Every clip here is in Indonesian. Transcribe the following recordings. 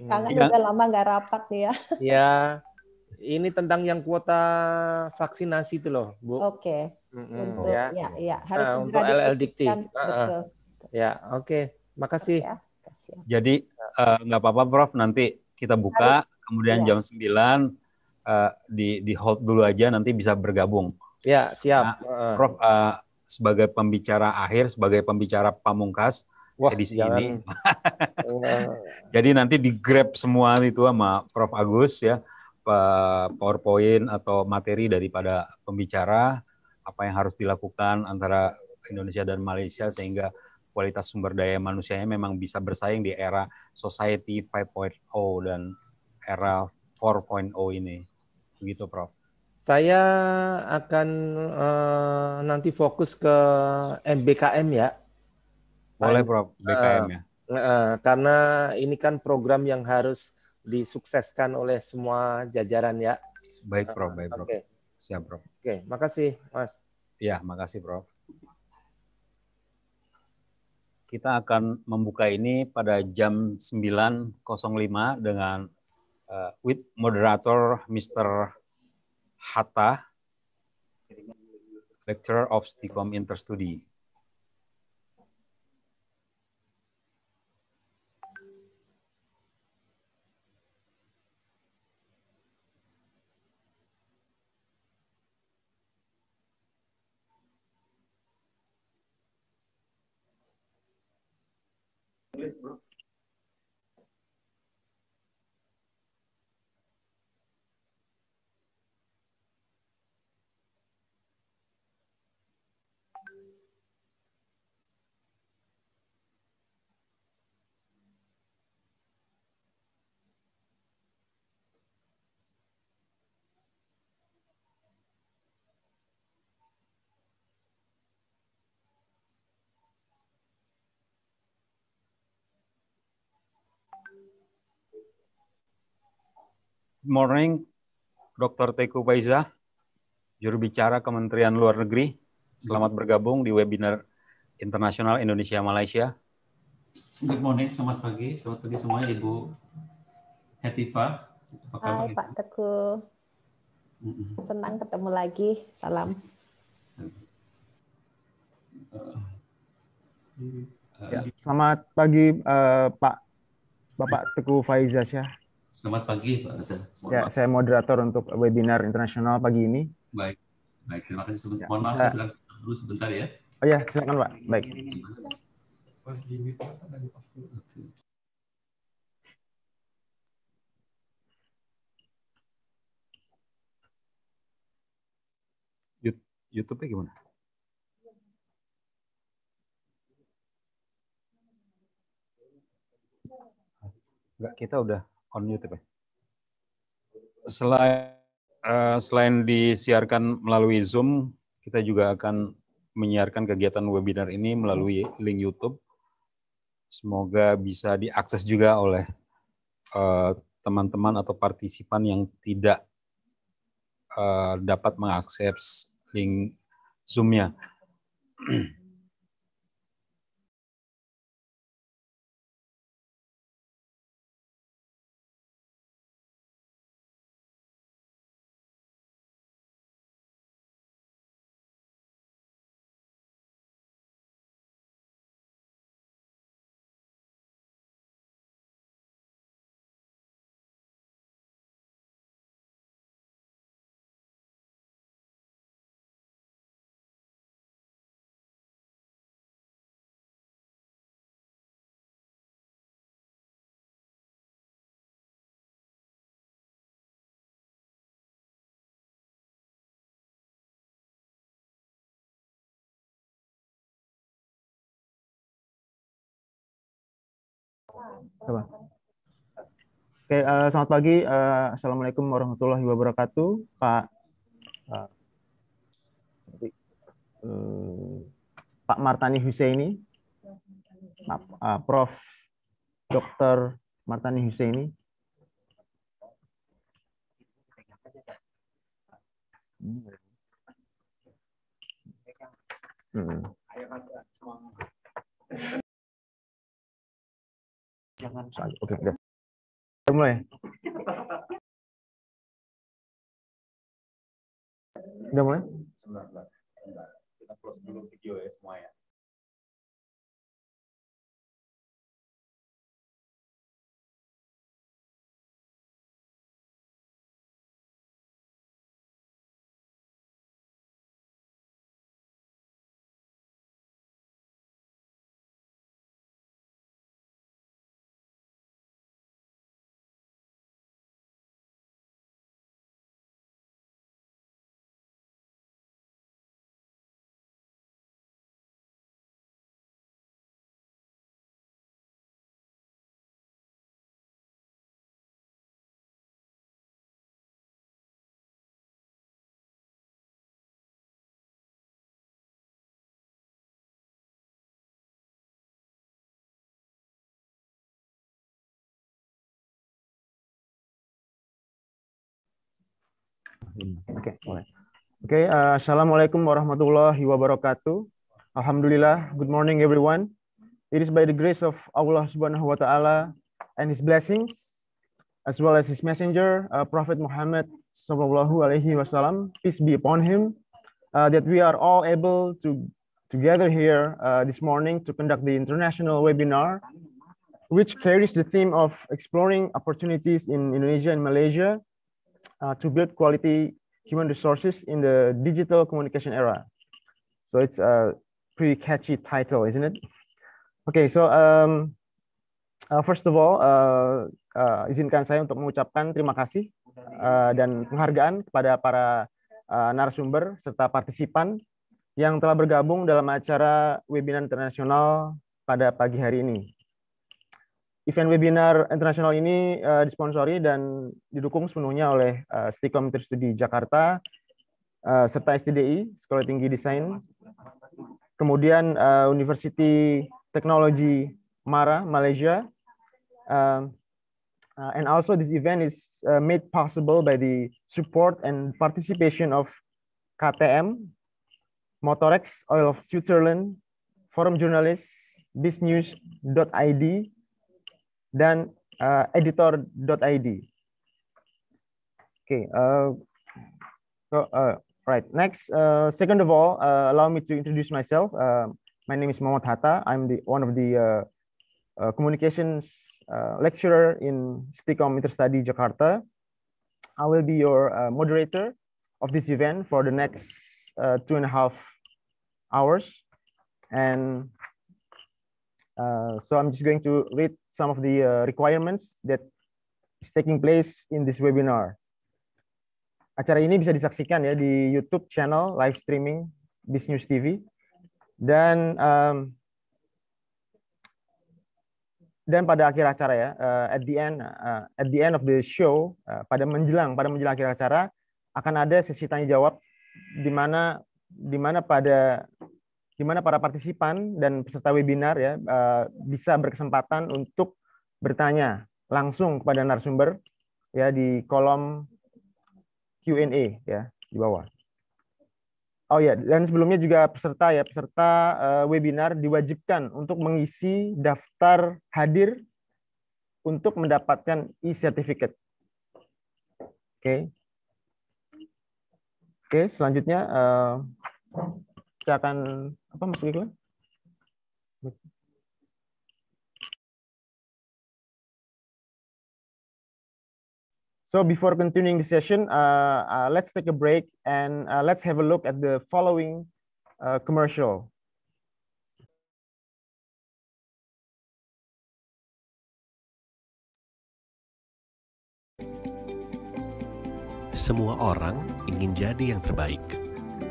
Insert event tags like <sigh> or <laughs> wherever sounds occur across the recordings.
Karena ya. udah lama nggak rapat nih ya. <laughs> Ya, ini tentang yang kuota vaksinasi itu loh, Bu. Oke. Okay. Mm untuk ya. ya, ya harus nah, untuk Dikti. Uh, uh. Ya, oke. Okay. Ya. Makasih. Ya, Jadi eh, nggak uh, apa-apa, Prof. Nanti kita buka, harus. kemudian ya. jam 9 uh, eh, di di hold dulu aja, nanti bisa bergabung. Ya, siap. Nah, Prof. Uh, sebagai pembicara akhir, sebagai pembicara pamungkas. Wah, edisi jangan. ini. <laughs> Jadi nanti di grab semua itu sama Prof Agus ya PowerPoint atau materi daripada pembicara apa yang harus dilakukan antara Indonesia dan Malaysia sehingga kualitas sumber daya manusianya memang bisa bersaing di era society 5.0 dan era 4.0 ini. Begitu, Prof. Saya akan uh, nanti fokus ke MBKM ya boleh Prof, eh, BKM ya. Uh, uh, karena ini kan program yang harus disukseskan oleh semua jajaran ya. Baik eh, Prof, baik Prof. Okay. Siap Prof. Oke, okay, makasih Mas. iya makasih Prof. Kita akan membuka ini pada jam 9.05 dengan uh, with moderator Mr. Hatta, lecturer of STIKOM Interstudy. morning, Dr. Teku Faiza, juru bicara Kementerian Luar Negeri. Selamat bergabung di webinar Internasional Indonesia Malaysia. Good morning, selamat pagi. Selamat pagi semuanya Ibu Hetifa. Apa kabar, Hai Pak Teguh. Senang ketemu lagi. Salam. Ya, selamat pagi uh, Pak Bapak Teguh Faiza Syah. Selamat pagi Pak Ya, maaf. saya moderator untuk webinar internasional pagi ini. Baik, baik. Terima kasih. Sebentar. Ya, Mohon maaf, saya silakan dulu sebentar ya. Oh ya, silakan Pak. Baik. YouTube-nya gimana? Enggak, kita udah on YouTube Selain uh, selain disiarkan melalui Zoom, kita juga akan menyiarkan kegiatan webinar ini melalui link YouTube. Semoga bisa diakses juga oleh eh, teman-teman uh, atau partisipan yang tidak uh, dapat mengakses link Zoom-nya. <clears throat> Coba. Oke, uh, selamat pagi. Uh, Assalamualaikum warahmatullahi wabarakatuh, Pak. Uh, uh, Pak Martani Husaini, Maaf, uh, Prof. Dr. Martani Husaini. Hmm. Jangan. Oke, oke. Kita mulai. Udah mulai? Sebentar, sebentar. Kita close dulu video ya semua ya. Oke, hmm, okay, Oke, okay, uh, assalamualaikum warahmatullahi wabarakatuh. Alhamdulillah. Good morning, everyone. It is by the grace of Allah Subhanahu Wa Taala and His blessings, as well as His Messenger, uh, Prophet Muhammad Sallallahu Alaihi Wasallam, peace be upon him, uh, that we are all able to together here uh, this morning to conduct the international webinar, which carries the theme of exploring opportunities in Indonesia and Malaysia uh, to build quality human resources in the digital communication era. So it's a pretty catchy title, isn't it? Okay, so um, uh, first of all, uh, uh, izinkan saya untuk mengucapkan terima kasih uh, dan penghargaan kepada para uh, narasumber serta partisipan yang telah bergabung dalam acara webinar internasional pada pagi hari ini event webinar internasional ini uh, disponsori dan didukung sepenuhnya oleh uh, eh, Stikom Studi Jakarta uh, serta STDI Sekolah Tinggi Desain, kemudian uh, University Technology Mara Malaysia, uh, uh, and also this event is uh, made possible by the support and participation of KTM, Motorex, Oil of Switzerland, Forum Journalists, BizNews.id, dan uh, editor.id. Okay, uh, so uh, right next. Uh, second of all, uh, allow me to introduce myself. Uh, my name is Muhammad Hatta. I'm the one of the uh, uh, communications uh, lecturer in STICOM Interstudy Jakarta. I will be your uh, moderator of this event for the next uh, two and a half hours. And Uh, so I'm just going to read some of the uh, requirements that is taking place in this webinar. Acara ini bisa disaksikan ya di YouTube channel live streaming Business TV dan um, dan pada akhir acara ya uh, at the end uh, at the end of the show uh, pada menjelang pada menjelang akhir acara akan ada sesi tanya jawab di mana di mana pada di mana para partisipan dan peserta webinar ya eh, bisa berkesempatan untuk bertanya langsung kepada narasumber ya di kolom Q&A ya di bawah. Oh ya, dan sebelumnya juga peserta ya peserta eh, webinar diwajibkan untuk mengisi daftar hadir untuk mendapatkan e-certificate. Oke. Okay. Oke, okay, selanjutnya uh, akan apa Mas Giglan? So before continuing the session, uh, uh, let's take a break and uh, let's have a look at the following uh, commercial. Semua orang ingin jadi yang terbaik.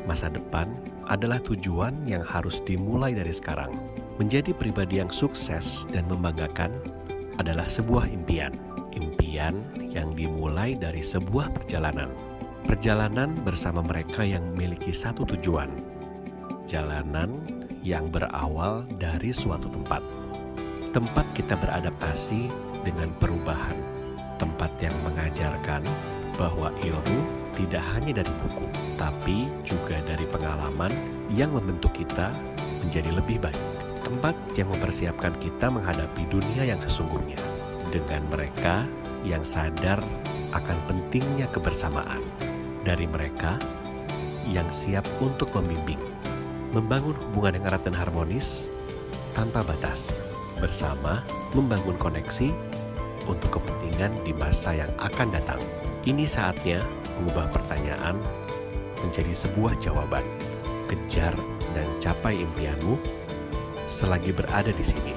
Masa depan adalah tujuan yang harus dimulai dari sekarang. Menjadi pribadi yang sukses dan membanggakan adalah sebuah impian. Impian yang dimulai dari sebuah perjalanan. Perjalanan bersama mereka yang memiliki satu tujuan. Jalanan yang berawal dari suatu tempat. Tempat kita beradaptasi dengan perubahan. Tempat yang mengajarkan bahwa ilmu tidak hanya dari buku, tapi juga dari pengalaman yang membentuk kita menjadi lebih baik. Tempat yang mempersiapkan kita menghadapi dunia yang sesungguhnya dengan mereka yang sadar akan pentingnya kebersamaan, dari mereka yang siap untuk membimbing, membangun hubungan yang erat dan harmonis tanpa batas, bersama membangun koneksi untuk kepentingan di masa yang akan datang. Ini saatnya mengubah pertanyaan menjadi sebuah jawaban. Kejar dan capai impianmu selagi berada di sini.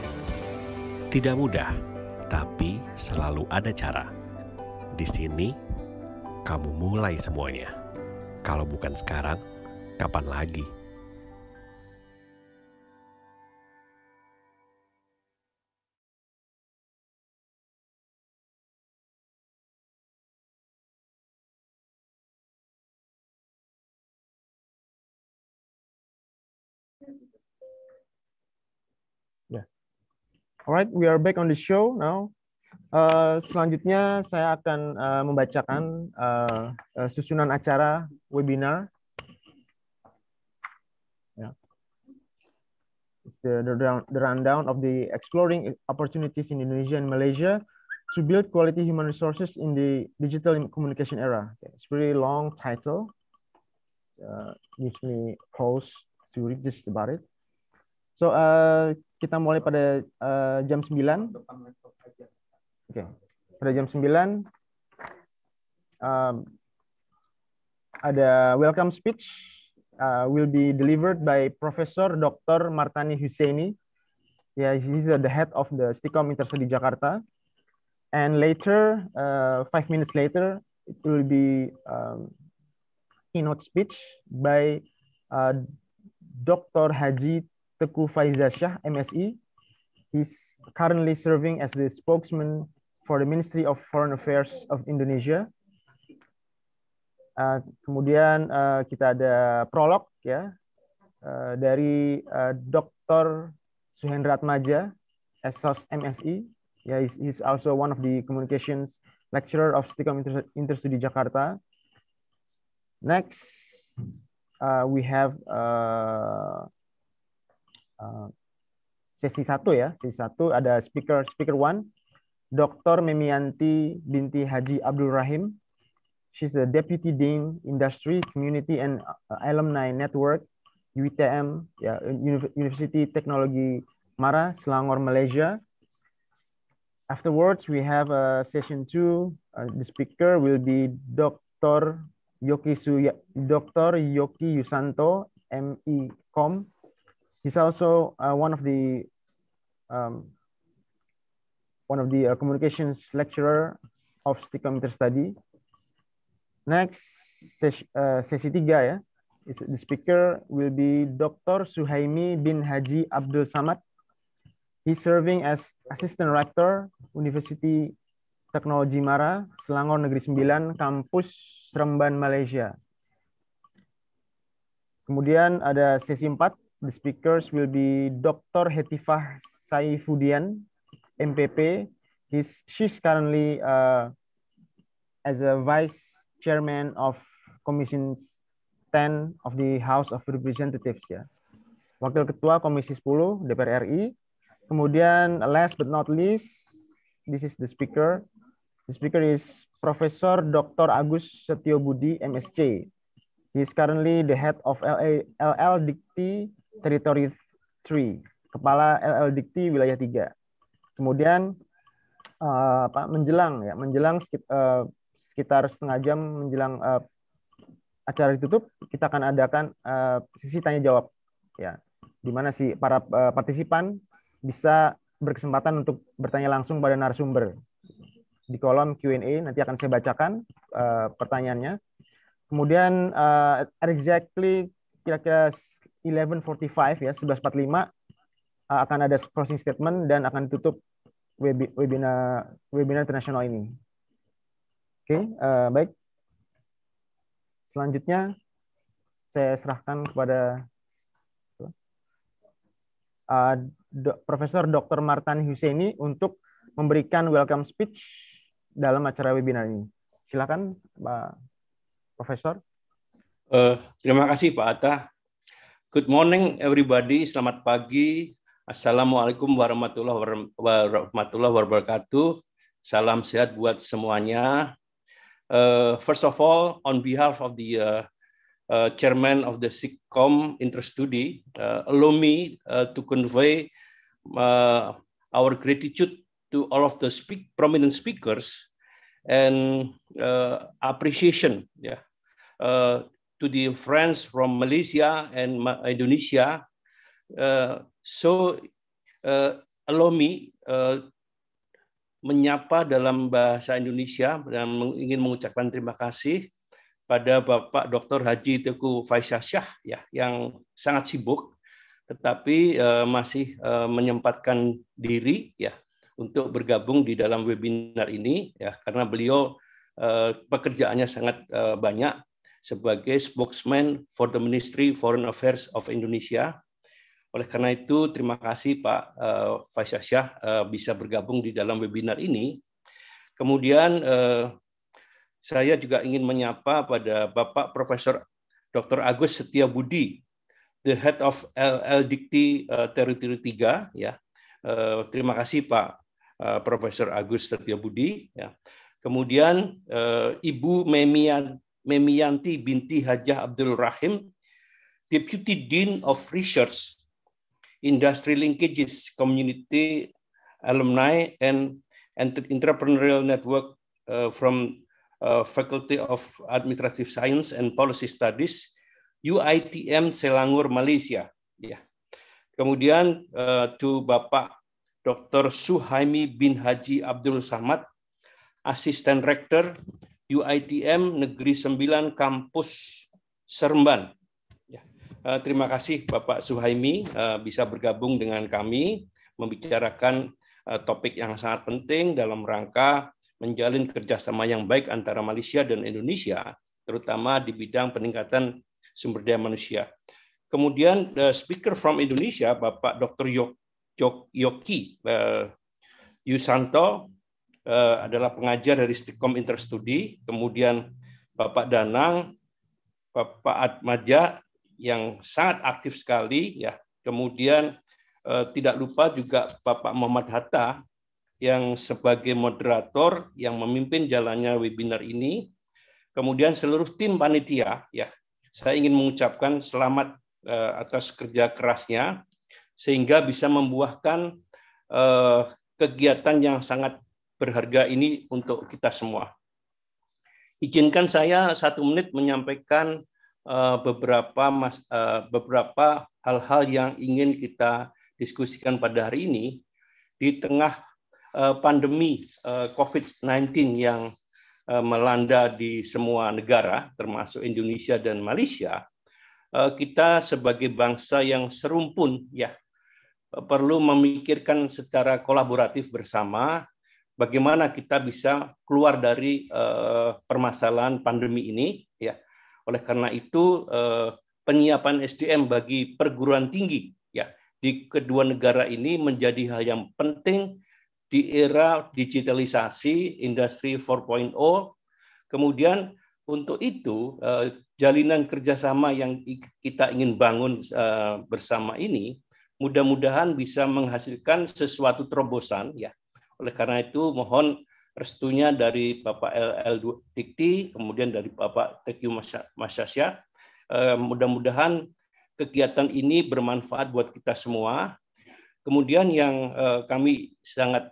Tidak mudah, tapi selalu ada cara. Di sini, kamu mulai semuanya. Kalau bukan sekarang, kapan lagi? Alright, we are back on the show now. Uh, selanjutnya saya akan uh, membacakan uh, uh, susunan acara webinar. Yeah. It's the, the, the rundown of the exploring opportunities in Indonesia and Malaysia to build quality human resources in the digital communication era. Okay. It's a very long title. Uh, gives me pause to read this about it. So uh, kita mulai pada uh, jam 9. Oke. Okay. Pada jam 9 uh, eh, ada welcome speech uh, will be delivered by Professor Dr. Martani Husaini. Yeah, he's uh, the head of the Stikom Interstudy Jakarta. And later, uh, five minutes later, it will be um, keynote speech by uh, Dr. Haji Teku Faiza Shah, MSE. He's currently serving as the spokesman for the Ministry of Foreign Affairs of Indonesia. Uh, kemudian uh, kita ada prolog ya uh, dari uh, Dr. Suhendra Atmaja, SOS MSI. E. Yeah, he's, he's also one of the communications lecturer of Stikom Inter Interstudy Jakarta. Next, uh, we have uh, Eh, sesi satu ya, sesi satu ada speaker speaker one, Dr. Memianti binti Haji Abdul Rahim. She's a Deputy Dean Industry Community and uh, Alumni Network Uitm, ya, University Teknologi Mara Selangor Malaysia. Afterwards, we have a uh, session two. Uh, the speaker will be Dr. Yoki Su ya-, Dr. Yoki Yusanto, M.E. Com, He's also uh, one of the um, one of the uh, communications lecturer of stichiometer study. Next sesi, uh, sesi tiga ya. Is, the speaker will be Dr. Suhaimi bin Haji Abdul Samad. He's serving as assistant rector University Teknologi Mara, Selangor Negeri 9, kampus Seremban, Malaysia. Kemudian ada sesi 4, The speakers will be Dr. Hetifah Saifudian, MPP. He's, she's currently uh, as a vice chairman of Commission 10 of the House of Representatives ya. Wakil Ketua Komisi 10 DPR RI. Kemudian last but not least, this is the speaker. The speaker is Professor Dr. Agus Setiobudi, MSc. He is currently the head of LA, LL Dikti Territory 3, Kepala LL Dikti Wilayah 3. Kemudian uh, apa menjelang ya, menjelang sekit, uh, eh, sekitar setengah jam menjelang uh, acara ditutup, kita akan adakan uh, sesi tanya jawab ya. Di mana si para uh, partisipan bisa berkesempatan untuk bertanya langsung pada narasumber. Di kolom Q&A nanti akan saya bacakan uh, pertanyaannya. Kemudian uh, exactly kira-kira 11.45 ya, 11.45 uh, akan ada closing statement dan akan tutup webinar webinar internasional ini. Oke, okay, uh, baik. Selanjutnya saya serahkan kepada uh, Do Profesor Dr. Martan Husseini untuk memberikan welcome speech dalam acara webinar ini. Silakan, Pak Profesor. Uh, terima kasih Pak Atta. Good morning everybody, selamat pagi. Assalamualaikum warahmatullahi, wabarakatuh. Salam sehat buat semuanya. Uh, first of all, on behalf of the uh, uh, chairman of the SICOM Interstudy, uh, allow me uh, to convey uh, our gratitude to all of the speak, prominent speakers and uh, appreciation yeah, uh, to the friends from Malaysia and Indonesia. Uh, so uh, allow me uh, menyapa dalam bahasa Indonesia dan ingin mengucapkan terima kasih pada Bapak Dr. Haji Teguh Faisal Syah ya yang sangat sibuk tetapi uh, masih uh, menyempatkan diri ya untuk bergabung di dalam webinar ini ya karena beliau uh, pekerjaannya sangat uh, banyak sebagai spokesman for the Ministry Foreign Affairs of Indonesia. Oleh karena itu, terima kasih Pak uh, Syah eh, bisa bergabung di dalam webinar ini. Kemudian eh, saya juga ingin menyapa pada Bapak Profesor Dr. Agus Setia Budi, the Head of LLDT uh, Territory 3 ya. terima kasih Pak uh, Profesor Agus Setia Budi ya. Kemudian Ibu Memia Memianti binti Hajah Abdul Rahim, Deputy Dean of Research, Industry Linkages, Community Alumni, and Entrepreneurial Network uh, from uh, Faculty of Administrative Science and Policy Studies, UITM Selangor, Malaysia. Ya. Kemudian uh, to Bapak Dr. Suhaimi bin Haji Abdul Samad, Assistant Rector. UITM Negeri 9 Kampus Seremban. Ya. Eh, terima kasih Bapak Suhaimi eh, bisa bergabung dengan kami membicarakan eh, topik yang sangat penting dalam rangka menjalin kerjasama yang baik antara Malaysia dan Indonesia, terutama di bidang peningkatan sumber daya manusia. Kemudian the speaker from Indonesia, Bapak Dr. Yoki Yusanto, Eh, adalah pengajar dari Stikom Interstudi, kemudian Bapak Danang, Bapak Atmaja yang sangat aktif sekali ya. Kemudian eh, tidak lupa juga Bapak Muhammad Hatta yang sebagai moderator yang memimpin jalannya webinar ini. Kemudian seluruh tim panitia ya. Saya ingin mengucapkan selamat eh, atas kerja kerasnya sehingga bisa membuahkan kegiatan yang sangat berharga ini untuk kita semua. Izinkan saya satu menit menyampaikan eh, beberapa mas, eh, beberapa hal-hal yang ingin kita diskusikan pada hari ini di tengah eh, pandemi COVID-19 yang melanda di semua negara termasuk Indonesia dan Malaysia kita sebagai bangsa yang serumpun ya perlu memikirkan secara kolaboratif bersama bagaimana kita bisa keluar dari uh, permasalahan pandemi ini ya. Oleh karena itu uh, penyiapan SDM bagi perguruan tinggi ya di kedua negara ini menjadi hal yang penting di era digitalisasi industri 4.0. Kemudian untuk itu uh, jalinan kerjasama yang kita ingin bangun uh, bersama ini mudah-mudahan bisa menghasilkan sesuatu terobosan ya oleh karena itu mohon restunya dari Bapak LL Dikti, kemudian dari Bapak Tekiu Masyasya. Eh, mudah-mudahan kegiatan ini bermanfaat buat kita semua. Kemudian yang eh, kami sangat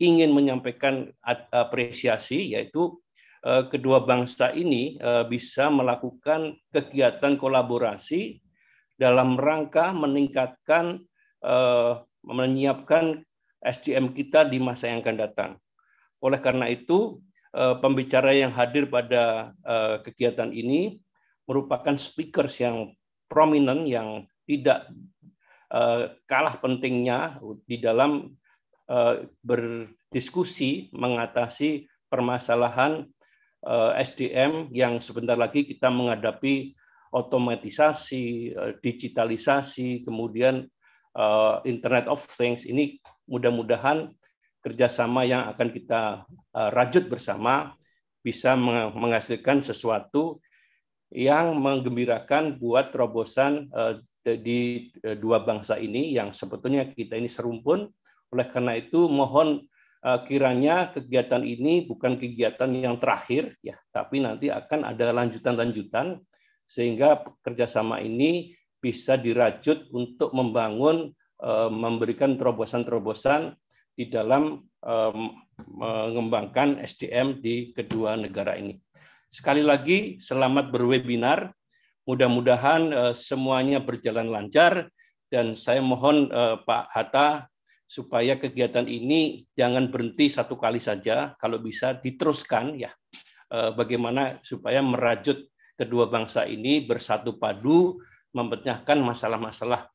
ingin menyampaikan apresiasi yaitu eh, kedua bangsa ini bisa melakukan kegiatan kolaborasi dalam rangka meningkatkan menyiapkan SDM kita di masa yang akan datang. Oleh karena itu, eh, pembicara yang hadir pada eh, kegiatan ini merupakan speakers yang prominent yang tidak eh, kalah pentingnya di dalam berdiskusi mengatasi permasalahan SDM yang sebentar lagi kita menghadapi otomatisasi, digitalisasi, kemudian uh, Internet of Things ini mudah-mudahan kerjasama yang akan kita uh, rajut bersama bisa menghasilkan sesuatu yang menggembirakan buat terobosan uh, di uh, dua bangsa ini yang sebetulnya kita ini serumpun. Oleh karena itu mohon uh, kiranya kegiatan ini bukan kegiatan yang terakhir ya, tapi nanti akan ada lanjutan-lanjutan sehingga kerjasama ini bisa dirajut untuk membangun eh, memberikan terobosan-terobosan di dalam mengembangkan SDM di kedua negara ini. Sekali lagi, selamat berwebinar. Mudah-mudahan eh, semuanya berjalan lancar dan saya mohon eh, Pak Hatta supaya kegiatan ini jangan berhenti satu kali saja, kalau bisa diteruskan ya. Bagaimana supaya merajut kedua bangsa ini bersatu padu membenyahkan masalah-masalah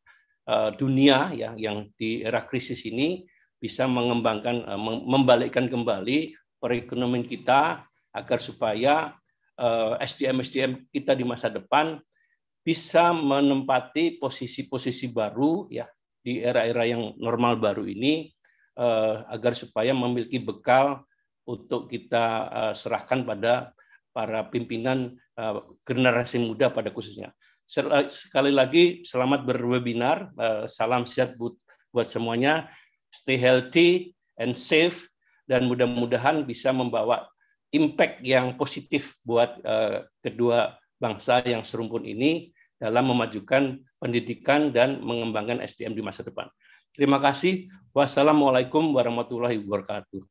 eh, dunia ya yang di era krisis ini bisa mengembangkan eh, membalikkan kembali perekonomian kita agar supaya eh, SDM SDM kita di masa depan bisa menempati posisi-posisi baru ya di era-era yang normal baru ini agar supaya memiliki bekal untuk kita serahkan pada para pimpinan generasi muda pada khususnya. Eh, sekali lagi selamat berwebinar. Eh, salam sehat buat semuanya. Stay healthy and safe dan mudah-mudahan bisa membawa impact yang positif buat eh, kedua bangsa yang serumpun ini dalam memajukan pendidikan dan mengembangkan SDM di masa depan. Terima kasih. Wassalamualaikum warahmatullahi wabarakatuh.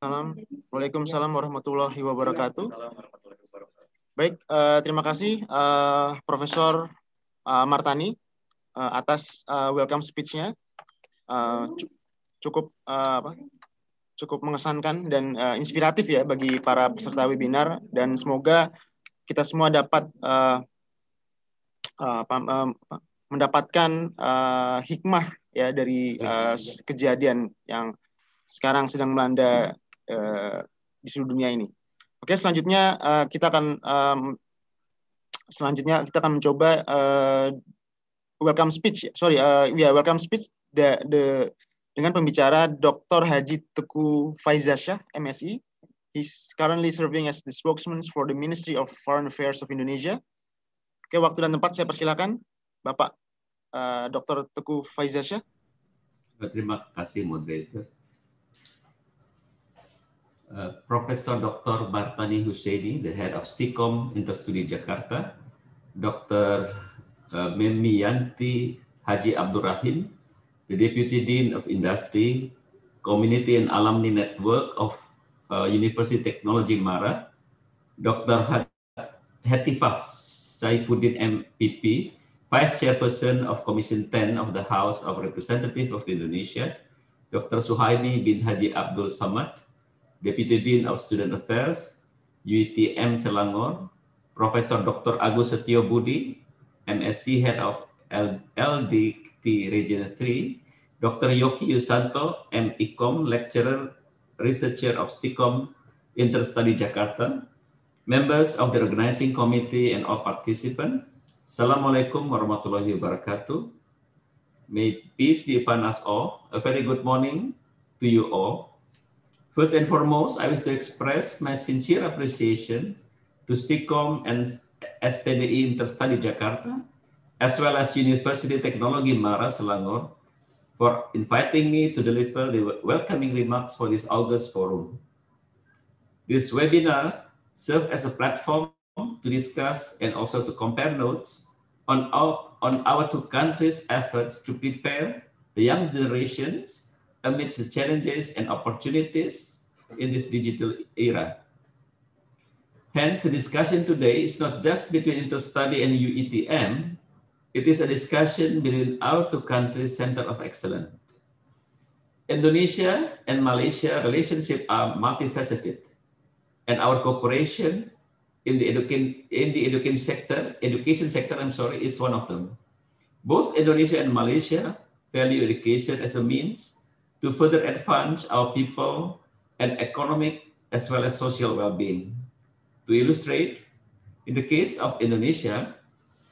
Salam. warahmatullahi wabarakatuh. Baik, uh, terima kasih uh, Profesor uh, Martani uh, atas uh, welcome speech-nya. Uh, cukup uh, apa? cukup mengesankan dan uh, inspiratif ya bagi para peserta webinar dan semoga kita semua dapat uh, uh, uh, mendapatkan uh, hikmah ya dari uh, kejadian yang sekarang sedang melanda uh, di seluruh dunia ini. Oke, selanjutnya uh, kita akan um, selanjutnya kita akan mencoba uh, welcome speech. Sorry, uh, eh, ya yeah, welcome speech the, the dengan pembicara Dr. Haji Teku Faizasya, MSI. He's currently serving as the spokesman for the Ministry of Foreign Affairs of Indonesia. Oke, waktu dan tempat saya persilakan, Bapak uh, Dr. Teku Faizasya. Terima kasih, moderator. Eh, Profesor Dr. Bartani Husseini, the head of STIKOM Interstudy Jakarta, Dr. Eh, Memi Yanti Haji Abdurrahim, the Deputy Dean of Industry, Community and Alumni Network of uh, University Technology Mara, Dr. Hatifah Saifuddin MPP, Vice Chairperson of Commission 10 of the House of Representatives of Indonesia, Dr. Suhaimi bin Haji Abdul Samad, Deputy Dean of Student Affairs, UITM Selangor, Profesor Dr. Agus Setio Budi, MSc Head of LDT Region 3, Dr. Yoki Yusanto, MECOM, Lecturer, Researcher of Stikom, Interstudy Jakarta, members of the organizing committee and all participants, Assalamualaikum warahmatullahi wabarakatuh. May peace be upon us all. A very good morning to you all. First and foremost, I wish to express my sincere appreciation to STICOM and STBI Interstudy Jakarta, as well as University Technology Mara Selangor for inviting me to deliver the welcoming remarks for this August forum. This webinar served as a platform to discuss and also to compare notes on our, on our two countries' efforts to prepare the young generations amidst the challenges and opportunities in this digital era. Hence, the discussion today is not just between InterStudy and UETM, it is a discussion between our two countries' center of excellence. Indonesia and Malaysia relationship are multifaceted, and our cooperation in the education in the education sector, education sector, I'm sorry, is one of them. Both Indonesia and Malaysia value education as a means to further advance our people and economic as well as social well-being. To illustrate, in the case of Indonesia,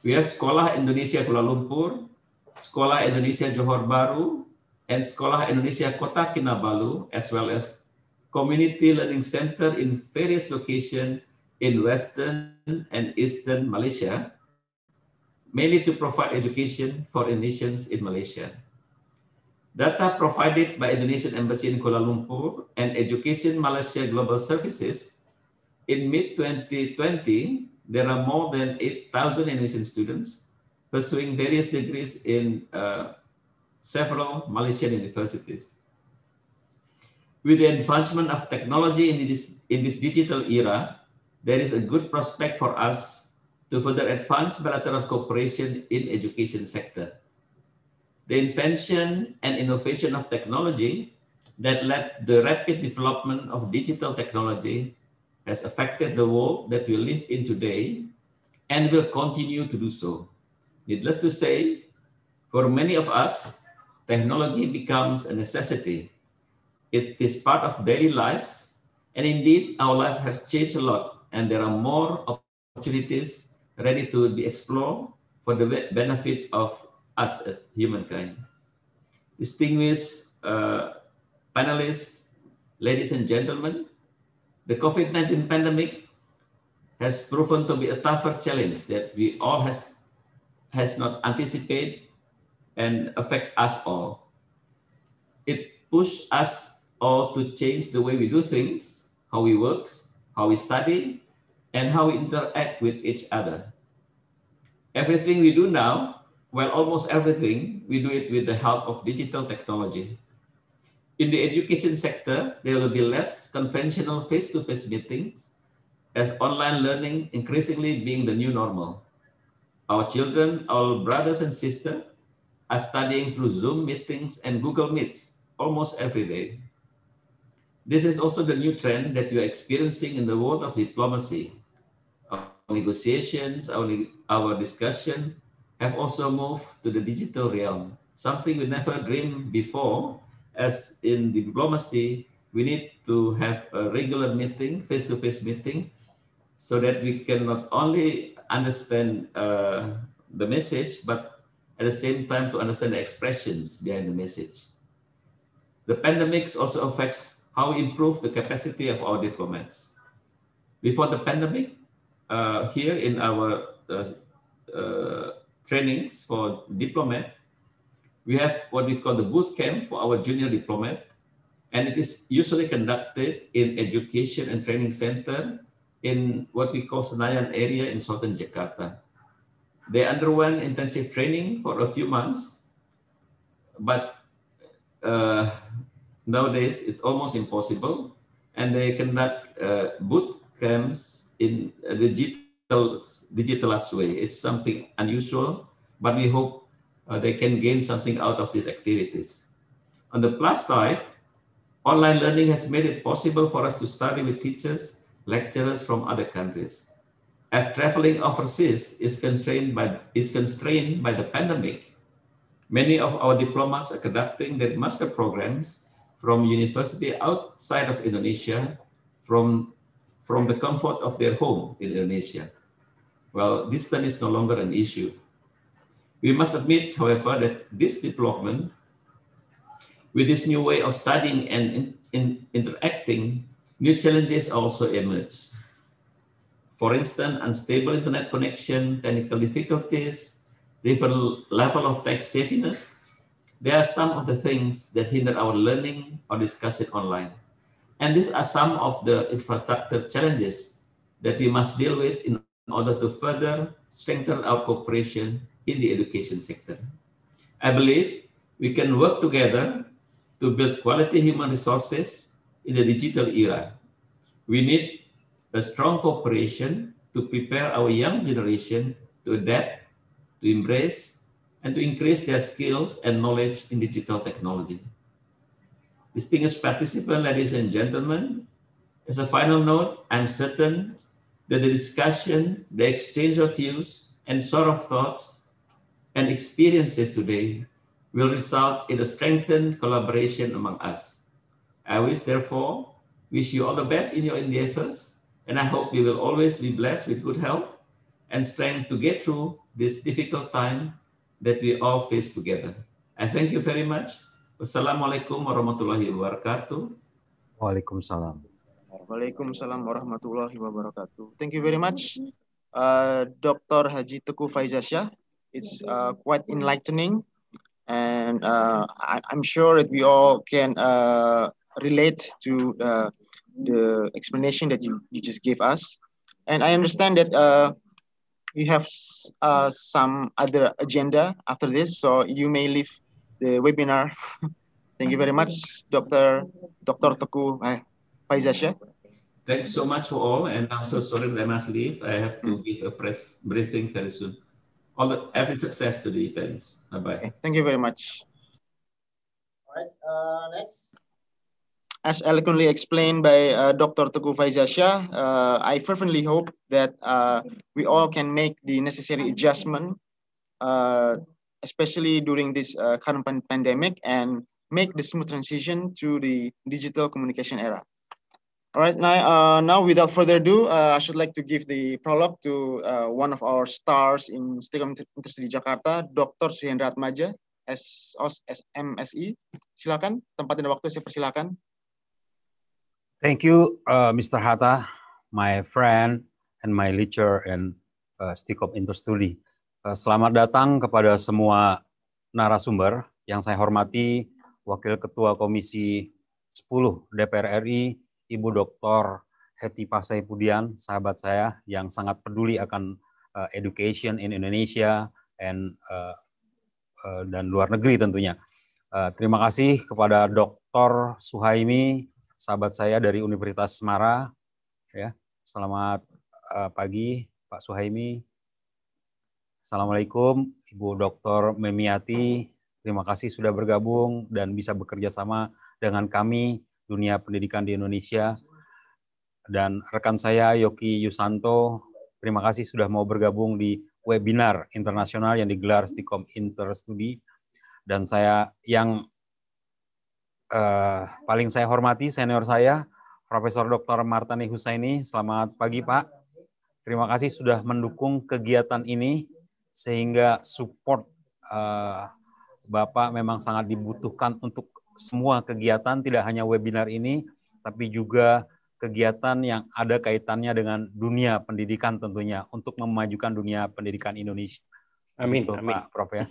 we have Sekolah Indonesia Kuala Lumpur, Sekolah Indonesia Johor Baru, and Sekolah Indonesia Kota Kinabalu, as well as community learning center in various locations in Western and Eastern Malaysia, mainly to provide education for Indonesians in Malaysia. Data provided by Indonesian Embassy in Kuala Lumpur and Education Malaysia Global Services, in mid-2020, there are more than 8,000 Indonesian students pursuing various degrees in uh, several Malaysian universities. With the advancement of technology in this, in this digital era, there is a good prospect for us to further advance bilateral cooperation in education sector the invention and innovation of technology that led the rapid development of digital technology has affected the world that we live in today and will continue to do so. Needless to say, for many of us, technology becomes a necessity. It is part of daily lives, and indeed, our life has changed a lot, and there are more opportunities ready to be explored for the benefit of us as humankind. Distinguished uh, panelists, ladies and gentlemen, the COVID-19 pandemic has proven to be a tougher challenge that we all has, has not anticipated and affect us all. It pushed us all to change the way we do things, how we work, how we study, and how we interact with each other. Everything we do now well, almost everything we do it with the help of digital technology. In the education sector, there will be less conventional face-to-face -face meetings as online learning increasingly being the new normal. Our children, our brothers and sisters are studying through Zoom meetings and Google Meets almost every day. This is also the new trend that we are experiencing in the world of diplomacy, our negotiations, our, our discussion, have also moved to the digital realm, something we never dreamed before. As in diplomacy, we need to have a regular meeting, face-to-face meeting, so that we can not only understand uh, the message, but at the same time to understand the expressions behind the message. The pandemics also affects how we improve the capacity of our diplomats. Before the pandemic, uh, here in our uh, uh trainings for diplomat. We have what we call the boot camp for our junior diplomat, and it is usually conducted in education and training center in what we call Senayan area in southern Jakarta. They underwent intensive training for a few months, but uh, nowadays it's almost impossible, and they conduct uh, boot camps in uh, the digital digitalized way. It's something unusual, but we hope uh, they can gain something out of these activities. On the plus side, online learning has made it possible for us to study with teachers, lecturers from other countries. As traveling overseas is constrained by, is constrained by the pandemic, many of our diplomats are conducting their master programs from university outside of Indonesia, from, from the comfort of their home in Indonesia well, distance is no longer an issue. We must admit, however, that this development with this new way of studying and in, in interacting, new challenges also emerge. For instance, unstable internet connection, technical difficulties, different level of tech safeness. They are some of the things that hinder our learning or discussion online. And these are some of the infrastructure challenges that we must deal with in in order to further strengthen our cooperation in the education sector. I believe we can work together to build quality human resources in the digital era. We need a strong cooperation to prepare our young generation to adapt, to embrace, and to increase their skills and knowledge in digital technology. Distinguished participants, ladies and gentlemen, as a final note, I'm certain that the discussion, the exchange of views, and sort of thoughts and experiences today will result in a strengthened collaboration among us. I wish, therefore, wish you all the best in your endeavors, and I hope you will always be blessed with good health and strength to get through this difficult time that we all face together. I thank you very much. Wassalamualaikum warahmatullahi wabarakatuh. Waalaikumsalam. Waalaikumsalam warahmatullahi wabarakatuh. Thank you very much, uh, Dr. Haji Teku Faizasya. It's uh, quite enlightening, and uh, I, am sure that we all can uh, relate to uh, the explanation that you, you just gave us. And I understand that you uh, have some other agenda after this, so you may leave the webinar. <laughs> Thank you very much, Dr. Dr. Teku Faizasya. Thanks so much for all. And I'm so sorry that I must leave. I have to give a press briefing very soon. All the every success to the events. Bye bye. Okay, thank you very much. All right. Uh, next. As eloquently explained by uh, Dr. Tuku Faizal uh, I fervently hope that uh, we all can make the necessary adjustment, uh, especially during this uh, current pandemic, and make the smooth transition to the digital communication era. All right, now, uh, now without further ado, uh, I should like to give the prologue to uh, one of our stars in Stikom Intercity Jakarta, Dr. Suhendra Atmaja, SOS SMSI. Silakan, tempat dan waktu saya persilakan. Thank you, uh, Mr. Hatta, my friend and my lecturer and uh, Stikom Interstudy. Uh, selamat datang kepada semua narasumber yang saya hormati, Wakil Ketua Komisi 10 DPR RI, Ibu Dr. Heti Pasai Pudian, sahabat saya yang sangat peduli akan uh, education in Indonesia and uh, uh, dan luar negeri tentunya. Uh, terima kasih kepada Dr. Suhaimi, sahabat saya dari Universitas Semara. Ya, selamat uh, pagi Pak Suhaimi. Assalamualaikum Ibu Dr. Memiati. Terima kasih sudah bergabung dan bisa bekerja sama dengan kami dunia pendidikan di Indonesia dan rekan saya Yoki Yusanto. Terima kasih sudah mau bergabung di webinar internasional yang digelar Stikom Interstudi dan saya yang uh, paling saya hormati senior saya Profesor Dr. Martani Husaini. Selamat pagi Pak. Terima kasih sudah mendukung kegiatan ini sehingga support uh, Bapak memang sangat dibutuhkan untuk semua kegiatan tidak hanya webinar ini tapi juga kegiatan yang ada kaitannya dengan dunia pendidikan tentunya untuk memajukan dunia pendidikan Indonesia. Amin, Betul, gitu, amin. Pak Prof ya.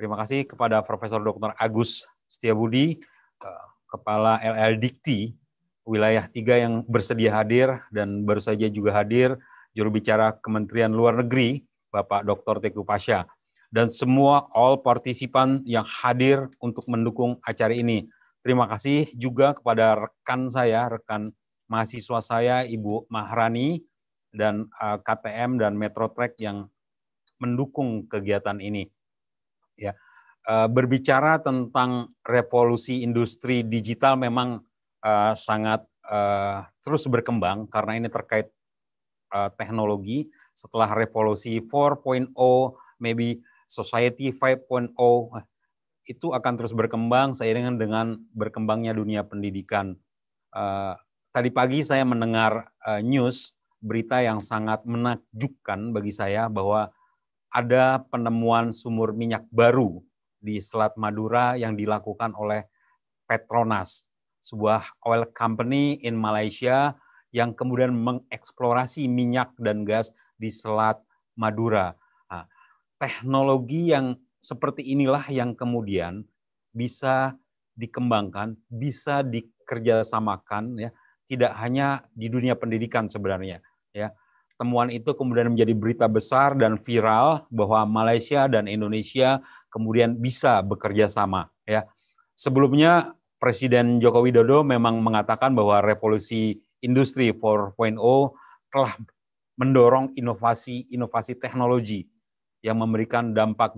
Terima kasih kepada Profesor Dr. Agus Setiabudi, eh, Kepala LL Dikti wilayah tiga yang bersedia hadir dan baru saja juga hadir juru bicara Kementerian Luar Negeri Bapak Dr. Teku Pasha dan semua all partisipan yang hadir untuk mendukung acara ini. Terima kasih juga kepada rekan saya, rekan mahasiswa saya Ibu Mahrani dan eh, KTM dan Metro Track yang mendukung kegiatan ini. Ya. Eh, berbicara tentang revolusi industri digital memang eh, sangat terus berkembang karena ini terkait teknologi setelah revolusi 4.0 maybe society 5.0 ah, itu akan terus berkembang seiring dengan berkembangnya dunia pendidikan. Eh, tadi pagi saya mendengar eh, news berita yang sangat menakjubkan bagi saya bahwa ada penemuan sumur minyak baru di Selat Madura yang dilakukan oleh Petronas, sebuah oil company in Malaysia yang kemudian mengeksplorasi minyak dan gas di Selat Madura teknologi yang seperti inilah yang kemudian bisa dikembangkan, bisa dikerjasamakan ya, tidak hanya di dunia pendidikan sebenarnya ya. Temuan itu kemudian menjadi berita besar dan viral bahwa Malaysia dan Indonesia kemudian bisa bekerja sama ya. Sebelumnya Presiden Joko Widodo memang mengatakan bahwa revolusi industri 4.0 telah mendorong inovasi-inovasi teknologi yang memberikan dampak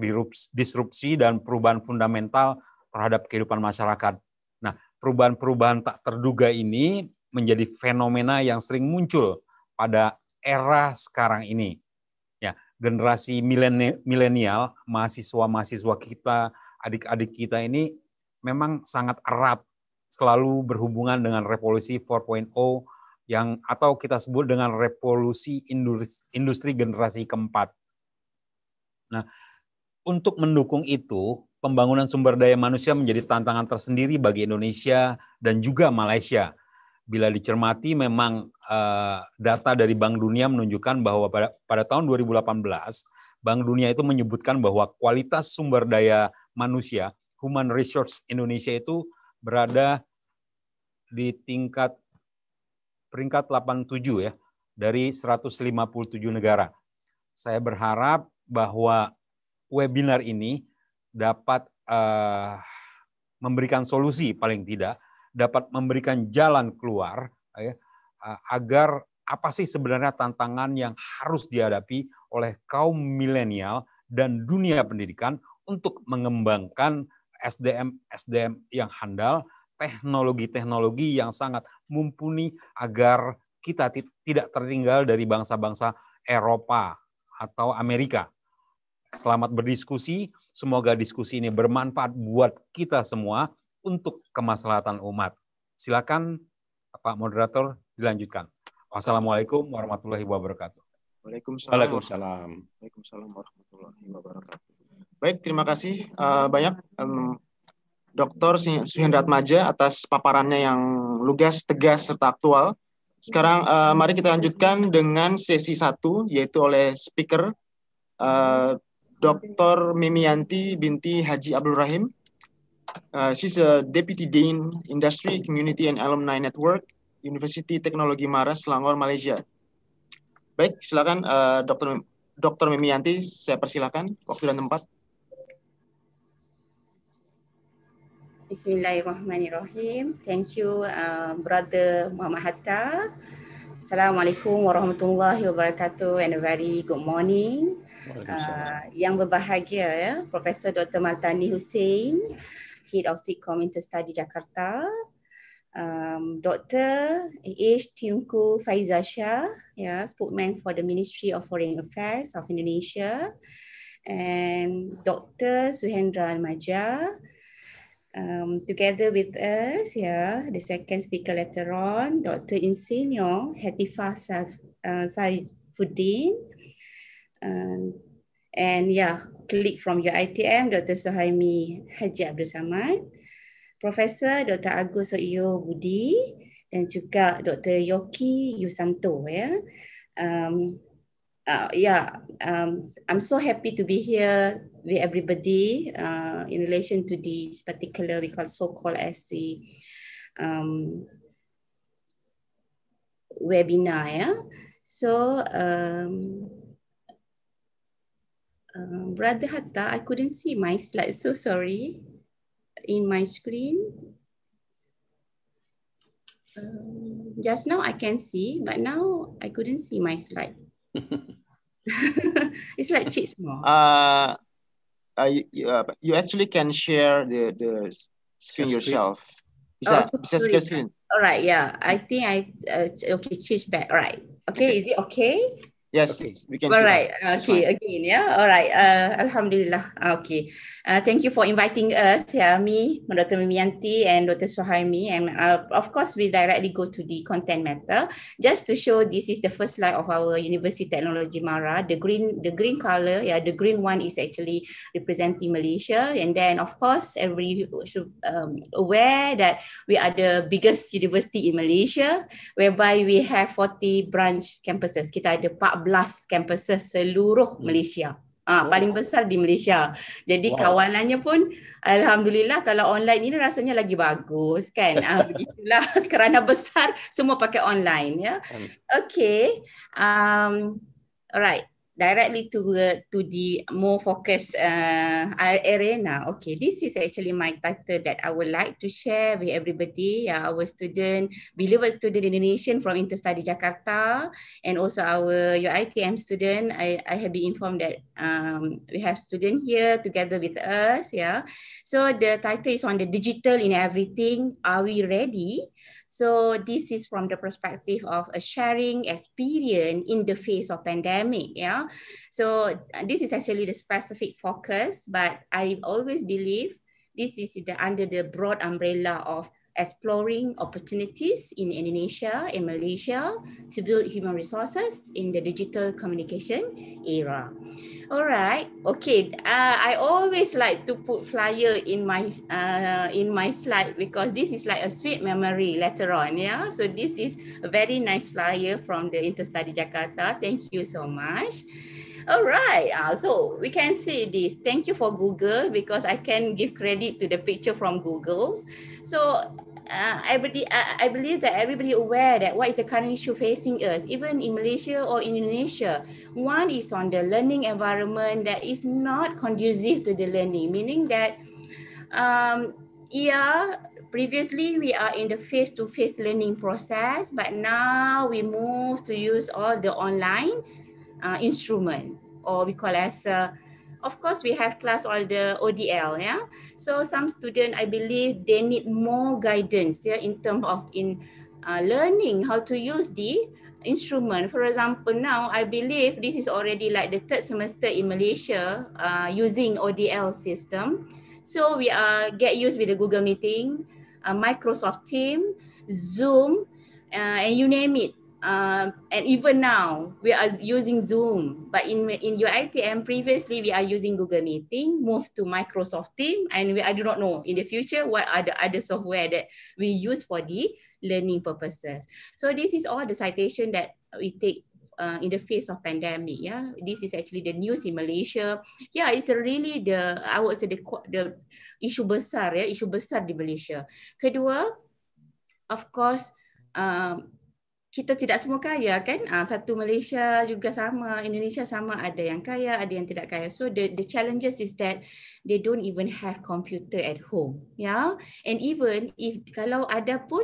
disrupsi dan perubahan fundamental terhadap kehidupan masyarakat. Nah, perubahan-perubahan tak terduga ini menjadi fenomena yang sering muncul pada era sekarang ini. Ya, generasi milenial, mahasiswa-mahasiswa kita, adik-adik kita ini memang sangat erat selalu berhubungan dengan revolusi 4.0 yang atau kita sebut dengan revolusi industri, industri generasi keempat. Nah, untuk mendukung itu, pembangunan sumber daya manusia menjadi tantangan tersendiri bagi Indonesia dan juga Malaysia. Bila dicermati, memang eh, data dari Bank Dunia menunjukkan bahwa pada, pada tahun 2018, Bank Dunia itu menyebutkan bahwa kualitas sumber daya manusia, human resource Indonesia itu berada di tingkat peringkat 87 ya dari 157 negara. Saya berharap bahwa webinar ini dapat uh, memberikan solusi paling tidak, dapat memberikan jalan keluar uh, agar apa sih sebenarnya tantangan yang harus dihadapi oleh kaum milenial dan dunia pendidikan untuk mengembangkan SDM SDM yang handal, teknologi-teknologi yang sangat mumpuni agar kita tidak tertinggal dari bangsa-bangsa Eropa atau Amerika Selamat berdiskusi. Semoga diskusi ini bermanfaat buat kita semua untuk kemaslahatan umat. Silakan Pak Moderator dilanjutkan. Wassalamualaikum warahmatullahi wabarakatuh. Waalaikumsalam. Waalaikumsalam. Waalaikumsalam warahmatullahi wabarakatuh. Baik, terima kasih uh, banyak um, Dr. Maja atas paparannya yang lugas, tegas, serta aktual. Sekarang uh, mari kita lanjutkan dengan sesi satu, yaitu oleh speaker uh, Dr. Mimianti binti Haji Abdul Rahim. Uh, she's a Deputy Dean, Industry, Community and Alumni Network, University Teknologi Maras, Selangor, Malaysia. Baik, silakan uh, Dr. Dr. Mimianti, saya persilakan waktu dan tempat. Bismillahirrahmanirrahim. Thank you, uh, Brother Muhammad Hatta. Assalamualaikum warahmatullahi wabarakatuh and a very good morning. uh, yang berbahagia ya Profesor Dr. Martani Hussein Head of SIKOM Interstudy Jakarta um, Dr. H. Tiongku Faizah Shah ya, Spokesman for the Ministry of Foreign Affairs of Indonesia and Dr. Suhendra Almaja um, together with us yeah, the second speaker later on Dr. Insinyur Hatifah Saifuddin uh, and um, and yeah, click from your ITM, Dr. Suhaimi Haji Abdul Samad, Professor Dr. Agus Soeyo Budi, dan juga Dr. Yoki Yusanto. Ya, yeah. um, uh, yeah, um, I'm so happy to be here with everybody uh, in relation to this particular we call so-called as the um, webinar. Yeah, so. Um, Um, Brother Hatta, I couldn't see my slides. So sorry in my screen. Um, just now I can see, but now I couldn't see my slide. <laughs> it's like cheat small. Uh, uh, you, uh, you actually can share the, the screen yourself. It's, oh, a, screen. All right, yeah. I think I, uh, okay, change back. All right. Okay, is it okay? Yes, okay. we can. All right. Okay. Again, yeah. All right. Uh, Alhamdulillah. Uh, okay. Uh, thank you for inviting us, yeah, me, Dr. Mimianti, and Dr. Suhaimi, and uh, of course we directly go to the content matter. Just to show, this is the first slide of our University Technology Mara. The green, the green color, yeah, the green one is actually representing Malaysia, and then of course every should um, aware that we are the biggest university in Malaysia, whereby we have 40 branch campuses. Kita ada park 14 campuses seluruh hmm. Malaysia. Ah ha, paling besar di Malaysia. Jadi wow. kawanannya pun alhamdulillah kalau online ini rasanya lagi bagus kan. ha, <laughs> begitulah <laughs> kerana besar semua pakai online ya. Okay. Um alright. directly to uh, to the more focused uh, arena. Okay, this is actually my title that I would like to share with everybody, uh, our student, beloved student Indonesian from Interstudy Jakarta, and also our UITM student. I, I have been informed that um, we have student here together with us. Yeah, so the title is on the digital in everything. Are we ready? So this is from the perspective of a sharing experience in the face of pandemic. Yeah. So uh, this is actually the specific focus, but I always believe this is the, under the broad umbrella of exploring opportunities in Indonesia and Malaysia to build human resources in the digital communication era. All right, okay. Uh, I always like to put flyer in my uh, in my slide because this is like a sweet memory later on. Yeah, so this is a very nice flyer from the Interstudy Jakarta. Thank you so much. All right. Uh, so we can see this. Thank you for Google because I can give credit to the picture from Google's. So uh, everybody, I, uh, I believe that everybody aware that what is the current issue facing us, even in Malaysia or Indonesia. One is on the learning environment that is not conducive to the learning, meaning that um, yeah, previously we are in the face-to-face -face learning process, but now we move to use all the online uh, instrument or we call as uh, of course we have class on the ODL yeah so some student I believe they need more guidance yeah in terms of in uh, learning how to use the instrument for example now I believe this is already like the third semester in Malaysia uh, using ODL system so we are get used with the Google meeting uh, Microsoft team zoom uh, and you name it uh, and even now we are using Zoom. But in in UITM previously we are using Google Meeting, Moved to Microsoft Team, and we I do not know in the future what are the other software that we use for the learning purposes. So this is all the citation that we take uh, in the face of pandemic. Yeah, this is actually the news in Malaysia. Yeah, it's really the I would say the the issue besar yeah? issue besar di Malaysia. Kedua, of course. Um, kita tidak semua kaya kan uh, satu Malaysia juga sama Indonesia sama ada yang kaya ada yang tidak kaya so the the challenges is that they don't even have computer at home ya yeah? and even if kalau ada pun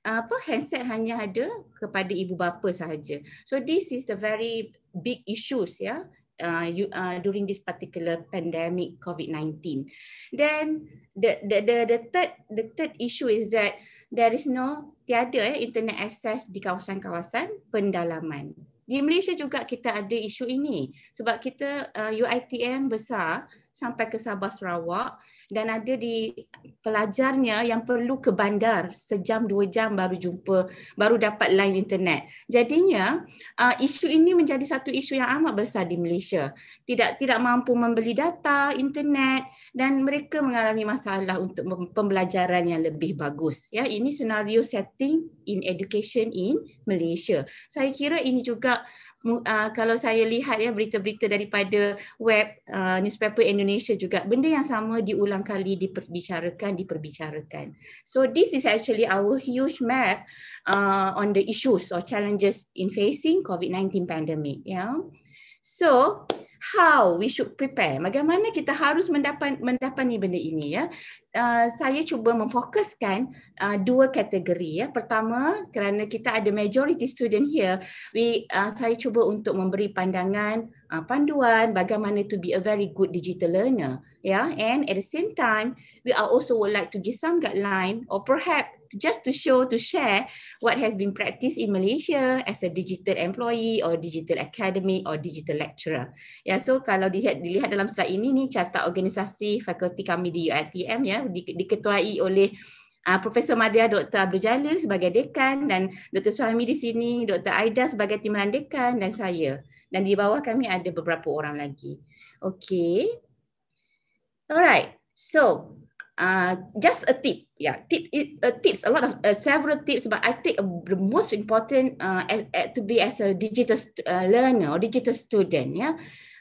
apa handset hanya ada kepada ibu bapa sahaja so this is the very big issues ya yeah? uh, ah, uh, during this particular pandemic covid-19 then the, the the the third the third issue is that there is no tiada eh, internet access di kawasan-kawasan pendalaman. Di Malaysia juga kita ada isu ini sebab kita uh, UITM besar sampai ke Sabah Sarawak dan ada di pelajarnya yang perlu ke bandar sejam dua jam baru jumpa baru dapat line internet jadinya uh, isu ini menjadi satu isu yang amat besar di Malaysia tidak tidak mampu membeli data internet dan mereka mengalami masalah untuk pembelajaran yang lebih bagus ya ini senario setting in education in Malaysia saya kira ini juga uh, kalau saya lihat ya berita-berita daripada web uh, newspaper Indonesia juga benda yang sama diulang kali diperbicarakan diperbicarakan. So this is actually our huge map uh, on the issues or challenges in facing COVID-19 pandemic, yeah. So, how we should prepare? Bagaimana kita harus mendapat mendapati benda ini ya? Uh, saya cuba memfokuskan uh, dua kategori ya. Pertama, kerana kita ada majority student here, we uh, saya cuba untuk memberi pandangan uh, panduan bagaimana to be a very good digital learner, ya. Yeah? And at the same time, we are also would like to give some guideline or perhaps just to show to share what has been practiced in Malaysia as a digital employee or digital academy or digital lecturer. Yeah, so kalau dilihat, dilihat dalam slide ini ni carta organisasi fakulti kami di UiTM ya di, diketuai oleh Uh, Profesor Madia Dr. Abdul Jalil sebagai dekan dan Dr. Suami di sini, Dr. Aida sebagai timbalan dekan dan saya. Dan di bawah kami ada beberapa orang lagi. Okay. Alright. So, Uh, just a tip, yeah, tip, it, uh, tips, a lot of uh, several tips, but I think the most important uh, as, as to be as a digital uh, learner or digital student, yeah,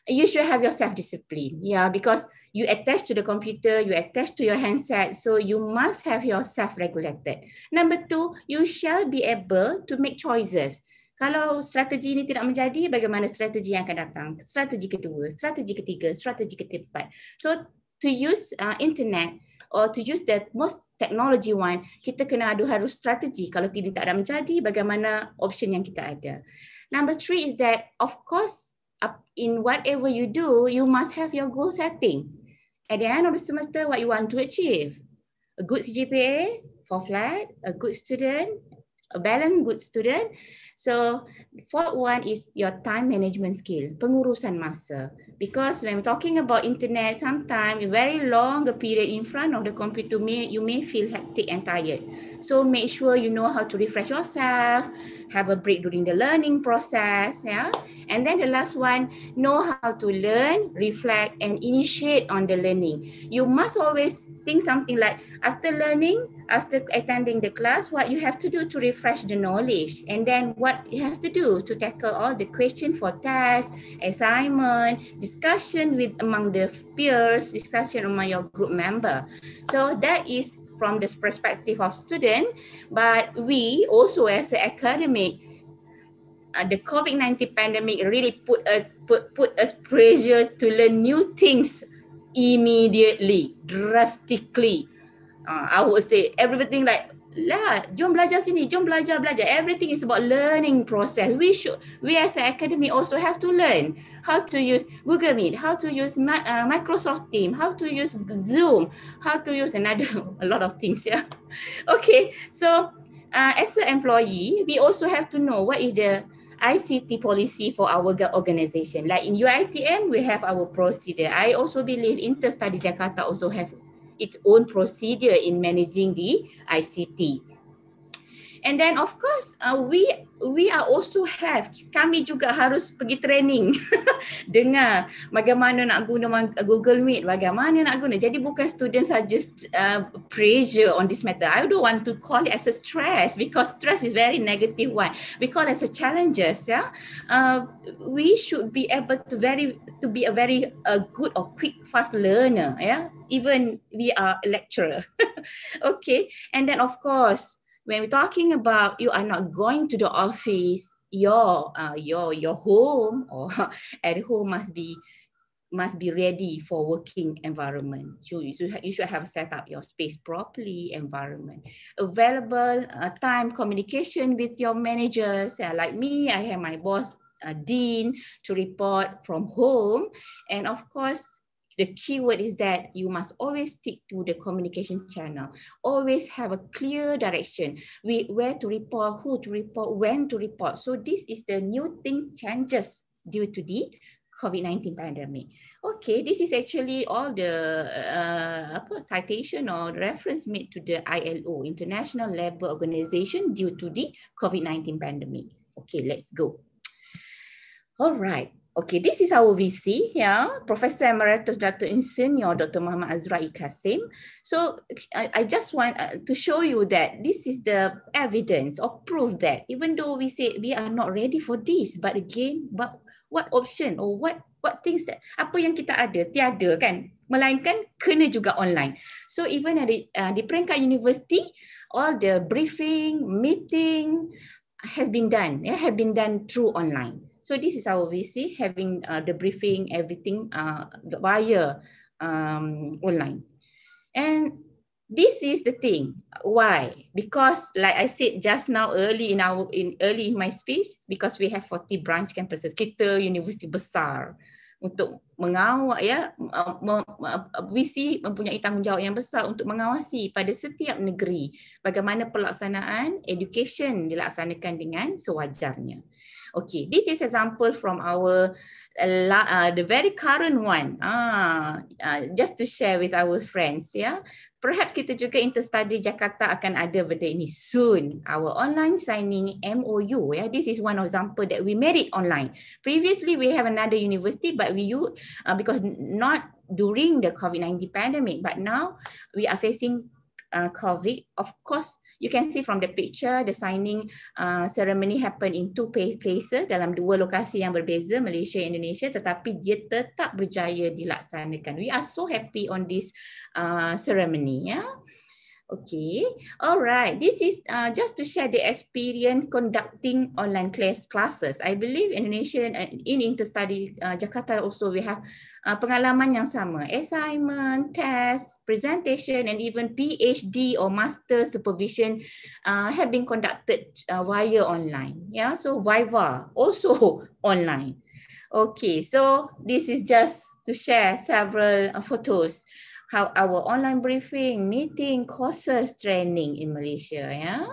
you should have your self discipline, yeah, because you attach to the computer, you attach to your handset, so you must have yourself regulated. Number two, you shall be able to make choices. Kalau strategi ini tidak menjadi, bagaimana strategi yang akan datang? Strategi kedua, strategi ketiga, strategi keempat. So to use uh, internet or to use the most technology one, kita kena ada harus strategi. Kalau tidak tak ada menjadi, bagaimana option yang kita ada. Number three is that, of course, in whatever you do, you must have your goal setting. At the end of the semester, what you want to achieve? A good CGPA, for flat, a good student, a balanced good student. So fourth one is your time management skill, pengurusan masa. Because when we're talking about internet, sometimes a very long period in front of the computer, may, you may feel hectic and tired. So make sure you know how to refresh yourself, have a break during the learning process. Yeah. And then the last one, know how to learn, reflect, and initiate on the learning. You must always think something like after learning, after attending the class, what you have to do to refresh the knowledge, and then what you have to do to tackle all the question for test, assignment, discussion with among the peers, discussion among your group member. So that is from this perspective of student, but we also as the academic, uh, the COVID-19 pandemic really put us put, put us pressure to learn new things immediately, drastically. Uh, I would say everything like lah, jom belajar sini, jom belajar belajar. Everything is about learning process. We should, we as an academy also have to learn how to use Google Meet, how to use uh, Microsoft Team, how to use Zoom, how to use another <laughs> a lot of things. Yeah, <laughs> okay. So uh, as an employee, we also have to know what is the ICT policy for our organisation. Like in UITM, we have our procedure. I also believe Interstudy Jakarta also have its own procedure in managing the ICT. And then of course uh, we we are also have kami juga harus pergi training <laughs> dengar bagaimana nak guna Google Meet, bagaimana nak guna. Jadi bukan student saja uh, pressure on this matter. I don't want to call it as a stress because stress is very negative one. We call it as a challenges. Yeah, uh, we should be able to very to be a very a uh, good or quick fast learner. Yeah, even we are lecturer. <laughs> okay, and then of course when we're talking about you are not going to the office, your uh, your your home or <laughs> at home must be must be ready for working environment. So you should, you should have set up your space properly, environment. Available uh, time communication with your managers. Uh, like me, I have my boss, uh, Dean, to report from home. And of course, the keyword is that you must always stick to the communication channel. Always have a clear direction. We, where to report, who to report, when to report. So this is the new thing changes due to the COVID-19 pandemic. Okay, this is actually all the uh, citation or reference made to the ILO, International Labour Organization, due to the COVID-19 pandemic. Okay, let's go. All right. Okay, this is our VC, yeah, Professor Emeritus Dr. Insinyur Dr. Muhammad Azra Iqasim. So I, I just want uh, to show you that this is the evidence or proof that even though we say we are not ready for this, but again, but what option or what what things that apa yang kita ada tiada kan melainkan kena juga online. So even at the, uh, di peringkat university, all the briefing, meeting has been done, yeah, have been done through online. So this is our VC having uh, the briefing, everything uh, via um, online. And this is the thing. Why? Because like I said just now early in our in early in my speech, because we have 40 branch campuses. Kita universiti besar untuk mengawal ya uh, uh, VC mempunyai tanggungjawab yang besar untuk mengawasi pada setiap negeri bagaimana pelaksanaan education dilaksanakan dengan sewajarnya. Okay, this is example from our uh, uh, the very current one. Ah, uh, just to share with our friends, yeah. Perhaps kita juga interstudy Jakarta akan ada benda ini soon. Our online signing MOU, yeah. This is one example that we made it online. Previously, we have another university, but we uh, because not during the COVID-19 pandemic, but now we are facing uh, COVID. Of course. You can see from the picture, the signing uh, ceremony happened in two places dalam dua lokasi yang berbeza, Malaysia Indonesia, tetapi dia tetap berjaya dilaksanakan. We are so happy on this uh, ceremony. Yeah? Okay, alright. This is uh, just to share the experience conducting online class classes. I believe Indonesia and uh, in Interstudy uh, Jakarta also we have uh, pengalaman yang sama. Assignment, test, presentation, and even PhD or master supervision uh, have been conducted uh, via online. Yeah, so Viva also <laughs> online. Okay, so this is just to share several uh, photos how our online briefing, meeting, courses, training in Malaysia. Yeah.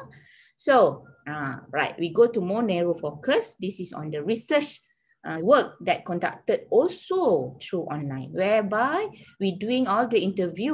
So, uh, right, we go to more narrow focus. This is on the research uh, work that conducted also through online, whereby we doing all the interview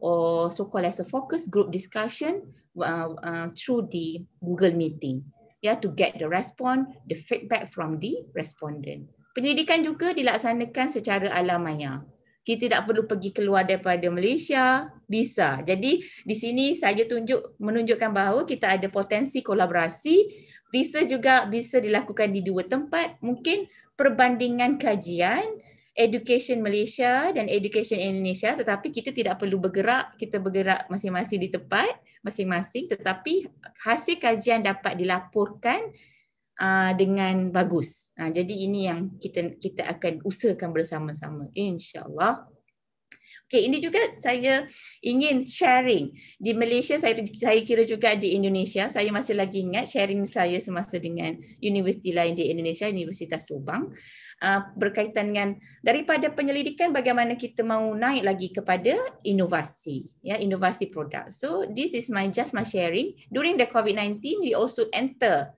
or so-called as a focus group discussion uh, uh, through the Google meeting. Yeah, to get the respond, the feedback from the respondent. Pendidikan juga dilaksanakan secara alamiah kita tidak perlu pergi keluar daripada Malaysia, bisa. Jadi di sini saya tunjuk menunjukkan bahawa kita ada potensi kolaborasi, bisa juga bisa dilakukan di dua tempat, mungkin perbandingan kajian Education Malaysia dan Education Indonesia tetapi kita tidak perlu bergerak, kita bergerak masing-masing di tempat masing-masing tetapi hasil kajian dapat dilaporkan Uh, dengan bagus. Ha, jadi ini yang kita kita akan usahakan bersama-sama insya-Allah. Okey, ini juga saya ingin sharing di Malaysia saya saya kira juga di Indonesia. Saya masih lagi ingat sharing saya semasa dengan universiti lain di Indonesia, Universitas Lubang uh, berkaitan dengan daripada penyelidikan bagaimana kita mau naik lagi kepada inovasi ya inovasi produk. So this is my just my sharing during the COVID-19 we also enter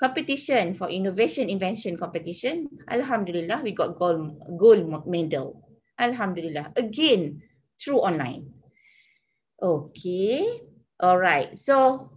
competition for innovation invention competition alhamdulillah we got gold gold medal alhamdulillah again through online okay all right so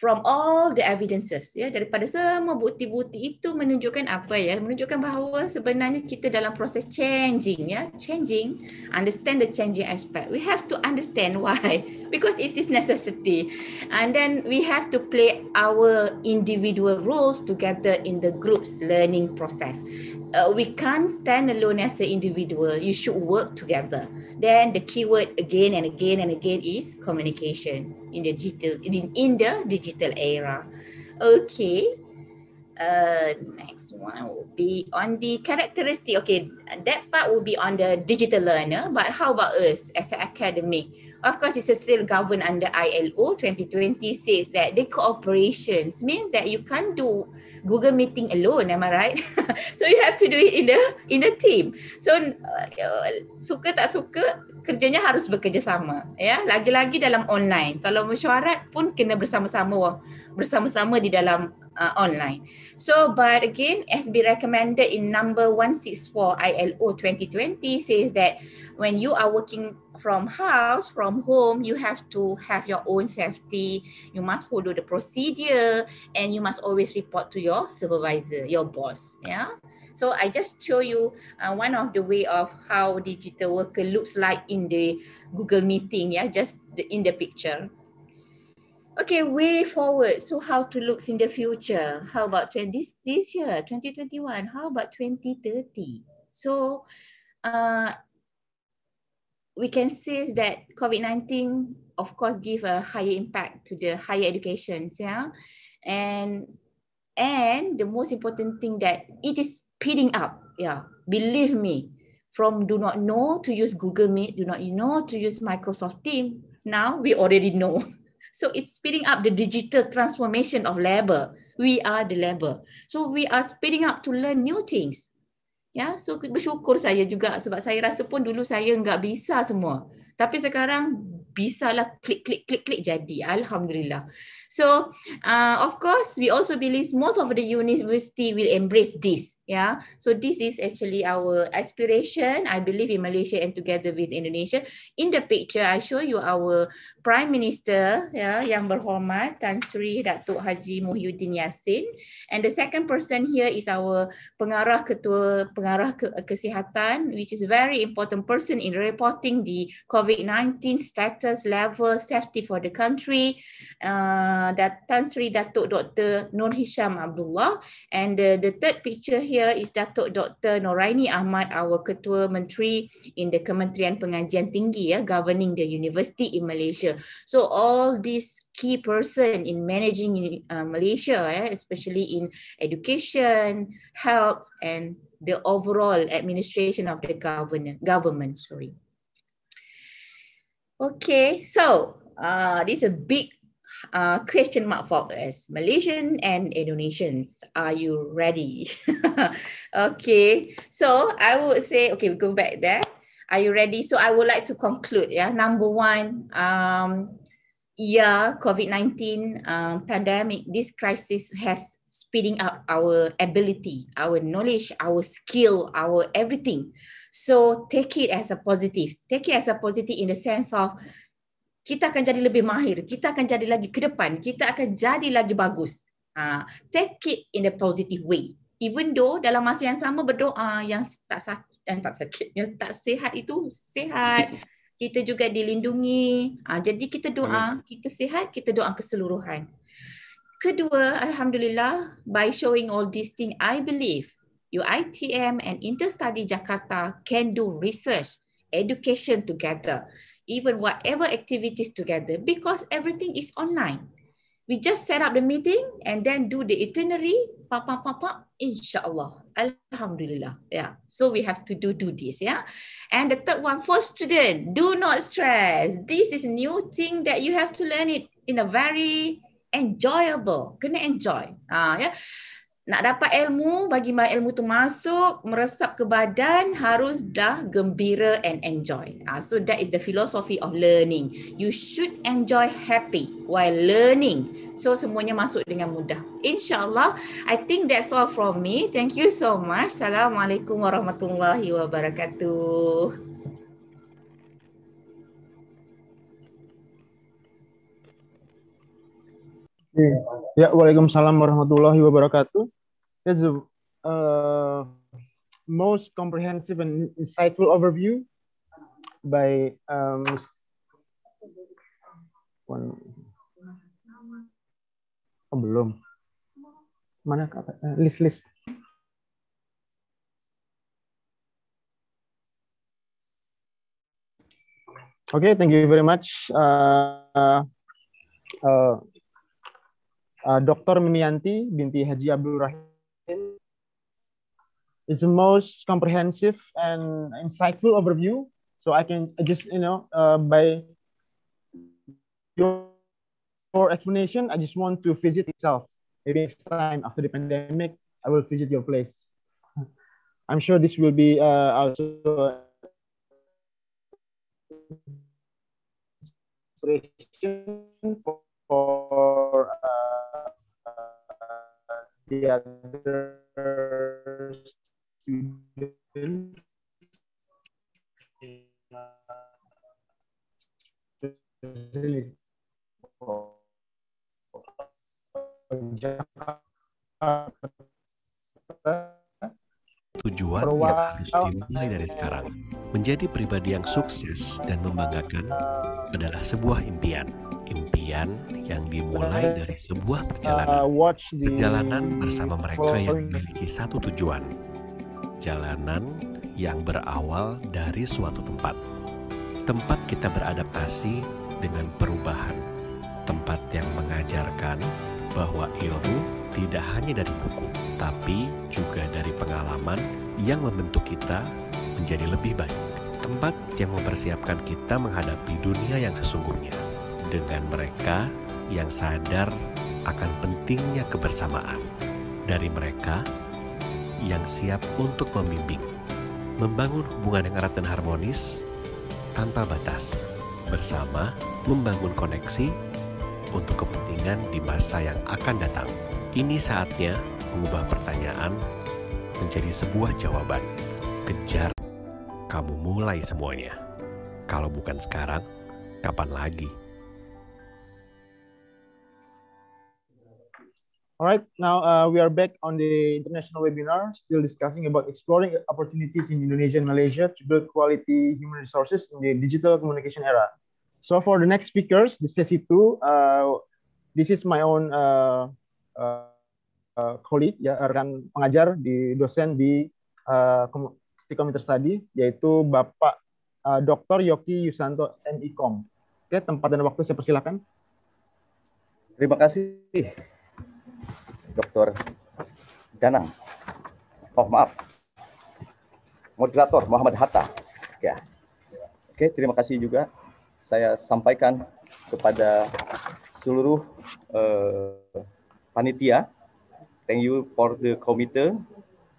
from all the evidences ya daripada semua bukti-bukti itu menunjukkan apa ya menunjukkan bahawa sebenarnya kita dalam proses changing ya changing understand the changing aspect we have to understand why <laughs> because it is necessity and then we have to play our individual roles together in the group's learning process uh, we can't stand alone as an individual you should work together then the keyword again and again and again is communication in the digital in, in the digital era. Okay, Uh, next one will be on the characteristic. Okay, that part will be on the digital learner. But how about us as an academic? Of course, it's still governed under ILO 2020 says that the cooperations means that you can't do Google meeting alone, am I right? <laughs> so you have to do it in a in a team. So uh, suka tak suka kerjanya harus bekerjasama. Ya, lagi-lagi dalam online. Kalau mesyuarat pun kena bersama-sama bersama-sama di dalam uh, online. So, but again, as be recommended in number 164 ILO 2020 says that when you are working from house, from home, you have to have your own safety. You must follow the procedure and you must always report to your supervisor, your boss. Yeah. So I just show you uh, one of the way of how digital worker looks like in the Google meeting. Yeah, just the, in the picture. Okay, way forward. So how to looks in the future? How about 20, this, this year, 2021? How about 2030? So uh, we can say that COVID-19, of course, give a higher impact to the higher education, Yeah? And, and the most important thing that it is speeding up. Yeah, believe me, from do not know to use Google Meet, do not know to use Microsoft Team. Now we already know. <laughs> So it's speeding up the digital transformation of labor. We are the labor. So we are speeding up to learn new things. Ya, so bersyukur saya juga sebab saya rasa pun dulu saya enggak bisa semua. Tapi sekarang Bisa lah klik klik klik klik jadi alhamdulillah so uh, of course we also believe most of the university will embrace this yeah so this is actually our aspiration i believe in malaysia and together with indonesia in the picture i show you our prime minister yeah yang berhormat tan sri datuk haji muhyiddin yassin and the second person here is our pengarah ketua pengarah kesihatan which is very important person in reporting the covid-19 status factors, level, safety for the country, uh, that Tan Sri Datuk Dr. Nur Hisham Abdullah. And the third picture here is Datuk Dr. Noraini Ahmad, our Ketua Menteri in the Kementerian Pengajian Tinggi, ya, governing the university in Malaysia. So all these key person in managing uh, Malaysia, eh, especially in education, health, and the overall administration of the governor, government. Sorry. Okay, so uh, this is a big uh, question mark for us, Malaysian and Indonesians. Are you ready? <laughs> okay, so I would say, okay, we go back there. Are you ready? So I would like to conclude. Yeah, number one, um, yeah, COVID nineteen um, pandemic. This crisis has speeding up our ability, our knowledge, our skill, our everything So take it as a positive. Take it as a positive in the sense of kita akan jadi lebih mahir, kita akan jadi lagi ke depan, kita akan jadi lagi bagus. Uh, take it in a positive way. Even though dalam masa yang sama berdoa yang tak sakit dan tak sakit, <laughs> yang tak sihat itu sihat. Kita juga dilindungi. Uh, jadi kita doa, kita sihat, kita doa keseluruhan. Kedua, Alhamdulillah, by showing all these things, I believe UITM and Interstudy Jakarta can do research, education together, even whatever activities together because everything is online. We just set up the meeting and then do the itinerary, pop, pop, pop, pop, inshallah, alhamdulillah. Yeah, so we have to do, do this, yeah. And the third one, for student, do not stress. This is new thing that you have to learn it in a very enjoyable, gonna enjoy, Ah yeah. Nak dapat ilmu, bagi mbak ilmu tu masuk, meresap ke badan, harus dah gembira and enjoy. Uh, so that is the philosophy of learning. You should enjoy happy while learning. So semuanya masuk dengan mudah. InsyaAllah, I think that's all from me. Thank you so much. Assalamualaikum warahmatullahi wabarakatuh. Ya, Waalaikumsalam warahmatullahi wabarakatuh. That's a uh, most comprehensive and insightful overview by um, one. Oh, belum. Mana kata eh, list list. Okay, thank you very much. Uh, uh, uh, Dr. Mimianti binti Haji Abdul Rahim is the most comprehensive and insightful overview. So I can just, you know, uh, by your explanation, I just want to visit itself. Maybe next time after the pandemic, I will visit your place. <laughs> I'm sure this will be uh, also inspiration for, for uh, the others Tujuan yang harus dimulai dari sekarang menjadi pribadi yang sukses dan membanggakan adalah sebuah impian. Impian yang dimulai dari sebuah perjalanan, uh, perjalanan bersama mereka yang memiliki satu tujuan, perjalanan yang berawal dari suatu tempat. Tempat kita beradaptasi dengan perubahan. Tempat yang mengajarkan bahwa ilmu tidak hanya dari buku, tapi juga dari pengalaman yang membentuk kita menjadi lebih baik. Tempat yang mempersiapkan kita menghadapi dunia yang sesungguhnya dengan mereka yang sadar akan pentingnya kebersamaan. Dari mereka yang siap untuk membimbing, membangun hubungan yang erat dan harmonis tanpa batas, bersama membangun koneksi untuk kepentingan di masa yang akan datang. Ini saatnya mengubah pertanyaan menjadi sebuah jawaban. Kejar, kamu mulai semuanya. Kalau bukan sekarang, kapan lagi? All right, now uh, we are back on the international webinar, still discussing about exploring opportunities in Indonesia and Malaysia to build quality human resources in the digital communication era. So for the next speakers, the sesi 2 uh, this is my own uh, uh, uh, colleague, ya, rekan pengajar di dosen di uh, Stikom Interstudy, yaitu Bapak uh, Dr. Yoki Yusanto MIKOM. Oke, tempat dan waktu saya persilakan. Terima kasih. Dr. Danang. Oh, maaf. Moderator Muhammad Hatta. Ya. Oke, terima kasih juga saya sampaikan kepada seluruh uh, panitia. Thank you for the committee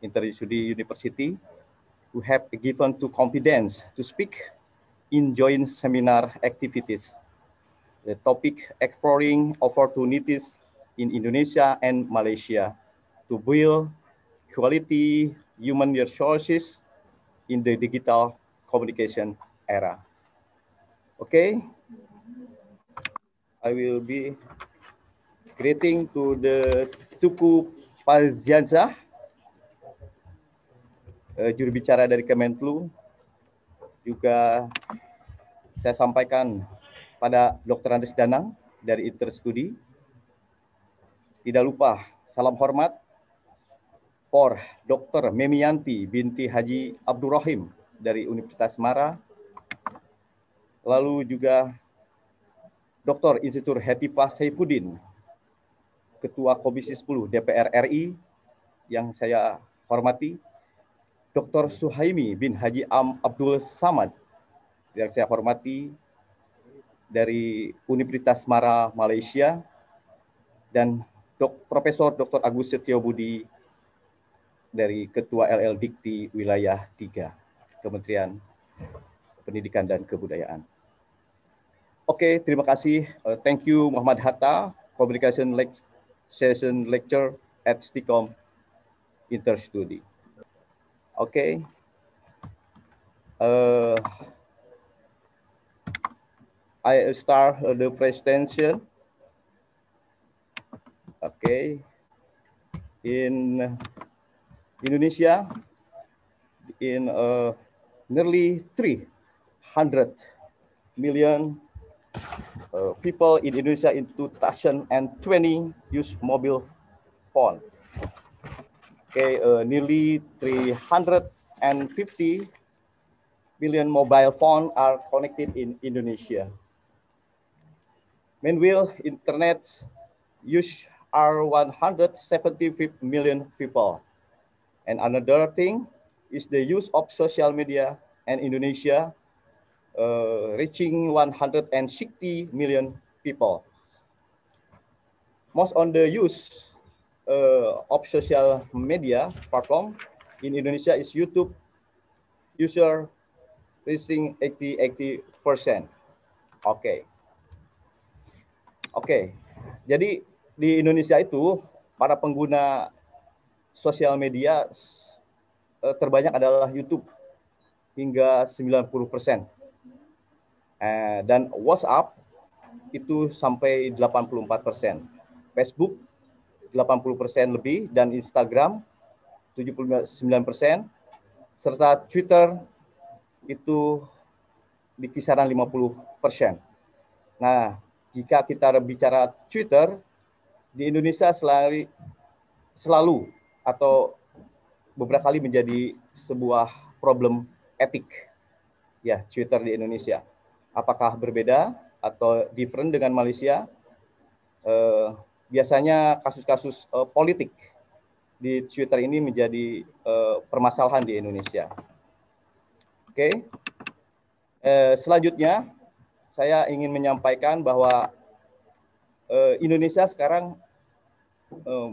Interjudi University who have given to confidence to speak in joint seminar activities. The topic exploring opportunities in Indonesia and Malaysia to build quality human resources in the digital communication era. Okay, I will be greeting to the Tuku Pazianza, uh, eh, juru bicara dari Kemenlu. Juga saya sampaikan pada Dr. Andres Danang dari Interstudy. Tidak lupa, salam hormat, Por Dr. Memianti binti Haji Abdurrahim dari Universitas Mara. Lalu juga Dr. Insinyur Hetifah Saifuddin, Ketua Komisi 10 DPR RI yang saya hormati, Dr. Suhaimi bin Haji Am Abdul Samad yang saya hormati dari Universitas Mara Malaysia dan Dok, Profesor Dr. Agus Setio Budi dari Ketua LL Dikti Wilayah 3 Kementerian Pendidikan dan Kebudayaan. Oke, okay, terima kasih. Uh, thank you Muhammad Hatta, Communication le Session Lecture at Stikom Interstudy. Oke. Okay. Uh, eh, I start the presentation okay, in Indonesia, in uh, nearly 300 million uh, people in Indonesia in 2020 use mobile phone. Okay, uh, eh, nearly 350 million mobile phone are connected in Indonesia. Meanwhile, internet use are 175 million people. And another thing is the use of social media in Indonesia uh, reaching 160 million people. Most on the use uh, of social media platform in Indonesia is YouTube user reaching 80 80 percent. okay. Okay. Jadi di Indonesia itu para pengguna sosial media eh, terbanyak adalah YouTube hingga 90 persen. Eh, dan WhatsApp itu sampai 84 persen. Facebook 80 persen lebih dan Instagram 79 persen serta Twitter itu di kisaran 50 persen. Nah, jika kita bicara Twitter, di Indonesia selalu selalu atau beberapa kali menjadi sebuah problem etik ya Twitter di Indonesia. Apakah berbeda atau different dengan Malaysia? Eh, biasanya kasus-kasus eh, politik di Twitter ini menjadi eh, permasalahan di Indonesia. Oke, okay. eh, selanjutnya saya ingin menyampaikan bahwa Eh, Indonesia sekarang eh,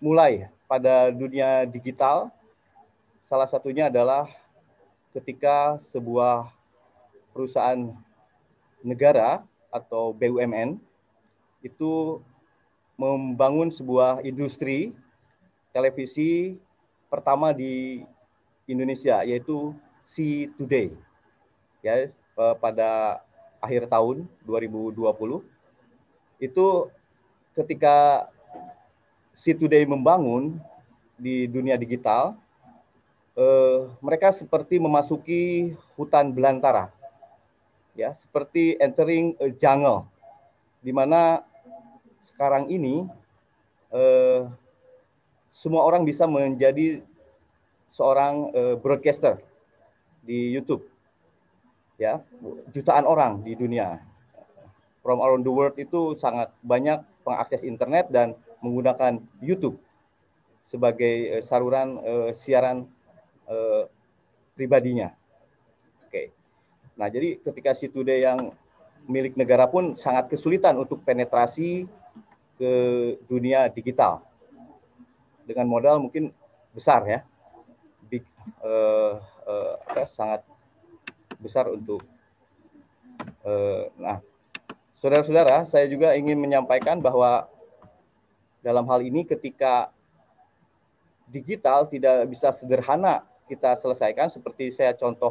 mulai pada dunia digital. Salah satunya adalah ketika sebuah perusahaan negara atau BUMN itu membangun sebuah industri televisi pertama di Indonesia yaitu C Today ya eh, pada akhir tahun 2020 itu ketika si today membangun di dunia digital, eh, mereka seperti memasuki hutan belantara, ya seperti entering a jungle, di mana sekarang ini eh, semua orang bisa menjadi seorang eh, broadcaster di YouTube, ya jutaan orang di dunia from around the world itu sangat banyak pengakses internet dan menggunakan YouTube sebagai eh, saluran uh, siaran uh, pribadinya. Oke. Okay. Nah, jadi ketika si Today yang milik negara pun sangat kesulitan untuk penetrasi ke dunia digital. Dengan modal mungkin besar ya. Big uh, uh, sangat besar untuk uh, nah Saudara-saudara, saya juga ingin menyampaikan bahwa dalam hal ini ketika digital tidak bisa sederhana kita selesaikan seperti saya contoh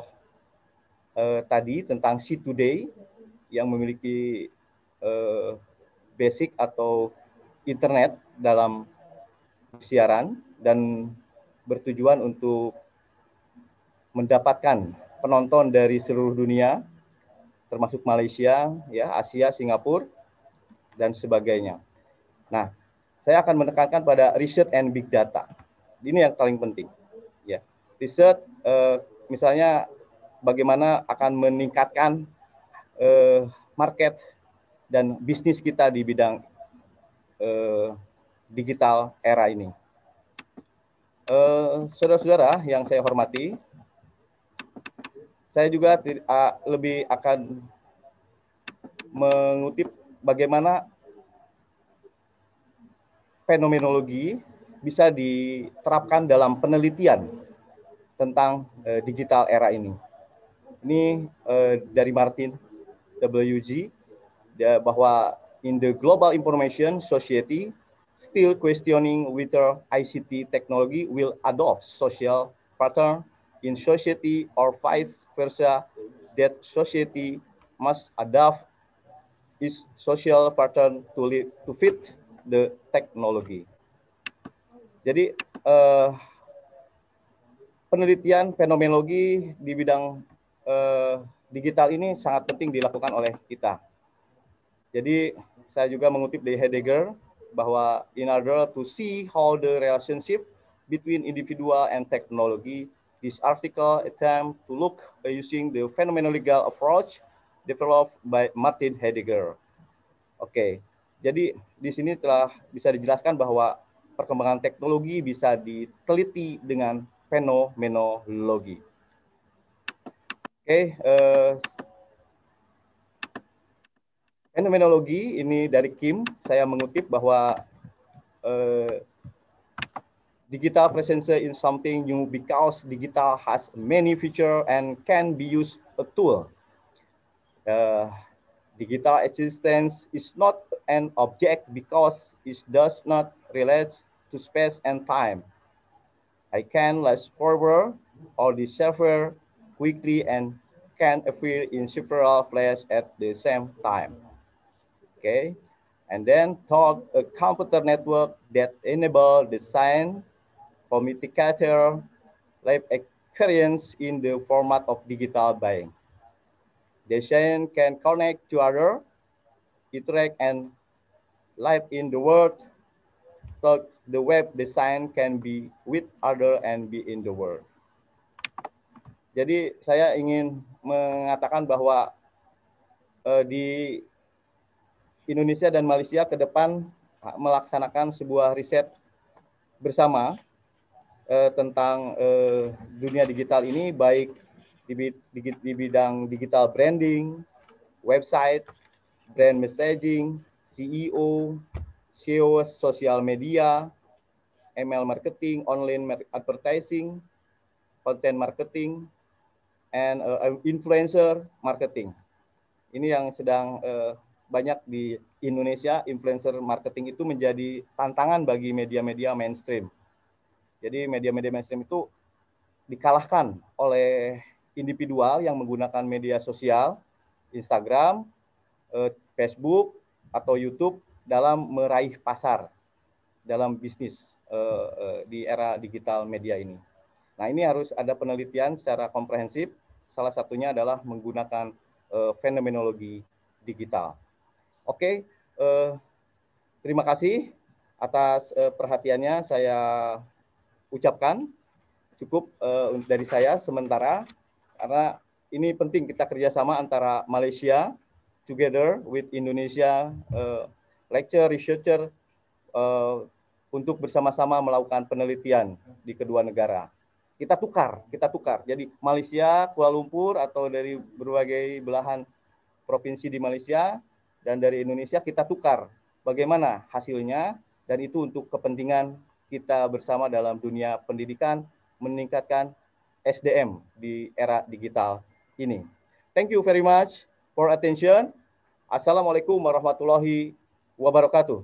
eh, tadi tentang C Today yang memiliki eh, basic atau internet dalam siaran dan bertujuan untuk mendapatkan penonton dari seluruh dunia termasuk Malaysia, ya, Asia, Singapura, dan sebagainya. Nah, saya akan menekankan pada riset and big data. Ini yang paling penting. Ya, riset eh, misalnya bagaimana akan meningkatkan eh, market dan bisnis kita di bidang eh, digital era ini. Eh, saudara-saudara eh, saudara -saudara yang saya hormati, saya juga uh, lebih akan mengutip bagaimana fenomenologi bisa diterapkan dalam penelitian tentang uh, digital era ini. Ini uh, dari Martin WG dia, bahwa in the global information society still questioning whether ICT technology will adopt social pattern in society or vice versa that society must adapt its social pattern to, live, to fit the technology. Jadi uh, penelitian fenomenologi di bidang uh, digital ini sangat penting dilakukan oleh kita. Jadi saya juga mengutip dari Heidegger bahwa in order to see how the relationship between individual and technology This article attempt to look using the phenomenological approach developed by Martin Heidegger. Oke, okay. jadi di sini telah bisa dijelaskan bahwa perkembangan teknologi bisa diteliti dengan fenomenologi. Oke, okay, uh, eh, fenomenologi ini dari Kim, saya mengutip bahwa uh, Digital Presence is something new because digital has many features and can be used a tool. Uh, existence is not an object because it does not relate to space and time. I can last forward or the server quickly and can appear in several flash at the same time. Okay, and then talk a computer network that enable the science communicator life experience in the format of digital buying. chain can connect to other, interact and live in the world. So the web design can be with other and be in the world. Jadi saya ingin mengatakan bahwa uh, di Indonesia dan Malaysia ke depan ah, melaksanakan sebuah riset bersama eh, tentang eh, dunia digital ini baik di, di, di bidang digital branding, website, brand messaging, CEO, SEO social media, ML marketing, online advertising, content marketing, and uh, influencer marketing. Ini yang sedang uh, banyak di Indonesia, influencer marketing itu menjadi tantangan bagi media-media mainstream. Jadi media-media mainstream itu dikalahkan oleh individual yang menggunakan media sosial, Instagram, eh, Facebook, atau YouTube dalam meraih pasar dalam bisnis eh, eh, di era digital media ini. Nah ini harus ada penelitian secara komprehensif. Salah satunya adalah menggunakan fenomenologi digital. Oke, terima kasih atas perhatiannya. Saya ucapkan cukup uh, dari saya sementara karena ini penting kita kerjasama antara Malaysia together with Indonesia uh, lecture researcher uh, untuk bersama-sama melakukan penelitian di kedua negara. Kita tukar, kita tukar. Jadi Malaysia, Kuala Lumpur atau dari berbagai belahan provinsi di Malaysia dan dari Indonesia kita tukar bagaimana hasilnya dan itu untuk kepentingan kita bersama dalam dunia pendidikan meningkatkan SDM di era digital ini. Thank you very much for attention. Assalamualaikum warahmatullahi wabarakatuh.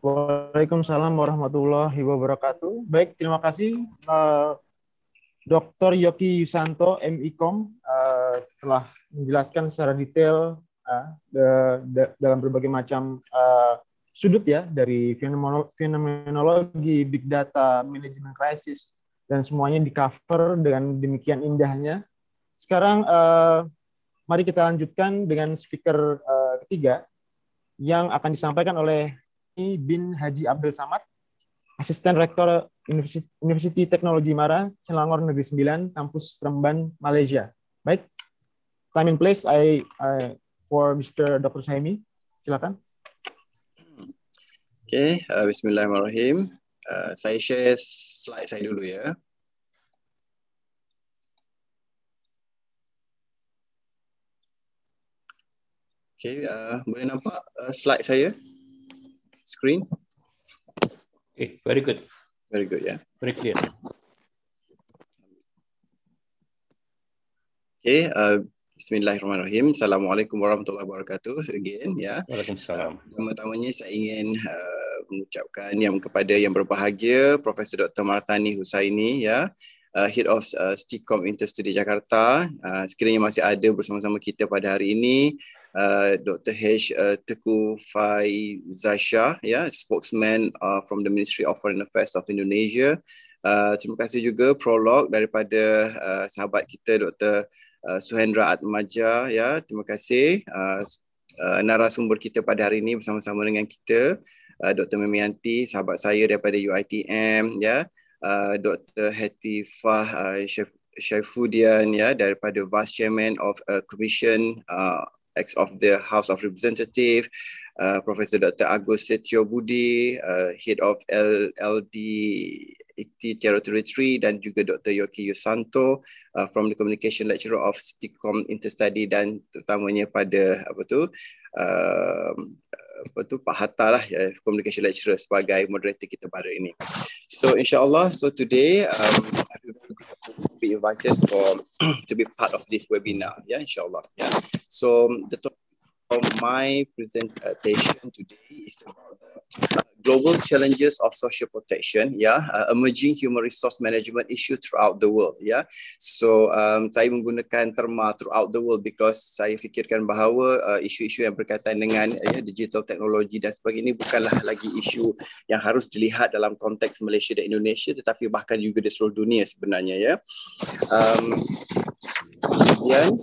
Waalaikumsalam warahmatullahi wabarakatuh. Baik, terima kasih uh, eh, Dr. Yoki Yusanto, MIKOM, uh, eh, telah menjelaskan secara detail uh, dalam berbagai macam uh, sudut ya dari fenomenologi, big data, manajemen krisis dan semuanya di cover dengan demikian indahnya. Sekarang uh, mari kita lanjutkan dengan speaker uh, ketiga yang akan disampaikan oleh I bin Haji Abdul Samad, asisten rektor University, University Teknologi Mara, Selangor Negeri 9, kampus Remban, Malaysia. Baik, time and place I, I for Mr. Dr. Saimi, Silakan. Okay, uh, bismillahirrahmanirrahim. Uh, saya share slide saya dulu ya. Okay, uh, boleh nampak uh, slide saya? Screen? Okay, eh, very good. Very good, yeah. Very clear. Okay, uh, Bismillahirrahmanirrahim. Assalamualaikum warahmatullahi wabarakatuh. Again, ya. Waalaikumsalam. Pertama-tamanya saya ingin uh, mengucapkan yang kepada yang berbahagia Profesor Dr. Martani Husaini ya. Uh, Head of uh, STICOM Interstudy Jakarta uh, Sekiranya masih ada bersama-sama kita pada hari ini uh, Dr. H. Uh, Teku Faizasha ya Spokesman uh, from the Ministry of Foreign Affairs of Indonesia uh, Terima kasih juga prolog daripada uh, sahabat kita Dr. Uh, Suhendra Atmaja ya terima kasih uh, uh, narasumber kita pada hari ini bersama-sama dengan kita uh, Dr Memianti sahabat saya daripada UiTM ya uh, Dr Hatifah uh, Syafudian ya daripada Vice Chairman of uh, Commission uh, ex of the House of Representative uh, Profesor Dr Agus Setiobudi, uh, Head of LLD Ikti Territory dan juga Dr. Yoki Yusanto uh, from the Communication Lecturer of Stikom Interstudy dan terutamanya pada apa tu uh, apa tu Pak Hatta lah ya, Communication Lecturer sebagai moderator kita pada ini. So insyaAllah, so today um, be invited for to be part of this webinar ya yeah, insyaallah ya yeah. so the topic of my presentation today is about global challenges of social protection yeah uh, emerging human resource management issue throughout the world yeah so um, saya menggunakan terma throughout the world because saya fikirkan bahawa uh, isu-isu yang berkaitan dengan uh, ya, digital teknologi dan sebagainya bukanlah lagi isu yang harus dilihat dalam konteks Malaysia dan Indonesia tetapi bahkan juga di seluruh dunia sebenarnya ya yeah. um,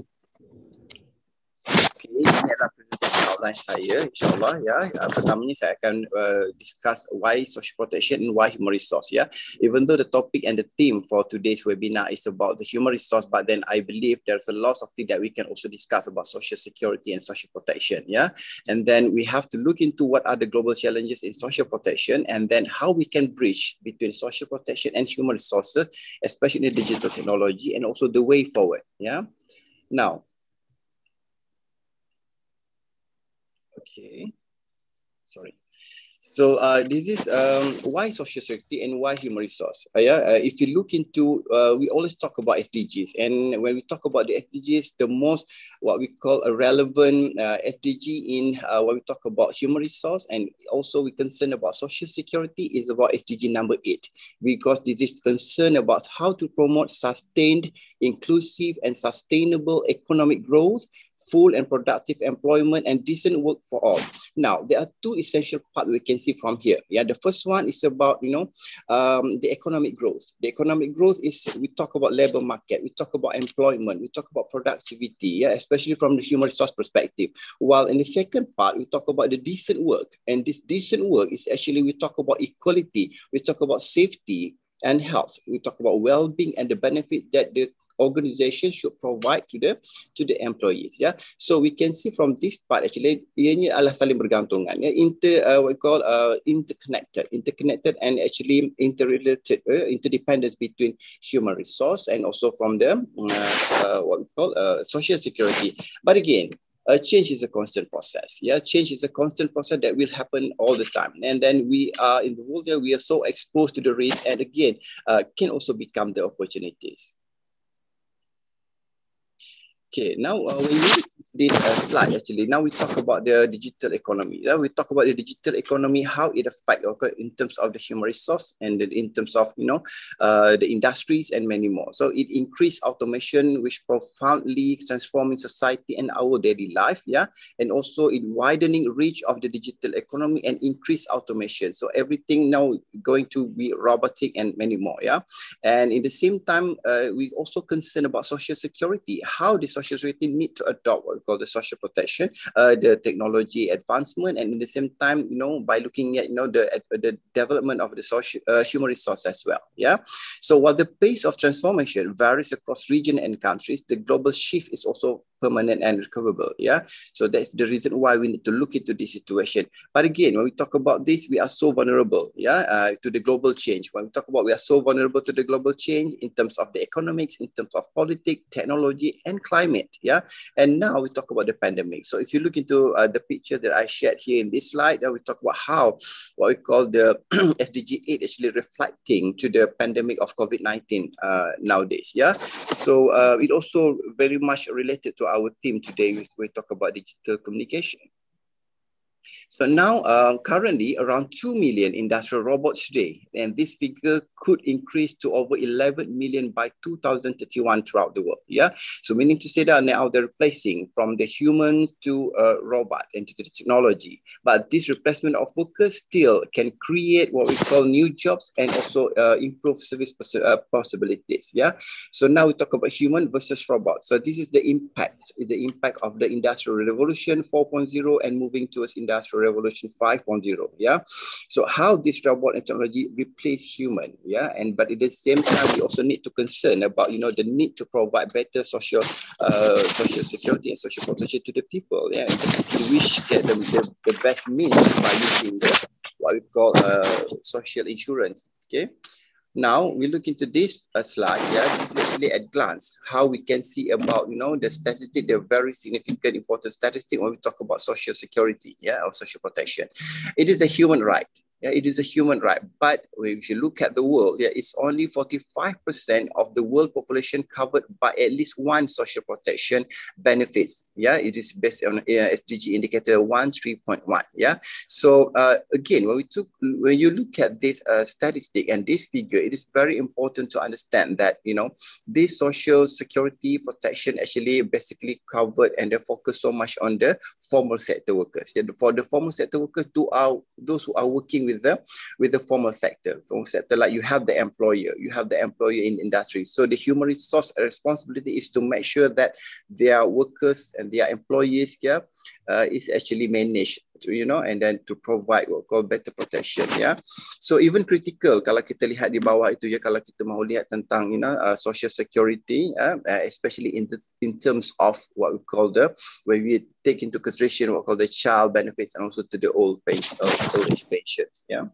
India presentation. outline saya, insyaAllah. Ya. Uh, pertamanya saya akan uh, discuss why social protection and why human resource. Yeah. Even though the topic and the theme for today's webinar is about the human resource, but then I believe there's a lot of things that we can also discuss about social security and social protection. Yeah. And then we have to look into what are the global challenges in social protection and then how we can bridge between social protection and human resources, especially in digital technology and also the way forward. Yeah. Now, Okay. Sorry. So uh, this is um, why social security and why human resource. Uh, yeah, uh, if you look into, uh, we always talk about SDGs, and when we talk about the SDGs, the most what we call a relevant uh, SDG in uh, when we talk about human resource, and also we concern about social security is about SDG number eight, because this is concern about how to promote sustained, inclusive, and sustainable economic growth full and productive employment and decent work for all. Now, there are two essential parts we can see from here. Yeah, the first one is about, you know, um, the economic growth. The economic growth is, we talk about labor market, we talk about employment, we talk about productivity, yeah, especially from the human resource perspective. While in the second part, we talk about the decent work. And this decent work is actually, we talk about equality, we talk about safety, and health. We talk about well-being and the benefits that the organization should provide to the to the employees yeah so we can see from this part actually ianya adalah saling bergantungan Yeah, inter uh, we call uh, interconnected interconnected and actually interrelated uh, interdependence between human resource and also from the mm, uh, uh, what we call uh, social security but again change is a constant process. Yeah, change is a constant process that will happen all the time. And then we are in the world that we are so exposed to the risk, and again, uh, can also become the opportunities. Okay, now uh, when you this uh, slide actually. Now we talk about the digital economy. Now we talk about the digital economy, how it affects in terms of the human resource and in terms of you know uh, the industries and many more. So it increased automation, which profoundly transforming society and our daily life. Yeah, and also in widening reach of the digital economy and increased automation. So everything now going to be robotic and many more. Yeah, and in the same time, uh, we also concerned about social security, how the social security need to adopt Called the social protection, uh, the technology advancement, and in the same time, you know, by looking at you know the the development of the social uh, human resource as well. Yeah. So while the pace of transformation varies across region and countries, the global shift is also permanent and recoverable. Yeah. So that's the reason why we need to look into this situation. But again, when we talk about this, we are so vulnerable, yeah, uh, to the global change. When we talk about we are so vulnerable to the global change in terms of the economics, in terms of politics, technology, and climate. Yeah. And now we talk about the pandemic. So if you look into uh, the picture that I shared here in this slide, uh, we talk about how what we call the SDG <clears throat> 8 actually reflecting to the pandemic of COVID-19 uh, nowadays. Yeah. So uh, it also very much related to our theme today is we talk about digital communication. So now, uh, currently, around 2 million industrial robots today, and this figure could increase to over 11 million by 2031 throughout the world. Yeah, so meaning to say that now they're replacing from the humans to uh, robot and to the technology. But this replacement of workers still can create what we call new jobs and also uh, improve service poss uh, possibilities. Yeah, so now we talk about human versus robot. So this is the impact, the impact of the industrial revolution 4.0 and moving towards industrial revolution 5.0 yeah so how this robot and technology replace human yeah and but at the same time we also need to concern about you know the need to provide better social uh, social security and social protection to the people yeah we should get the, the, the best means by using the, what we call uh, social insurance okay now we look into this slide. Yeah, this is actually at glance how we can see about you know the statistic, the very significant important statistic when we talk about social security, yeah, or social protection. It is a human right. Yeah, it is a human right. But if you look at the world, yeah, it's only 45% of the world population covered by at least one social protection benefits. Yeah, it is based on uh, SDG indicator 13.1. Yeah. So uh, again, when we took when you look at this uh, statistic and this figure, it is very important to understand that you know this social security protection actually basically covered and they focus so much on the formal sector workers. Yeah, for the formal sector workers, to our those who are working with with the with the formal sector, formal sector like you have the employer, you have the employer in industry. So the human resource responsibility is to make sure that their workers and their employees, yeah, uh, is actually managed to, you know and then to provide what called better protection yeah so even critical kalau kita lihat di bawah itu ya kalau kita mahu lihat tentang you know uh, social security ya, uh, especially in the in terms of what we call the when we take into consideration what called the child benefits and also to the old, page, old age patients yeah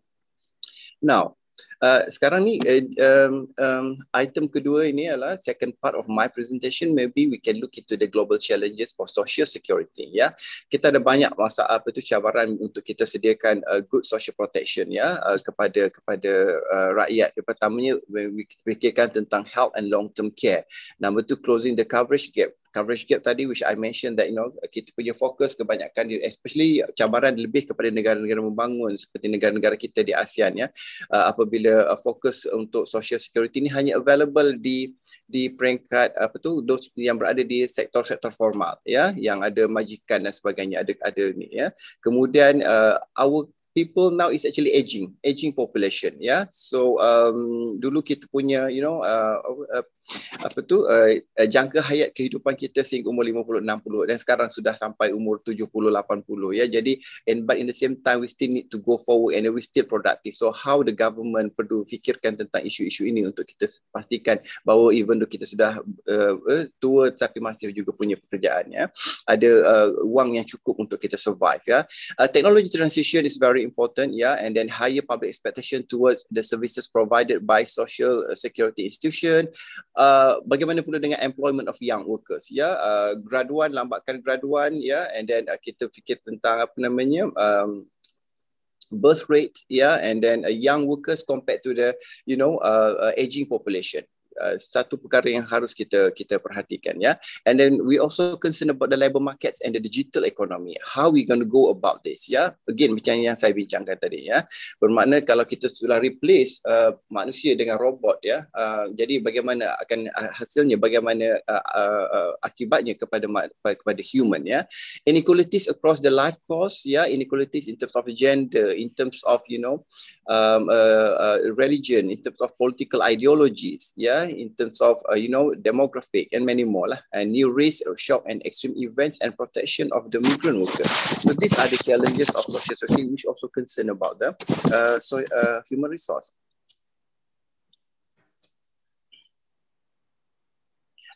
now Uh, sekarang ni eh, um, um, item kedua ini adalah second part of my presentation. Maybe we can look into the global challenges for social security. Ya, yeah. kita ada banyak masalah apa tu cabaran untuk kita sediakan uh, good social protection ya yeah, uh, kepada kepada uh, rakyat. Yang pertamanya, we fikirkan tentang health and long term care. Number two, closing the coverage gap coverage gap tadi which I mentioned that you know kita punya fokus kebanyakan especially cabaran lebih kepada negara-negara membangun seperti negara-negara kita di ASEAN ya uh, apabila uh, fokus untuk social security ni hanya available di di peringkat apa tu those yang berada di sektor-sektor formal ya yang ada majikan dan sebagainya ada ada ni ya kemudian uh, our people now is actually aging aging population yeah so um dulu kita punya you know uh, uh, apa tu uh, jangka hayat kehidupan kita sehingga umur 50 60 dan sekarang sudah sampai umur 70 80 ya jadi and but in the same time we still need to go forward and we still productive so how the government perlu fikirkan tentang isu-isu ini untuk kita pastikan bahawa even though kita sudah uh, tua tapi masih juga punya pekerjaan ya ada uh, wang yang cukup untuk kita survive ya uh, technology transition is very important ya and then higher public expectation towards the services provided by social security institution uh, bagaimana pula dengan employment of young workers ya yeah? uh, graduan lambatkan graduan ya yeah? and then uh, kita fikir tentang apa namanya um, birth rate yeah and then uh, young workers compared to the you know uh, uh, aging population Uh, satu perkara yang harus kita kita perhatikan ya and then we also concern about the labor markets and the digital economy how we going to go about this ya again macam yang saya bincangkan tadi ya bermakna kalau kita sudah replace uh, manusia dengan robot ya uh, jadi bagaimana akan uh, hasilnya bagaimana uh, uh, uh akibatnya kepada kepada human ya inequalities across the life course ya inequalities in terms of gender in terms of you know um, uh, uh, religion in terms of political ideologies ya in terms of, uh, you know, demographic and many more, lah, and new risk, shock and extreme events and protection of the migrant workers. So these are the challenges of social security, which also concern about the uh, so, uh, human resource.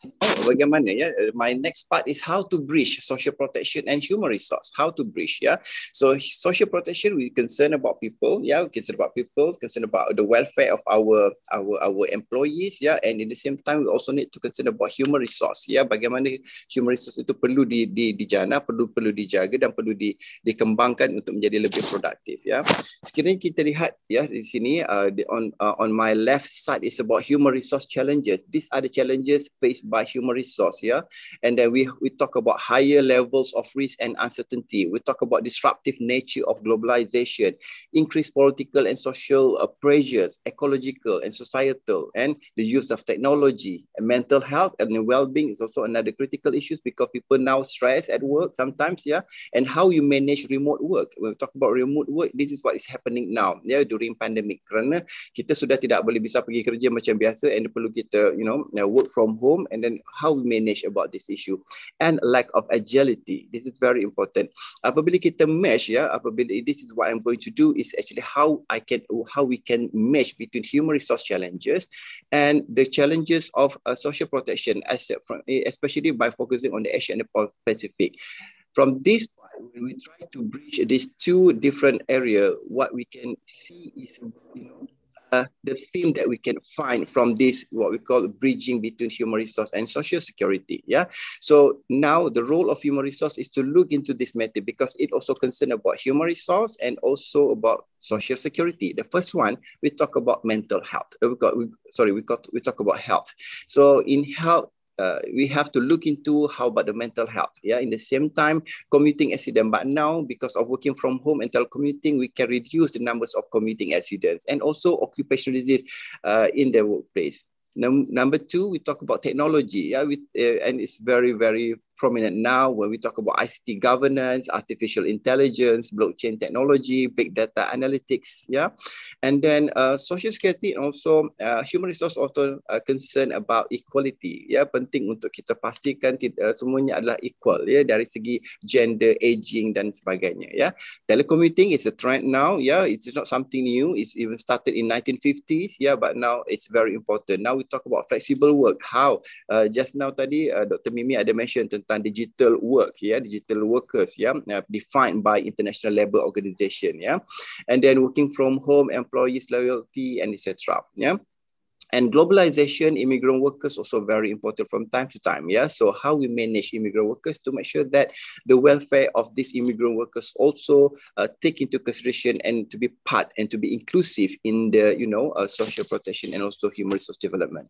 oh bagaimana ya eh, my next part is how to bridge social protection and human resource how to bridge ya so social protection we concern about people ya yeah? concern about people concern about the welfare of our our our employees yeah? and in the same time we also need to concern about human resource yeah? bagaimana human resource itu perlu di di dijana perlu perlu dijaga dan perlu di dikembangkan untuk menjadi lebih produktif ya yeah? sekiranya kita lihat ya yeah, di sini uh, on uh, on my left side is about human resource challenges these are the challenges faced by human resource yeah and then we we talk about higher levels of risk and uncertainty we talk about disruptive nature of globalization increased political and social uh, pressures ecological and societal and the use of technology and mental health and well-being is also another critical issue because people now stress at work sometimes yeah and how you manage remote work when we talk about remote work this is what is happening now yeah during pandemic kerana kita sudah tidak boleh bisa pergi kerja macam biasa and perlu kita you know uh, work from home and and then how we manage about this issue and lack of agility this is very important apabila kita mesh, ya apabila this is what i'm going to do is actually how i can how we can match between human resource challenges and the challenges of uh, social protection as from, especially by focusing on the asia and the pacific from this point, when we try to bridge these two different area what we can see is you know uh, the theme that we can find from this what we call bridging between human resource and social security yeah so now the role of human resource is to look into this matter because it also concerns about human resource and also about social security the first one we talk about mental health uh, we got we, sorry we got we talk about health so in health uh, we have to look into how about the mental health. Yeah, in the same time, commuting accident. But now, because of working from home and telecommuting, we can reduce the numbers of commuting accidents and also occupational disease uh, in the workplace. Num number two, we talk about technology. Yeah, we, uh, and it's very very prominent now when we talk about ICT governance, artificial intelligence, blockchain technology, big data analytics, yeah. And then uh, social security and also uh, human resource also uh, concern about equality, yeah. Penting untuk kita pastikan uh, semuanya adalah equal, yeah. Dari segi gender, aging dan sebagainya, yeah. Telecommuting is a trend now, yeah. It's not something new. It's even started in 1950s, yeah. But now it's very important. Now we talk about flexible work. How? Uh, just now tadi uh, Dr. Mimi ada mention tentang digital work ya yeah, digital workers ya yeah, uh, defined by international labor organization ya yeah. and then working from home employees loyalty and etc yeah and globalization, immigrant workers also very important from time to time. Yeah. So how we manage immigrant workers to make sure that the welfare of these immigrant workers also uh, take into consideration and to be part and to be inclusive in the you know uh, social protection and also human resource development.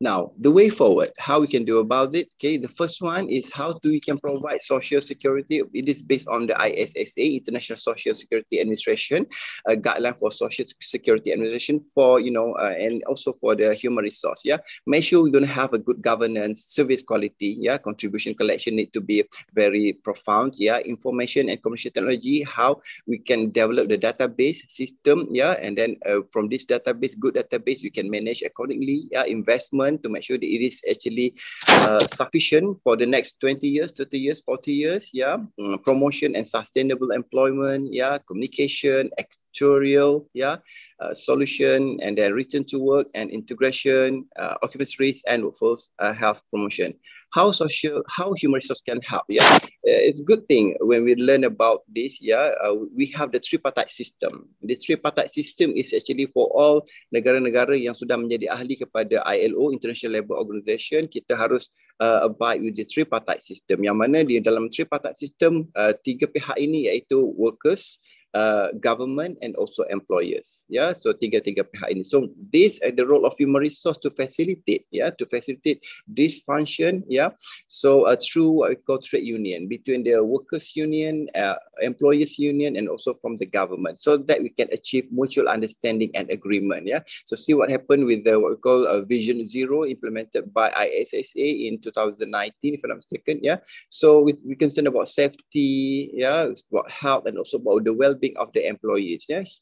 Now, the way forward, how we can do about it. Okay, the first one is how do we can provide social security. It is based on the ISSA, International Social Security Administration, a guideline for social security administration for, you know, uh, and also for the human resource. Yeah, make sure we don't have a good governance, service quality. Yeah, contribution collection need to be very profound. Yeah, information and commercial technology, how we can develop the database system. Yeah, and then uh, from this database, good database, we can manage accordingly. Yeah, investment government to make sure that it is actually uh, sufficient for the next 20 years, 30 years, 40 years. Yeah, mm, promotion and sustainable employment. Yeah, communication, actuarial. Yeah, uh, solution and then return to work and integration, uh, occupancy and workforce uh, health promotion. how social how human resource can help yeah eh, it's good thing when we learn about this yeah uh, we have the tripartite system the tripartite system is actually for all negara-negara yang sudah menjadi ahli kepada ILO international labour organization kita harus uh, abide with the tripartite system yang mana di dalam tripartite system uh, tiga pihak ini iaitu workers uh, Uh, government and also employers. Yeah, so tiga-tiga pihak ini. So this uh, the role of human resource to facilitate. Yeah, to facilitate this function. Yeah, so uh, through what we call trade union between the workers union, uh, employers union, and also from the government, so that we can achieve mutual understanding and agreement. Yeah, so see what happened with the what we call uh, Vision Zero implemented by ISSA in 2019, if I'm not mistaken. Yeah, so we we concerned about safety. Yeah, about health and also about the well of the employees. Yes.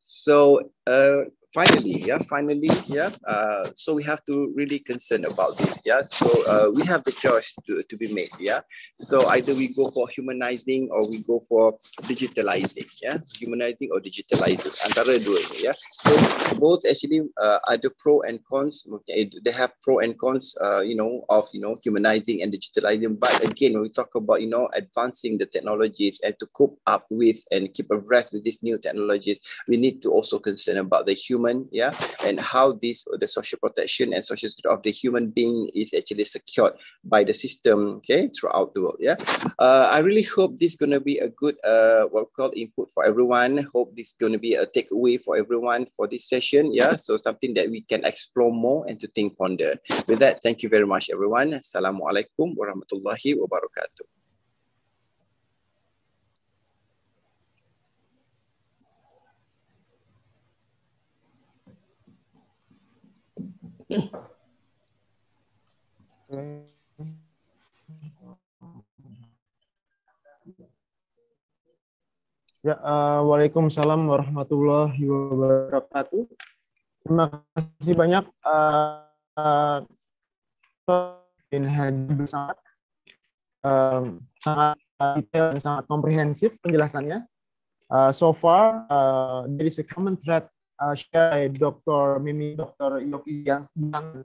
So uh, finally, yeah, finally, yeah. Uh, so we have to really concern about this, yeah. So uh, we have the choice to, to be made, yeah. So either we go for humanizing or we go for digitalizing, yeah. Humanizing or digitalizing, antara dua ni, yeah. So both actually uh, are the pro and cons. They have pro and cons, uh, you know, of you know humanizing and digitalizing. But again, when we talk about you know advancing the technologies and to cope up with and keep abreast with these new technologies, we need to also concern about the human human, yeah, and how this the social protection and social security of the human being is actually secured by the system, okay, throughout the world, yeah. Uh, I really hope this is gonna be a good uh what called input for everyone. Hope this is gonna be a takeaway for everyone for this session, yeah. So something that we can explore more and to think ponder. With that, thank you very much, everyone. Assalamualaikum warahmatullahi wabarakatuh. Ya, uh, Waalaikumsalam warahmatullahi wabarakatuh. Terima kasih banyak uh, bin Haji sangat um, sangat detail dan sangat komprehensif penjelasannya. Uh, so far, uh, there is a common thread uh, share Dr. Mimi, Dr. Yoki yang sedang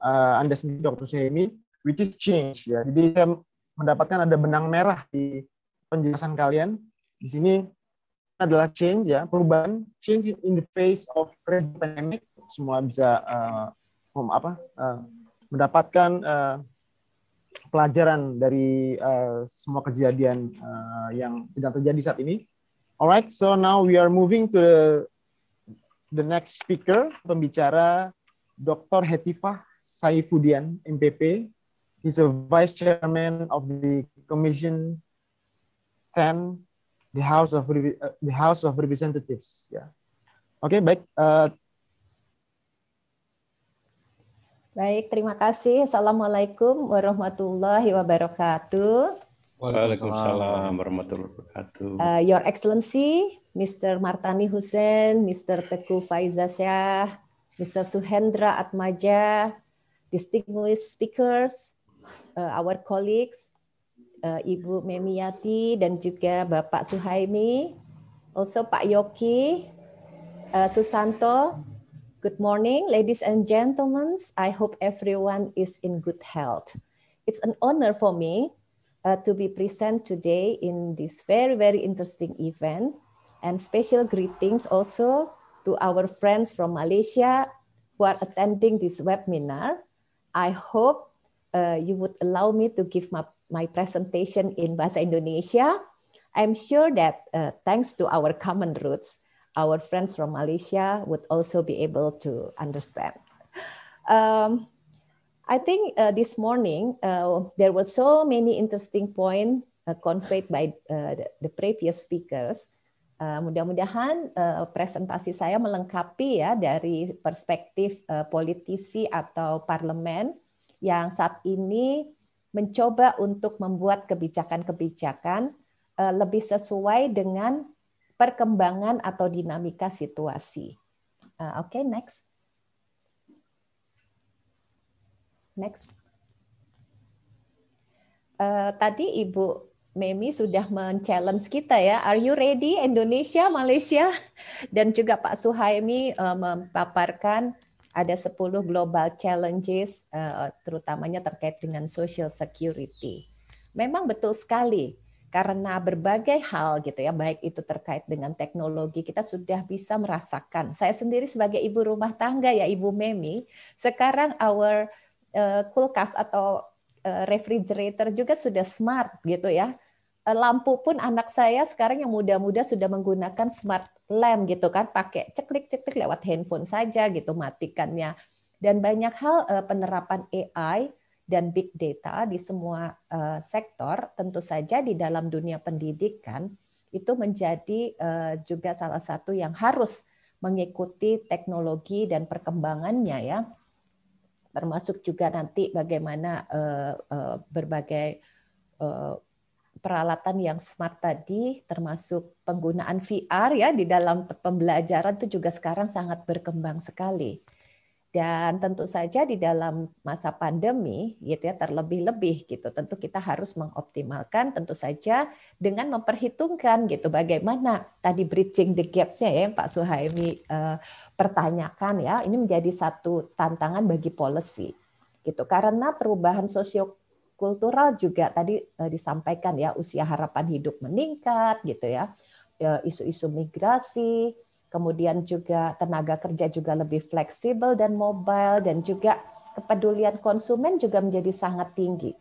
uh, Anda sendiri Dr. Sehemi, which is change ya. Jadi saya mendapatkan ada benang merah di penjelasan kalian. Di sini adalah change ya, perubahan change in the face of pandemic. Semua bisa uh, apa uh, mendapatkan uh, pelajaran dari uh, semua kejadian uh, yang sedang terjadi saat ini. Alright, so now we are moving to the the next speaker, pembicara Dr. Hetifah Saifudian, MPP. He's a vice chairman of the Commission 10, the House of uh, the House of Representatives. Ya. Yeah. Oke, okay, baik. Uh, Baik, terima kasih. Assalamualaikum warahmatullahi wabarakatuh. Waalaikumsalam warahmatullahi wabarakatuh. Uh, Your Excellency, Mr. Martani Hussein, Mr. Faiza Syah, Mr. Suhendra Atmaja, distinguished speakers, uh, our colleagues, uh, Ibu Memiyati dan juga Bapak Suhaimi, also Pak Yoki, uh, Susanto. Good morning, ladies and gentlemen. I hope everyone is in good health. It's an honor for me uh, to be present today in this very, very interesting event. And special greetings also to our friends from Malaysia who are attending this webinar. I hope uh, you would allow me to give my, my presentation in Bahasa Indonesia. I'm sure that uh, thanks to our common roots, our friends from Malaysia would also be able to understand. Um, I think uh, this morning uh, there were so many interesting point uh, conveyed by uh, the previous speakers. Uh, mudah-mudahan uh, presentasi saya melengkapi ya dari perspektif uh, politisi atau parlemen yang saat ini mencoba untuk membuat kebijakan-kebijakan uh, lebih sesuai dengan perkembangan atau dinamika situasi. Uh, Oke, okay, next. Next. Uh, tadi Ibu Memi sudah men-challenge kita ya. Are you ready Indonesia, Malaysia? <laughs> Dan juga Pak Suhaimi uh, memaparkan ada 10 global challenges uh, terutamanya terkait dengan social security. Memang betul sekali karena berbagai hal gitu ya, baik itu terkait dengan teknologi kita sudah bisa merasakan. Saya sendiri sebagai ibu rumah tangga ya Ibu Memi, sekarang our Eh, kulkas atau eh, refrigerator juga sudah smart gitu ya. Eh, lampu pun anak saya sekarang yang muda-muda sudah menggunakan smart lamp gitu kan, pakai ceklik-ceklik lewat handphone saja gitu matikannya. Dan banyak hal penerapan AI dan big data di semua sektor tentu saja di dalam dunia pendidikan itu menjadi juga salah satu yang harus mengikuti teknologi dan perkembangannya ya termasuk juga nanti bagaimana eh, eh, berbagai eh, peralatan yang smart tadi termasuk penggunaan VR ya di dalam pembelajaran itu juga sekarang sangat berkembang sekali. Dan tentu saja di dalam masa pandemi, gitu ya, terlebih-lebih gitu. Tentu kita harus mengoptimalkan, tentu saja dengan memperhitungkan gitu bagaimana tadi bridging the gapsnya ya yang Pak Suhaimi eh, pertanyakan ya. Ini menjadi satu tantangan bagi policy gitu. Karena perubahan sosio kultural juga tadi eh, disampaikan ya usia harapan hidup meningkat gitu ya eh, isu-isu migrasi kemudian juga tenaga kerja juga lebih fleksibel dan mobile dan juga kepedulian konsumen juga menjadi sangat tinggi.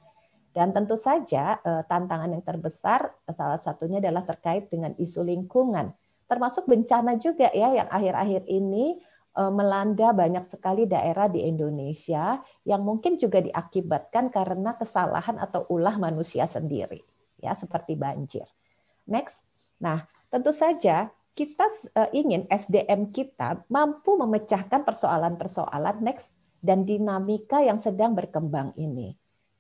Dan tentu saja eh, tantangan yang terbesar eh, salah satunya adalah terkait dengan isu lingkungan, termasuk bencana juga ya yang akhir-akhir ini eh, melanda banyak sekali daerah di Indonesia yang mungkin juga diakibatkan karena kesalahan atau ulah manusia sendiri ya seperti banjir. Next. Nah, tentu saja kita e, ingin SDM kita mampu memecahkan persoalan-persoalan next dan dinamika yang sedang berkembang ini.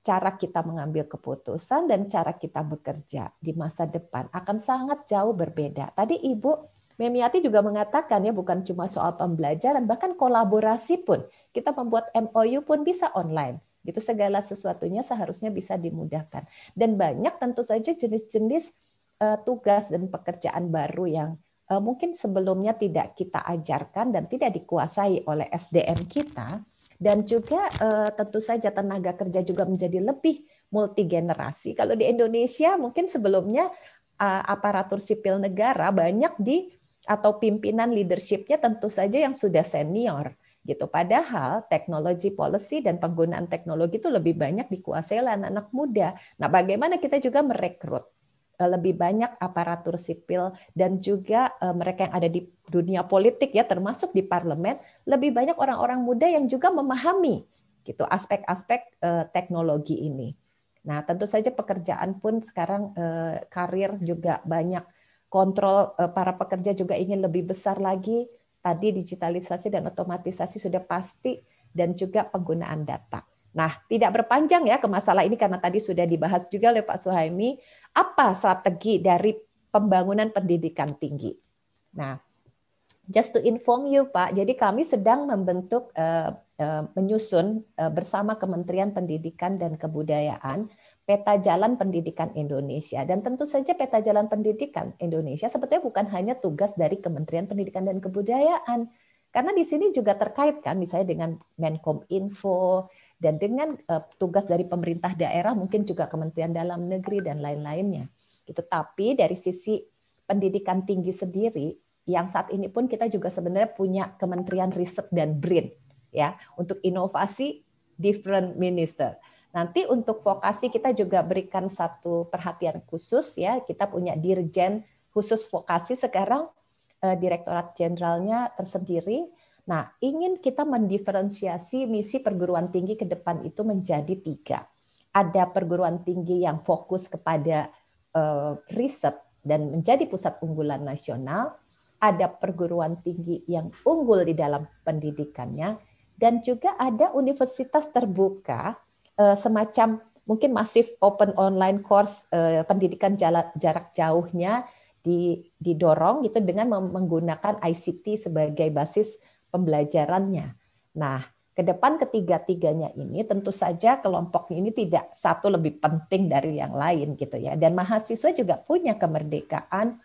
Cara kita mengambil keputusan dan cara kita bekerja di masa depan akan sangat jauh berbeda. Tadi Ibu Memiati juga mengatakan ya bukan cuma soal pembelajaran, bahkan kolaborasi pun kita membuat MOU pun bisa online. Gitu segala sesuatunya seharusnya bisa dimudahkan. Dan banyak tentu saja jenis-jenis e, tugas dan pekerjaan baru yang Eh, mungkin sebelumnya tidak kita ajarkan dan tidak dikuasai oleh SDM kita dan juga eh, tentu saja tenaga kerja juga menjadi lebih multigenerasi. Kalau di Indonesia mungkin sebelumnya eh, aparatur sipil negara banyak di atau pimpinan leadershipnya tentu saja yang sudah senior gitu. Padahal teknologi policy dan penggunaan teknologi itu lebih banyak dikuasai oleh anak-anak muda. Nah, bagaimana kita juga merekrut Eh, lebih banyak aparatur sipil dan juga eh, mereka yang ada di dunia politik ya termasuk di parlemen lebih banyak orang-orang muda yang juga memahami gitu aspek-aspek eh, teknologi ini. Nah, tentu saja pekerjaan pun sekarang karir juga banyak kontrol para pekerja juga ingin lebih besar lagi. Tadi digitalisasi dan otomatisasi sudah pasti dan juga penggunaan data. Nah, tidak berpanjang ya ke masalah ini karena tadi sudah dibahas juga oleh Pak Suhaimi apa strategi dari pembangunan pendidikan tinggi. Nah, just to inform you Pak, jadi kami sedang membentuk eh, eh, menyusun eh, bersama Kementerian Pendidikan dan Kebudayaan peta jalan pendidikan Indonesia dan tentu saja peta jalan pendidikan Indonesia sebetulnya bukan hanya tugas dari Kementerian Pendidikan dan Kebudayaan karena di sini juga terkait kan misalnya dengan Menkom Info dan dengan eh, tugas dari pemerintah daerah mungkin juga Kementerian Dalam Negeri dan lain-lainnya. Gitu. Tapi dari sisi pendidikan tinggi sendiri yang saat ini pun kita juga sebenarnya punya Kementerian Riset dan BRIN ya untuk inovasi different minister. Nanti untuk vokasi kita juga berikan satu perhatian khusus ya. Kita punya dirjen khusus vokasi sekarang eh, direktorat jenderalnya tersendiri Nah, ingin kita mendiferensiasi misi perguruan tinggi ke depan itu menjadi tiga. Ada perguruan tinggi yang fokus kepada uh, riset dan menjadi pusat unggulan nasional, ada perguruan tinggi yang unggul di dalam pendidikannya, dan juga ada universitas terbuka uh, semacam mungkin masif open online course uh, pendidikan jala, jarak jauhnya didorong gitu dengan menggunakan ICT sebagai basis pembelajarannya. Nah, ke depan ketiga-tiganya ini tentu saja kelompok ini tidak satu lebih penting dari yang lain gitu ya. Dan mahasiswa juga punya kemerdekaan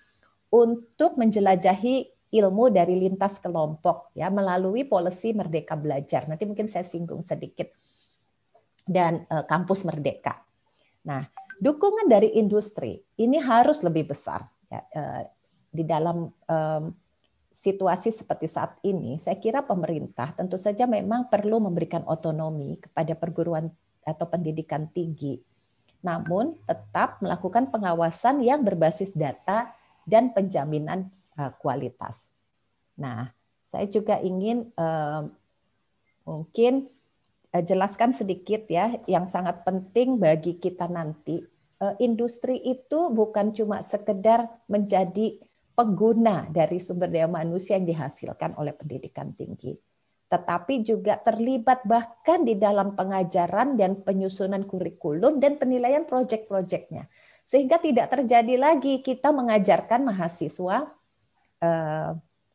untuk menjelajahi ilmu dari lintas kelompok ya melalui polisi merdeka belajar. Nanti mungkin saya singgung sedikit. Dan e, kampus merdeka. Nah, dukungan dari industri ini harus lebih besar ya, e, di dalam e, situasi seperti saat ini, saya kira pemerintah tentu saja memang perlu memberikan otonomi kepada perguruan atau pendidikan tinggi, namun tetap melakukan pengawasan yang berbasis data dan penjaminan eh, kualitas. Nah, saya juga ingin eh, mungkin eh, jelaskan sedikit ya yang sangat penting bagi kita nanti. industri itu bukan cuma sekedar menjadi pengguna dari sumber daya manusia yang dihasilkan oleh pendidikan tinggi, tetapi juga terlibat bahkan di dalam pengajaran dan penyusunan kurikulum dan penilaian proyek-proyeknya. Sehingga tidak terjadi lagi kita mengajarkan mahasiswa eh,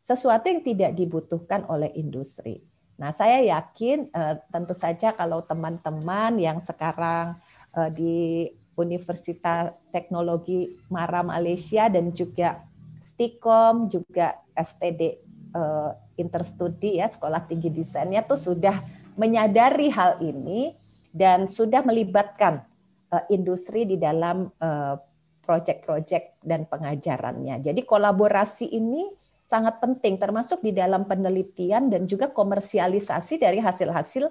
sesuatu yang tidak dibutuhkan oleh industri. Nah, saya yakin eh, tentu saja kalau teman-teman yang sekarang eh, di Universitas Teknologi Mara Malaysia dan juga Stikom juga STD uh, eh, interstudi ya sekolah tinggi desainnya tuh sudah menyadari hal ini dan sudah melibatkan uh, industri di dalam uh, eh, proyek-proyek dan pengajarannya. Jadi kolaborasi ini sangat penting termasuk di dalam penelitian dan juga komersialisasi dari hasil-hasil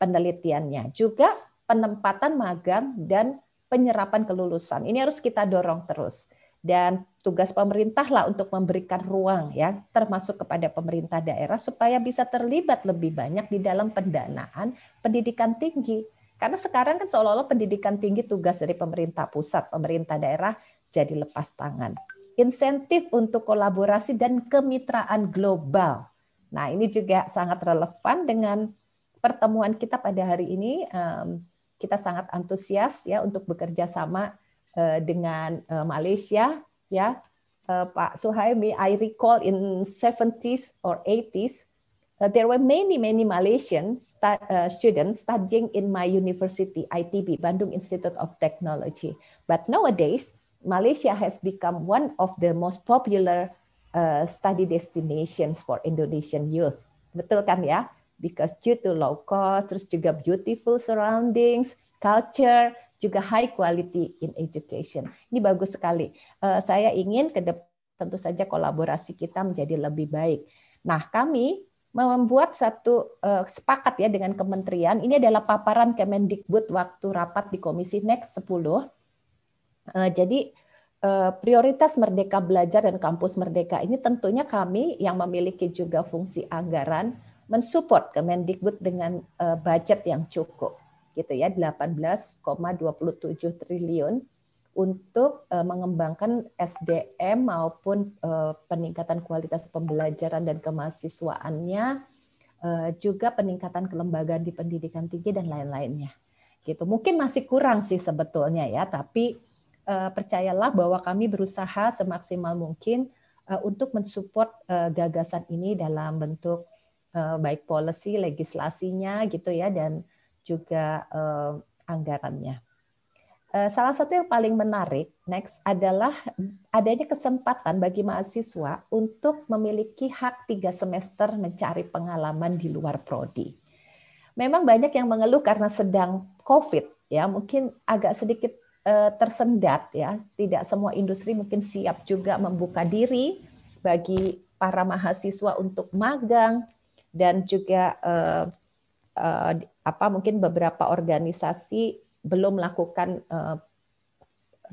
penelitiannya. Juga penempatan magang dan penyerapan kelulusan. Ini harus kita dorong terus. Dan tugas pemerintah lah untuk memberikan ruang ya termasuk kepada pemerintah daerah supaya bisa terlibat lebih banyak di dalam pendanaan pendidikan tinggi karena sekarang kan seolah-olah pendidikan tinggi tugas dari pemerintah pusat pemerintah daerah jadi lepas tangan insentif untuk kolaborasi dan kemitraan global nah ini juga sangat relevan dengan pertemuan kita pada hari ini kita sangat antusias ya untuk bekerja sama eh, dengan eh, Malaysia ya uh, Pak Suhaimi, I recall in 70s or 80s, uh, eh, there were many, many Malaysian stu uh, eh, students studying in my university, ITB, Bandung Institute of Technology. But nowadays, Malaysia has become one of the most popular uh, study destinations for Indonesian youth. Betul kan ya? Because due to low cost, terus juga beautiful surroundings, culture, juga high quality in education. Ini bagus sekali. Eh, saya ingin ke tentu saja kolaborasi kita menjadi lebih baik. Nah, kami membuat satu eh, sepakat ya dengan kementerian. Ini adalah paparan Kemendikbud waktu rapat di Komisi Next 10. Eh, jadi prioritas Merdeka Belajar dan Kampus Merdeka ini tentunya kami yang memiliki juga fungsi anggaran mensupport Kemendikbud dengan budget yang cukup gitu ya 18,27 triliun untuk eh, mengembangkan SDM maupun eh, peningkatan kualitas pembelajaran dan kemahasiswaannya eh, juga peningkatan kelembagaan di pendidikan tinggi dan lain-lainnya. Gitu. Mungkin masih kurang sih sebetulnya ya, tapi percayalah bahwa kami berusaha semaksimal mungkin untuk mensupport gagasan ini dalam bentuk baik policy legislasinya gitu ya dan juga uh, anggarannya. Uh, salah satu yang paling menarik next adalah adanya kesempatan bagi mahasiswa untuk memiliki hak tiga semester mencari pengalaman di luar prodi. Memang banyak yang mengeluh karena sedang COVID ya mungkin agak sedikit uh, tersendat ya tidak semua industri mungkin siap juga membuka diri bagi para mahasiswa untuk magang dan juga uh, Eh, apa mungkin beberapa organisasi belum melakukan eh,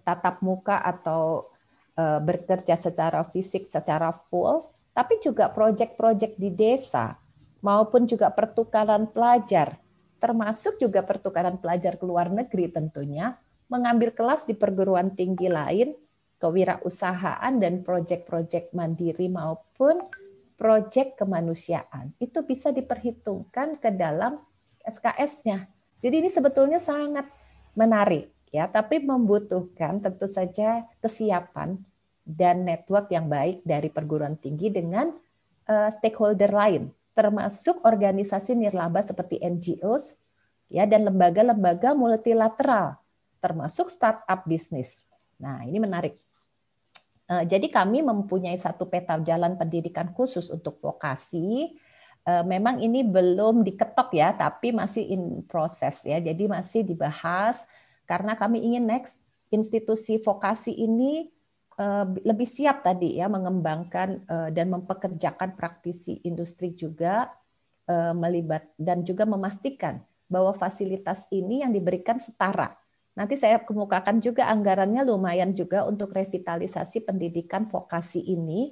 tatap muka atau eh, bekerja secara fisik secara full tapi juga proyek-proyek di desa maupun juga pertukaran pelajar termasuk juga pertukaran pelajar ke luar negeri tentunya mengambil kelas di perguruan tinggi lain kewirausahaan dan proyek-proyek mandiri maupun proyek kemanusiaan itu bisa diperhitungkan ke dalam SKS-nya. Jadi ini sebetulnya sangat menarik ya, tapi membutuhkan tentu saja kesiapan dan network yang baik dari perguruan tinggi dengan uh, stakeholder lain, termasuk organisasi nirlaba seperti NGOs ya dan lembaga-lembaga multilateral, termasuk startup bisnis. Nah, ini menarik. Eh, jadi kami mempunyai satu peta jalan pendidikan khusus untuk vokasi. Eh, memang ini belum diketok ya, tapi masih in proses ya. Jadi masih dibahas karena kami ingin next institusi vokasi ini eh, lebih siap tadi ya mengembangkan dan mempekerjakan praktisi industri juga melibat dan juga memastikan bahwa fasilitas ini yang diberikan setara Nanti saya kemukakan juga anggarannya lumayan juga untuk revitalisasi pendidikan vokasi ini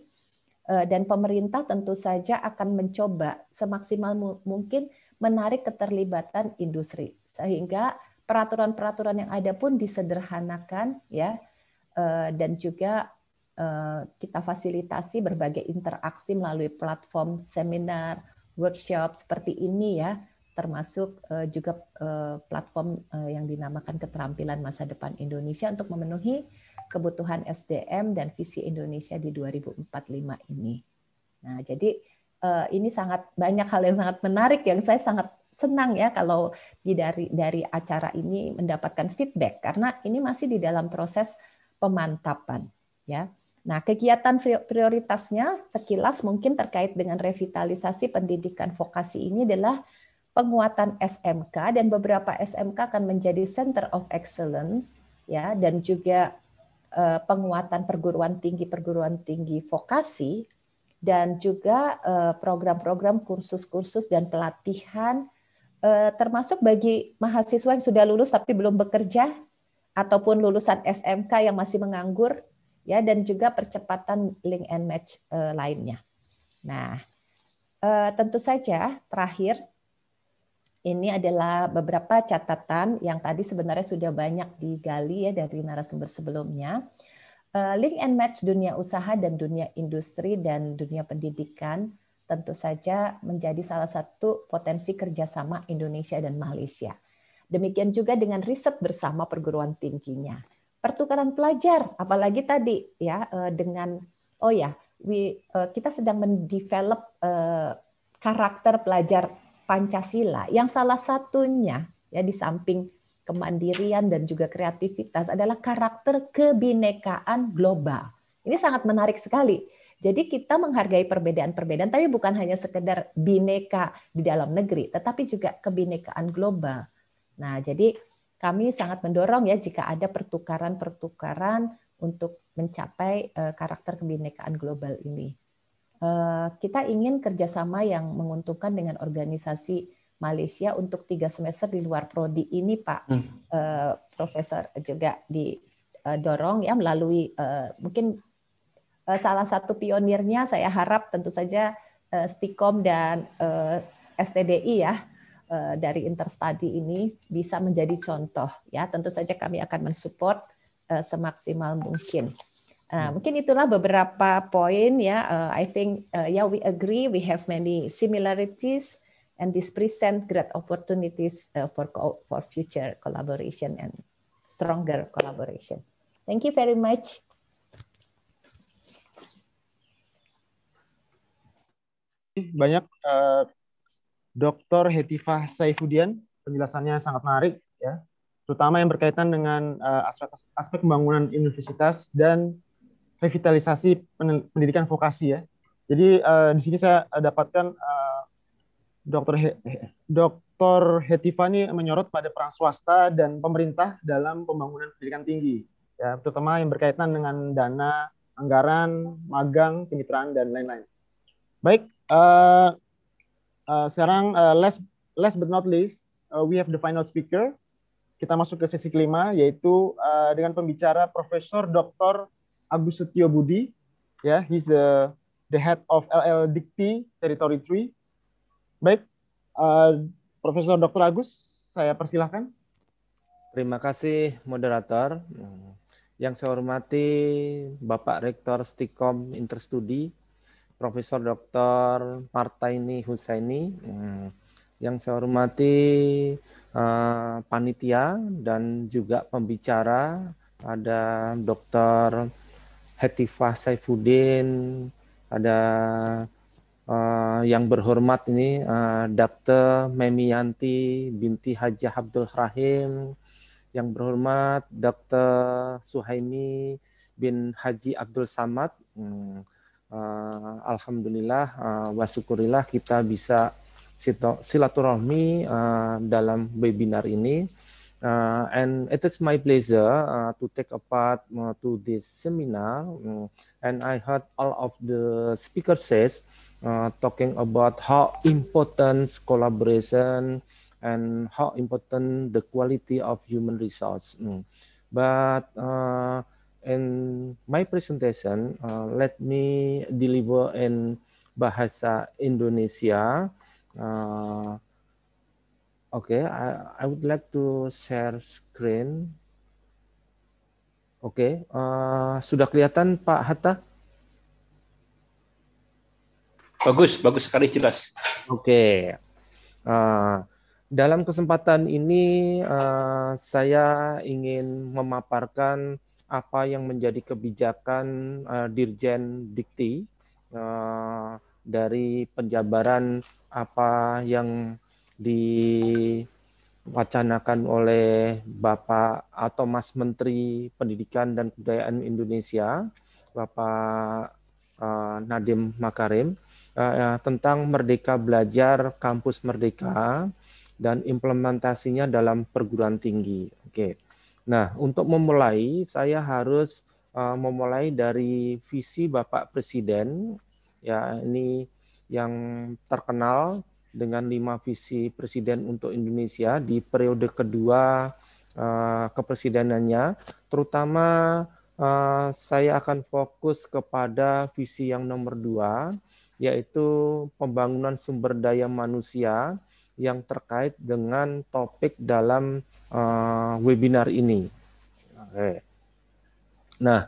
eh, dan pemerintah tentu saja akan mencoba semaksimal mungkin menarik keterlibatan industri sehingga peraturan-peraturan yang ada pun disederhanakan ya eh, dan juga eh, kita fasilitasi berbagai interaksi melalui platform seminar, workshop seperti ini ya termasuk eh, juga eh, platform eh, yang dinamakan keterampilan masa depan Indonesia untuk memenuhi kebutuhan SDM dan visi Indonesia di 2045 ini. Nah, jadi ini sangat banyak hal yang sangat menarik yang saya sangat senang ya kalau di dari dari acara ini mendapatkan feedback karena ini masih di dalam proses pemantapan ya. Nah, kegiatan prioritasnya sekilas mungkin terkait dengan revitalisasi pendidikan vokasi ini adalah penguatan SMK dan beberapa SMK akan menjadi center of excellence ya dan juga uh, penguatan perguruan tinggi perguruan tinggi vokasi dan juga program eh, program-program kursus-kursus dan pelatihan uh, termasuk bagi mahasiswa yang sudah lulus tapi belum bekerja ataupun lulusan SMK yang masih menganggur ya dan juga percepatan link and match lainnya. Nah, tentu saja terakhir ini adalah beberapa catatan yang tadi sebenarnya sudah banyak digali ya dari narasumber sebelumnya. Eh, link and match dunia usaha dan dunia industri dan dunia pendidikan tentu saja menjadi salah satu potensi kerjasama Indonesia dan Malaysia. Demikian juga dengan riset bersama perguruan tingginya. Pertukaran pelajar, apalagi tadi ya eh, dengan oh ya, eh, kita sedang mendevelop karakter pelajar Pancasila yang salah satunya ya di samping kemandirian dan juga kreativitas adalah karakter kebinekaan global. Ini sangat menarik sekali. Jadi kita menghargai perbedaan-perbedaan tapi bukan hanya sekedar bineka di dalam negeri, tetapi juga kebinekaan global. Nah, jadi kami sangat mendorong ya jika ada pertukaran-pertukaran untuk mencapai eh, karakter kebinekaan global ini. Eh, kita ingin kerjasama yang menguntungkan dengan organisasi Malaysia untuk tiga semester di luar prodi ini Pak hmm. uh, Profesor juga didorong eh, ya melalui uh, mungkin uh, salah satu pionirnya saya harap tentu saja uh, Stikom dan uh, STDI ya uh, dari Interstudy ini bisa menjadi contoh ya tentu saja kami akan mensupport uh, semaksimal mungkin. Nah, hmm. mungkin itulah beberapa poin ya. Uh, I think uh, eh, yeah, we agree we have many similarities and this present great opportunities uh, for for future collaboration and stronger collaboration. Thank you very much. Banyak uh, Dr. Hetifah Saifudian penjelasannya sangat menarik ya, terutama yang berkaitan dengan uh, aspek, aspek pembangunan universitas dan revitalisasi pendidikan vokasi ya. Jadi uh, di sini saya dapatkan uh, eh, Dr. He, Dr. Hetifani menyorot pada peran swasta dan pemerintah dalam pembangunan pendidikan tinggi, ya, terutama yang berkaitan dengan dana, anggaran, magang, kemitraan dan lain-lain. Baik, uh, uh, sekarang uh, last last but not least, uh, we have the final speaker. Kita masuk ke sesi kelima yaitu uh, dengan pembicara Profesor Dr. Agus Setio Budi. Ya, yeah, he's the the head of LL Dikti Territory 3. Baik, uh, Profesor Dr. Agus, saya persilahkan. Terima kasih moderator. Yang saya hormati Bapak Rektor Stikom Interstudi, Profesor Dr. Partaini Husaini, yang saya hormati uh, panitia dan juga pembicara ada Dr. Hetifah Saifuddin, ada uh, yang berhormat ini uh, Dr. Memianti binti Haji Abdul Rahim, yang berhormat Dr. Suhaimi bin Haji Abdul Samad. Hmm, uh, Alhamdulillah, uh, wasyukurillah kita bisa silaturahmi uh, dalam webinar ini Uh, and it is my pleasure uh, to take a part uh, to this seminar. Um, and I heard all of the speakers says, uh, talking about how important collaboration and how important the quality of human resource. Mm. But uh, in my presentation, uh, let me deliver in Bahasa Indonesia. Okay, I, I would like to share screen. Oke, okay, uh, sudah kelihatan Pak Hatta? Bagus, bagus sekali jelas. Oke. Okay. Uh, dalam kesempatan ini uh, saya ingin memaparkan apa yang menjadi kebijakan uh, Dirjen Dikti uh, dari penjabaran apa yang diwacanakan oleh Bapak atau Mas Menteri Pendidikan dan Kebudayaan Indonesia, Bapak uh, eh, Nadim Makarim, uh, tentang Merdeka Belajar Kampus Merdeka dan implementasinya dalam perguruan tinggi. Oke. Okay. Nah, untuk memulai saya harus uh, memulai dari visi Bapak Presiden ya ini yang terkenal dengan lima visi presiden untuk Indonesia di periode kedua uh, kepresidenannya, terutama uh, saya akan fokus kepada visi yang nomor dua, yaitu pembangunan sumber daya manusia yang terkait dengan topik dalam uh, webinar ini. Oke. Nah,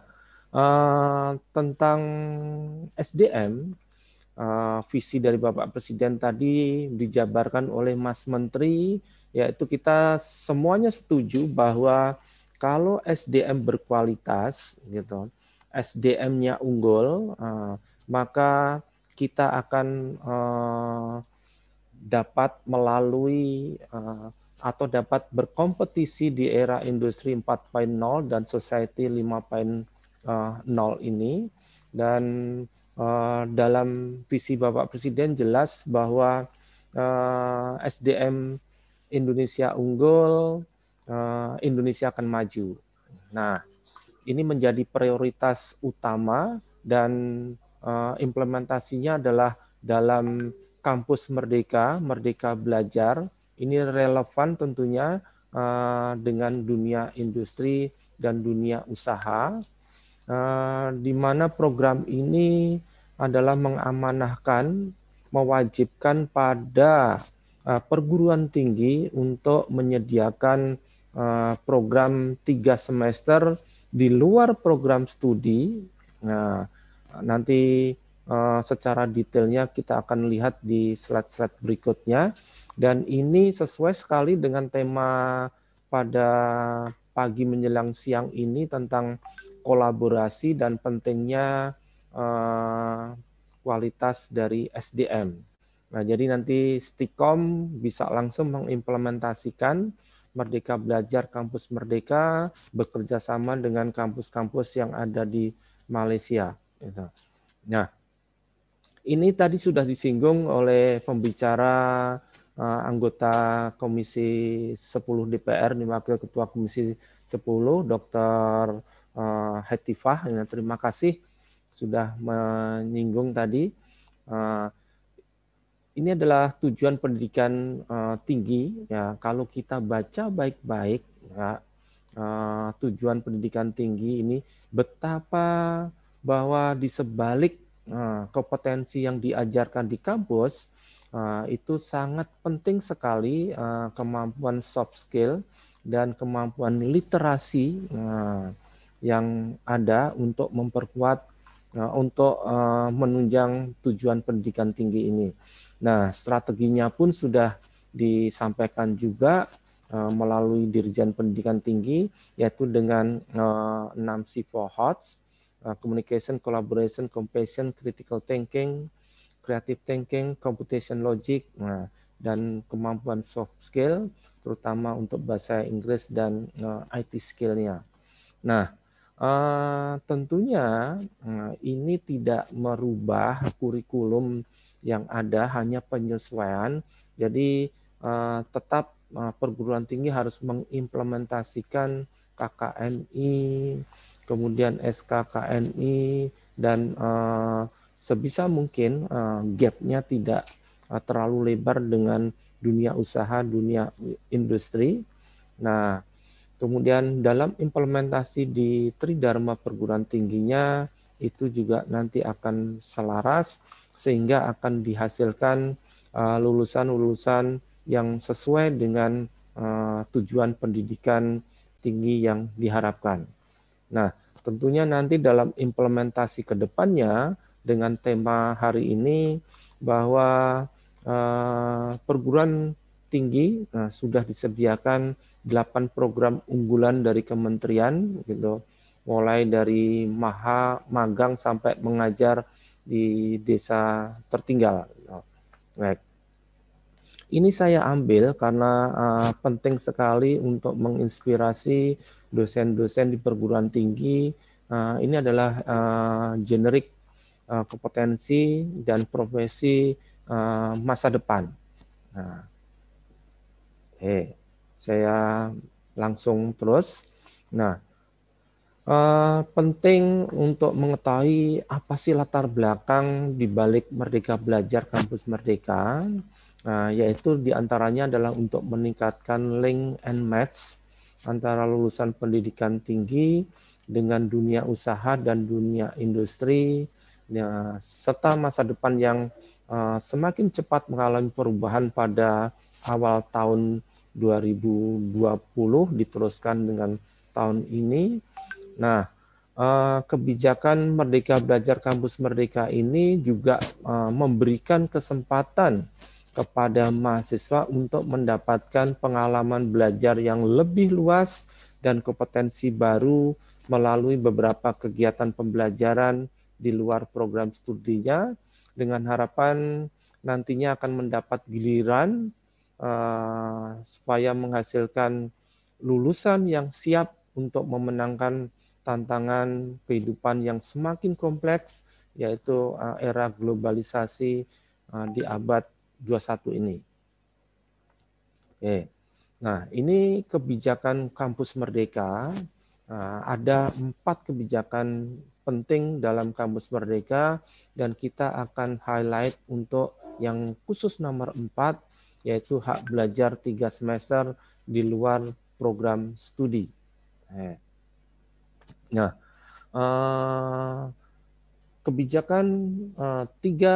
uh, tentang SDM uh, visi dari Bapak Presiden tadi dijabarkan oleh Mas Menteri yaitu kita semuanya setuju bahwa kalau SDM berkualitas gitu SDM-nya unggul uh, maka kita akan uh, dapat melalui uh, atau dapat berkompetisi di era industri 4.0 dan society 5.0 ini dan Eh, dalam visi Bapak Presiden jelas bahwa eh, SDM Indonesia unggul, eh, Indonesia akan maju. Nah, ini menjadi prioritas utama dan implementasinya adalah dalam kampus merdeka, merdeka belajar. Ini relevan tentunya dengan dunia industri dan dunia usaha Eh, di mana program ini adalah mengamanahkan, mewajibkan pada eh, perguruan tinggi untuk menyediakan eh, program tiga semester di luar program studi. Nah, nanti secara detailnya kita akan lihat di slide-slide berikutnya. Dan ini sesuai sekali dengan tema pada pagi menjelang siang ini tentang kolaborasi dan pentingnya eh, kualitas dari SDM. Nah, jadi nanti Stikom bisa langsung mengimplementasikan Merdeka Belajar Kampus Merdeka bekerja sama dengan kampus-kampus yang ada di Malaysia. Gitu. Nah, ini tadi sudah disinggung oleh pembicara eh, anggota Komisi 10 DPR, nih Wakil Ketua Komisi 10, Dr uh, Hetifah. Ya, terima kasih sudah menyinggung tadi. Uh, ini adalah tujuan pendidikan uh, tinggi. Ya, kalau kita baca baik-baik, ya, uh, tujuan pendidikan tinggi ini betapa bahwa di sebalik uh, kompetensi yang diajarkan di kampus uh, itu sangat penting sekali uh, kemampuan soft skill dan kemampuan literasi. Uh, yang ada untuk memperkuat uh, untuk uh, menunjang tujuan pendidikan tinggi ini. Nah, strateginya pun sudah disampaikan juga uh, melalui Dirjen Pendidikan Tinggi yaitu dengan uh, 6C cohorts uh, communication, collaboration, compassion, critical thinking, creative thinking, computation logic, nah, dan kemampuan soft skill, terutama untuk bahasa Inggris dan uh, eh, IT skill-nya. Nah, Eh, tentunya eh, ini tidak merubah kurikulum yang ada, hanya penyesuaian. Jadi eh, tetap perguruan tinggi harus mengimplementasikan KKNI, kemudian SKKNI, dan sebisa mungkin gapnya tidak terlalu lebar dengan dunia usaha, dunia industri. Nah, Kemudian dalam implementasi di Tridharma perguruan tingginya itu juga nanti akan selaras sehingga akan dihasilkan eh, lulusan-lulusan yang sesuai dengan eh, tujuan pendidikan tinggi yang diharapkan. Nah, tentunya nanti dalam implementasi ke depannya dengan tema hari ini bahwa eh, perguruan tinggi nah, sudah disediakan delapan program unggulan dari kementerian gitu mulai dari maha magang sampai mengajar di desa tertinggal baik ini saya ambil karena uh, penting sekali untuk menginspirasi dosen-dosen di perguruan tinggi uh, ini adalah uh, generik uh, kompetensi dan profesi uh, masa depan nah, hey. Saya langsung terus. Nah, eh, penting untuk mengetahui apa sih latar belakang di balik Merdeka Belajar Kampus Merdeka, nah, yaitu diantaranya adalah untuk meningkatkan link and match antara lulusan pendidikan tinggi dengan dunia usaha dan dunia industri, ya, serta masa depan yang uh, semakin cepat mengalami perubahan pada awal tahun 2020 diteruskan dengan tahun ini. Nah, eh, kebijakan Merdeka Belajar Kampus Merdeka ini juga eh, memberikan kesempatan kepada mahasiswa untuk mendapatkan pengalaman belajar yang lebih luas dan kompetensi baru melalui beberapa kegiatan pembelajaran di luar program studinya dengan harapan nantinya akan mendapat giliran Eh, supaya menghasilkan lulusan yang siap untuk memenangkan tantangan kehidupan yang semakin kompleks yaitu eh, era globalisasi eh, di abad 21 ini. Oke. Nah, ini kebijakan kampus merdeka. Ada empat kebijakan penting dalam kampus merdeka dan kita akan highlight untuk yang khusus nomor empat yaitu hak belajar tiga semester di luar program studi. Eh. Nah, eh, kebijakan eh, tiga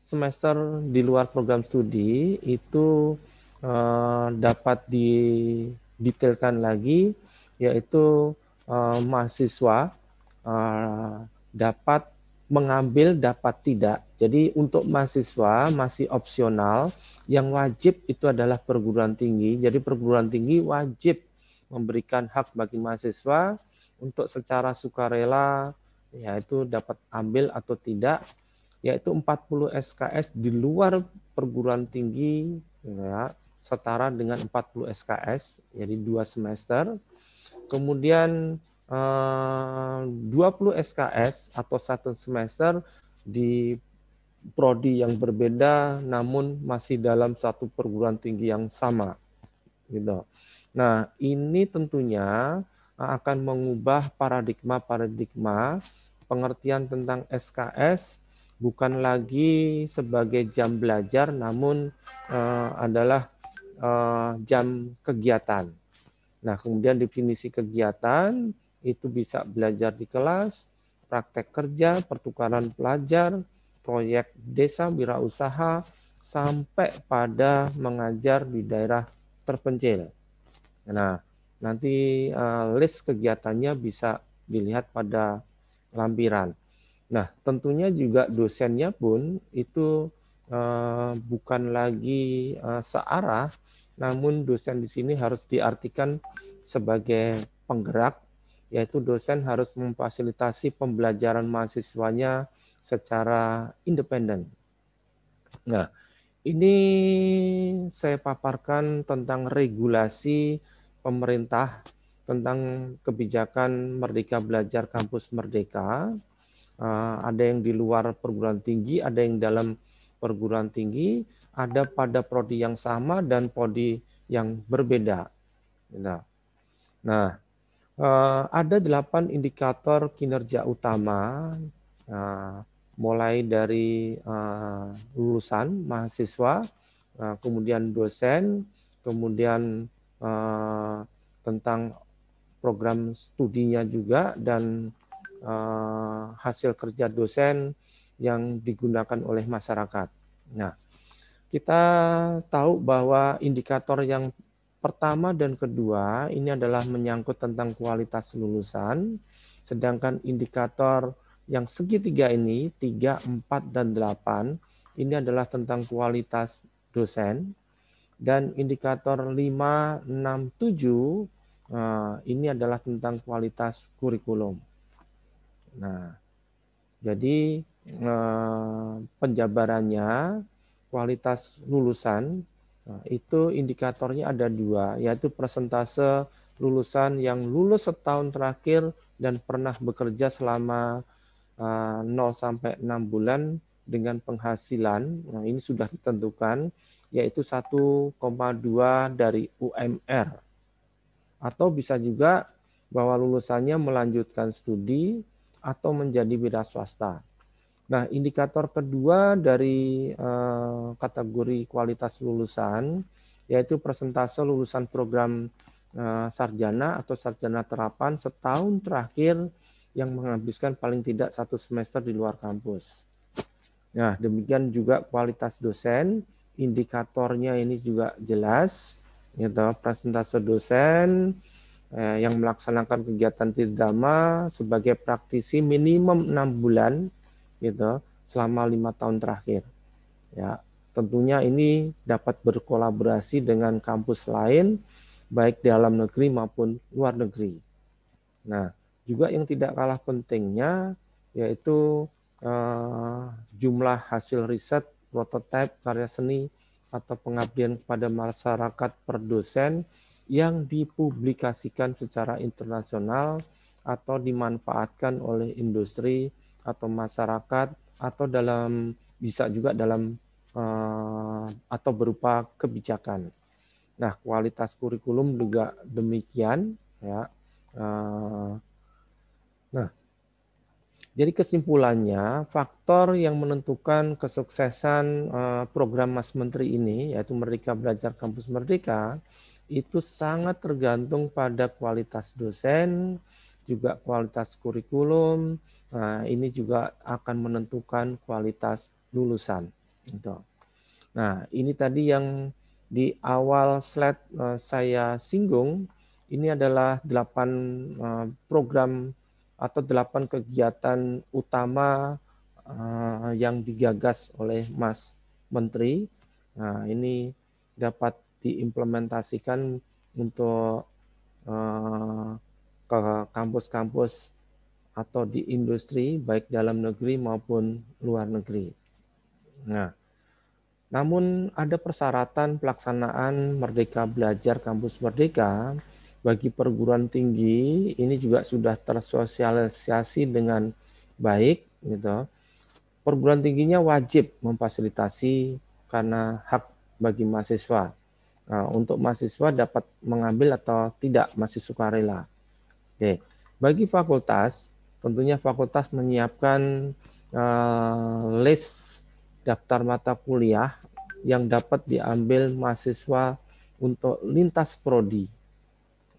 semester di luar program studi itu dapat didetailkan lagi, yaitu mahasiswa dapat mengambil, dapat tidak jadi untuk mahasiswa masih opsional, yang wajib itu adalah perguruan tinggi. Jadi perguruan tinggi wajib memberikan hak bagi mahasiswa untuk secara sukarela yaitu dapat ambil atau tidak yaitu 40 SKS di luar perguruan tinggi ya setara dengan 40 SKS jadi dua semester kemudian eh, 20 SKS atau satu semester di prodi yang berbeda namun masih dalam satu perguruan tinggi yang sama gitu. Nah, ini tentunya eh, akan mengubah paradigma-paradigma pengertian tentang SKS bukan lagi sebagai jam belajar namun uh, adalah uh, jam kegiatan. Nah, kemudian definisi kegiatan itu bisa belajar di kelas, praktek kerja, pertukaran pelajar, proyek desa wirausaha sampai pada mengajar di daerah terpencil. Nah, nanti uh, list kegiatannya bisa dilihat pada lampiran. Nah, tentunya juga dosennya pun itu uh, bukan lagi uh, searah, namun dosen di sini harus diartikan sebagai penggerak, yaitu dosen harus memfasilitasi pembelajaran mahasiswanya secara independen. Nah, ini saya paparkan tentang regulasi pemerintah tentang kebijakan Merdeka Belajar Kampus Merdeka. Eh, ada yang di luar perguruan tinggi, ada yang dalam perguruan tinggi, ada pada prodi yang sama dan prodi yang berbeda. Nah, nah eh, ada delapan indikator kinerja utama. Nah, mulai dari uh, lulusan mahasiswa, uh, kemudian dosen, kemudian uh, tentang program studinya juga dan uh, hasil kerja dosen yang digunakan oleh masyarakat. Nah, kita tahu bahwa indikator yang pertama dan kedua ini adalah menyangkut tentang kualitas lulusan, sedangkan indikator yang segitiga ini 3, 4, dan 8 ini adalah tentang kualitas dosen dan indikator 5, 6, 7 ini adalah tentang kualitas kurikulum. Nah, jadi eh, penjabarannya kualitas lulusan eh, itu indikatornya ada dua, yaitu persentase lulusan yang lulus setahun terakhir dan pernah bekerja selama 0 eh, sampai 6 bulan dengan penghasilan yang ini sudah ditentukan yaitu 1,2 dari UMR atau bisa juga bahwa lulusannya melanjutkan studi atau menjadi wira swasta. Nah, indikator kedua dari eh, kategori kualitas lulusan yaitu persentase lulusan program eh, sarjana atau sarjana terapan setahun terakhir yang menghabiskan paling tidak satu semester di luar kampus. Nah, demikian juga kualitas dosen, indikatornya ini juga jelas, yaitu presentase dosen eh, yang melaksanakan kegiatan tirdama sebagai praktisi minimum enam bulan, gitu, selama lima tahun terakhir. Ya, tentunya ini dapat berkolaborasi dengan kampus lain, baik dalam negeri maupun luar negeri. Nah, juga yang tidak kalah pentingnya yaitu eh, jumlah hasil riset, prototipe, karya seni, atau pengabdian kepada masyarakat per dosen yang dipublikasikan secara internasional atau dimanfaatkan oleh industri atau masyarakat atau dalam bisa juga dalam uh, atau berupa kebijakan. Nah, kualitas kurikulum juga demikian ya. Uh, Nah, jadi kesimpulannya faktor yang menentukan kesuksesan eh, program Mas Menteri ini yaitu Merdeka Belajar Kampus Merdeka itu sangat tergantung pada kualitas dosen, juga kualitas kurikulum. Nah, ini juga akan menentukan kualitas lulusan. Gitu. Nah, ini tadi yang di awal slide eh, saya singgung, ini adalah 8 eh, program atau delapan kegiatan utama uh, yang digagas oleh Mas Menteri. Nah, ini dapat diimplementasikan untuk uh, ke kampus-kampus atau di industri baik dalam negeri maupun luar negeri. Nah, namun ada persyaratan pelaksanaan Merdeka Belajar Kampus Merdeka bagi perguruan tinggi ini juga sudah tersosialisasi dengan baik gitu. Perguruan tingginya wajib memfasilitasi karena hak bagi mahasiswa. Nah, untuk mahasiswa dapat mengambil atau tidak masih sukarela. Oke. Bagi fakultas, tentunya fakultas menyiapkan uh, list daftar mata kuliah yang dapat diambil mahasiswa untuk lintas prodi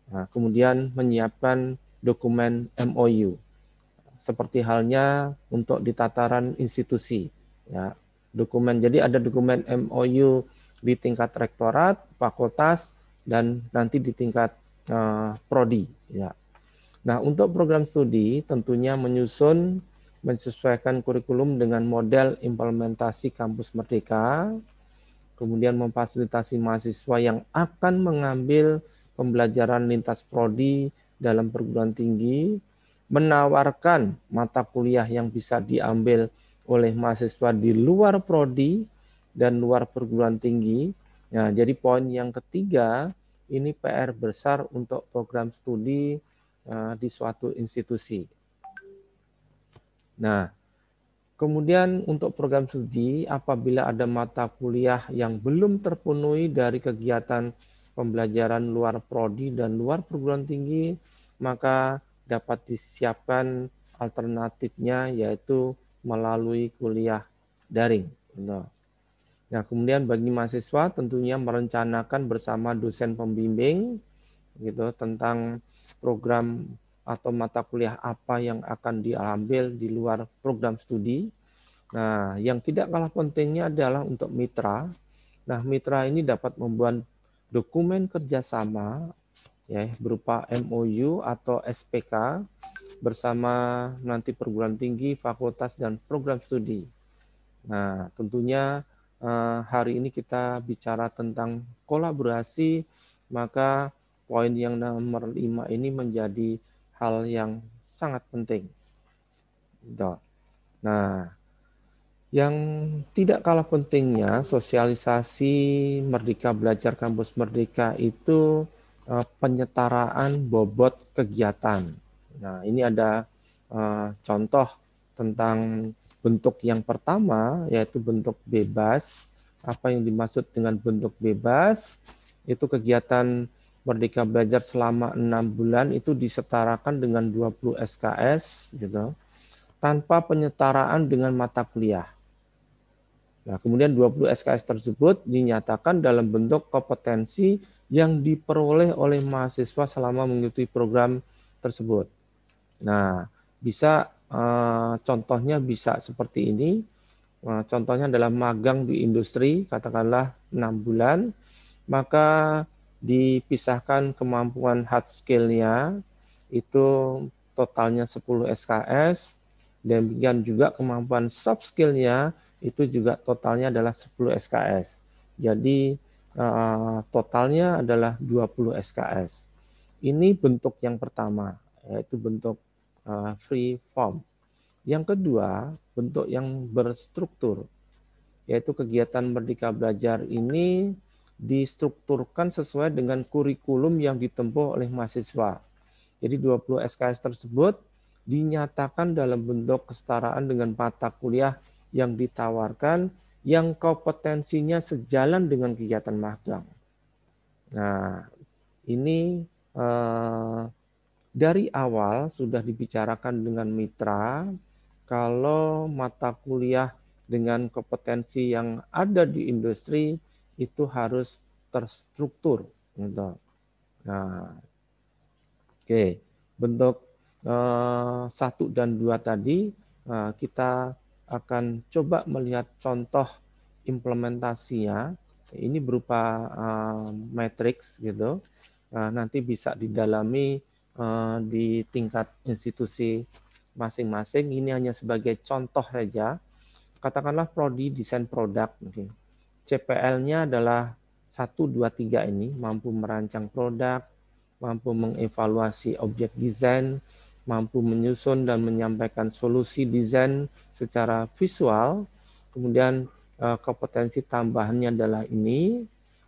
Nah, kemudian menyiapkan dokumen MOU seperti halnya untuk di tataran institusi ya dokumen jadi ada dokumen MOU di tingkat rektorat, fakultas dan nanti di tingkat uh, prodi ya. Nah, untuk program studi tentunya menyusun menyesuaikan kurikulum dengan model implementasi kampus merdeka, kemudian memfasilitasi mahasiswa yang akan mengambil pembelajaran lintas prodi dalam perguruan tinggi, menawarkan mata kuliah yang bisa diambil oleh mahasiswa di luar prodi dan luar perguruan tinggi. Nah, jadi poin yang ketiga ini PR besar untuk program studi uh, di suatu institusi. Nah, Kemudian untuk program studi, apabila ada mata kuliah yang belum terpenuhi dari kegiatan pembelajaran luar prodi dan luar perguruan tinggi, maka dapat disiapkan alternatifnya yaitu melalui kuliah daring. Nah, kemudian bagi mahasiswa tentunya merencanakan bersama dosen pembimbing gitu tentang program atau mata kuliah apa yang akan diambil di luar program studi. Nah, yang tidak kalah pentingnya adalah untuk mitra. Nah, mitra ini dapat membuat dokumen kerjasama ya berupa MOU atau SPK bersama nanti perguruan tinggi, fakultas dan program studi. Nah, tentunya eh, hari ini kita bicara tentang kolaborasi, maka poin yang nomor 5 ini menjadi hal yang sangat penting. Nah, yang tidak kalah pentingnya sosialisasi Merdeka Belajar Kampus Merdeka itu eh, penyetaraan bobot kegiatan. Nah, ini ada eh, contoh tentang bentuk yang pertama yaitu bentuk bebas. Apa yang dimaksud dengan bentuk bebas? Itu kegiatan Merdeka Belajar selama enam bulan itu disetarakan dengan 20 SKS gitu tanpa penyetaraan dengan mata kuliah. Nah, kemudian 20 SKS tersebut dinyatakan dalam bentuk kompetensi yang diperoleh oleh mahasiswa selama mengikuti program tersebut. Nah, bisa eh, contohnya bisa seperti ini. Eh, contohnya adalah magang di industri, katakanlah enam bulan, maka dipisahkan kemampuan hard skill-nya itu totalnya 10 SKS dan juga kemampuan soft skill-nya itu juga totalnya adalah 10 SKS. Jadi uh, totalnya adalah 20 SKS. Ini bentuk yang pertama, yaitu bentuk uh, free form. Yang kedua, bentuk yang berstruktur, yaitu kegiatan Merdeka Belajar ini distrukturkan sesuai dengan kurikulum yang ditempuh oleh mahasiswa. Jadi 20 SKS tersebut dinyatakan dalam bentuk kesetaraan dengan mata kuliah yang ditawarkan yang kompetensinya sejalan dengan kegiatan magang. Nah, ini eh, dari awal sudah dibicarakan dengan mitra kalau mata kuliah dengan kompetensi yang ada di industri itu harus terstruktur. Gitu. Nah, oke, okay. bentuk eh, satu dan dua tadi eh, kita akan coba melihat contoh implementasinya. Ini berupa uh, eh, matrix gitu. Uh, nanti bisa didalami uh, di tingkat institusi masing-masing. Ini hanya sebagai contoh saja. Katakanlah prodi desain produk. Okay. CPL-nya adalah 1, 2, 3 ini mampu merancang produk, mampu mengevaluasi objek desain, mampu menyusun dan menyampaikan solusi desain secara visual. Kemudian eh, kompetensi tambahannya adalah ini.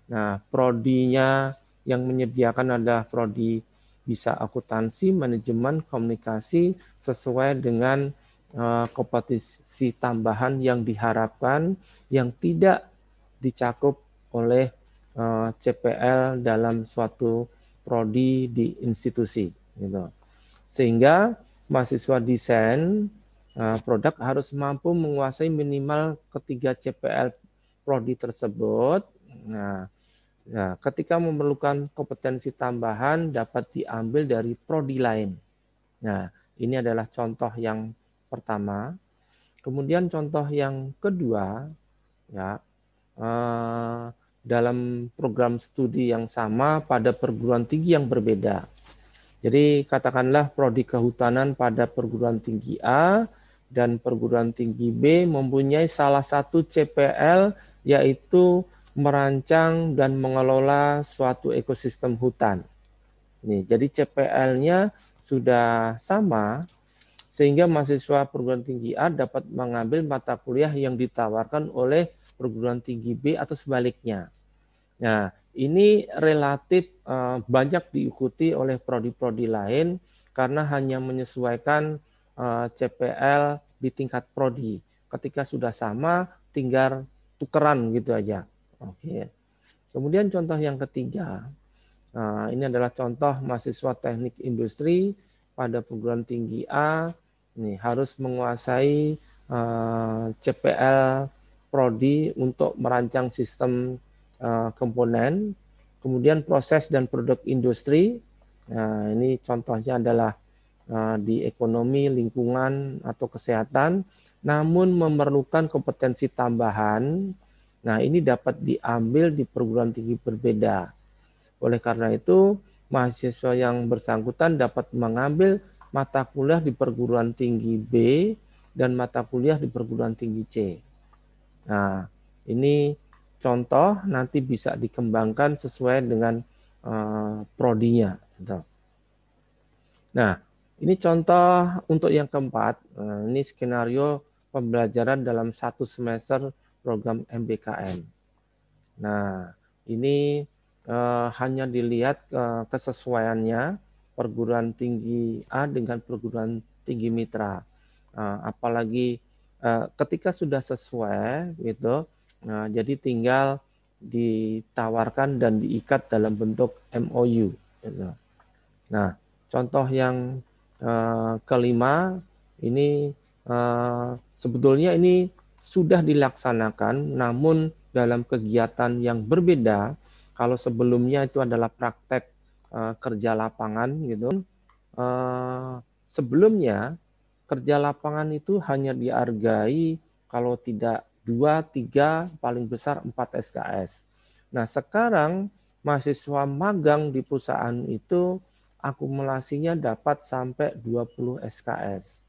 Nah, prodinya yang menyediakan adalah prodi bisa akuntansi, manajemen, komunikasi sesuai dengan eh, kompetensi tambahan yang diharapkan yang tidak dicakup oleh eh, CPL dalam suatu prodi di institusi gitu. Sehingga mahasiswa desain eh, produk harus mampu menguasai minimal ketiga CPL prodi tersebut. Nah, nah, ketika memerlukan kompetensi tambahan dapat diambil dari prodi lain. Nah, ini adalah contoh yang pertama. Kemudian contoh yang kedua, ya eh, dalam program studi yang sama pada perguruan tinggi yang berbeda. Jadi katakanlah prodi kehutanan pada perguruan tinggi A dan perguruan tinggi B mempunyai salah satu CPL yaitu merancang dan mengelola suatu ekosistem hutan. Nih, jadi CPL-nya sudah sama sehingga mahasiswa perguruan tinggi A dapat mengambil mata kuliah yang ditawarkan oleh perguruan tinggi B atau sebaliknya. Nah, ini relatif eh, banyak diikuti oleh prodi-prodi lain karena hanya menyesuaikan eh, CPL di tingkat prodi. Ketika sudah sama, tinggal tukeran gitu aja. Oke. Kemudian contoh yang ketiga, nah, ini adalah contoh mahasiswa teknik industri pada perguruan tinggi A, Ini harus menguasai CPL prodi untuk merancang sistem Eh, komponen, kemudian proses dan produk industri. Nah, ini contohnya adalah eh, di ekonomi, lingkungan, atau kesehatan, namun memerlukan kompetensi tambahan. Nah, ini dapat diambil di perguruan tinggi berbeda. Oleh karena itu, mahasiswa yang bersangkutan dapat mengambil mata kuliah di perguruan tinggi B dan mata kuliah di perguruan tinggi C. Nah, ini contoh nanti bisa dikembangkan sesuai dengan uh, prodinya. Gitu. Nah, ini contoh untuk yang keempat. Uh, ini skenario pembelajaran dalam satu semester program MBKM. Nah, ini uh, hanya dilihat uh, kesesuaiannya perguruan tinggi A dengan perguruan tinggi mitra. Uh, apalagi uh, ketika sudah sesuai gitu Nah, jadi tinggal ditawarkan dan diikat dalam bentuk MOU. Gitu. Nah, contoh yang eh, kelima ini eh, sebetulnya ini sudah dilaksanakan, namun dalam kegiatan yang berbeda. Kalau sebelumnya itu adalah praktek eh, kerja lapangan, gitu. sebelumnya kerja lapangan itu hanya dihargai kalau tidak 2, 3, paling besar 4 SKS. Nah sekarang mahasiswa magang di perusahaan itu akumulasinya dapat sampai 20 SKS.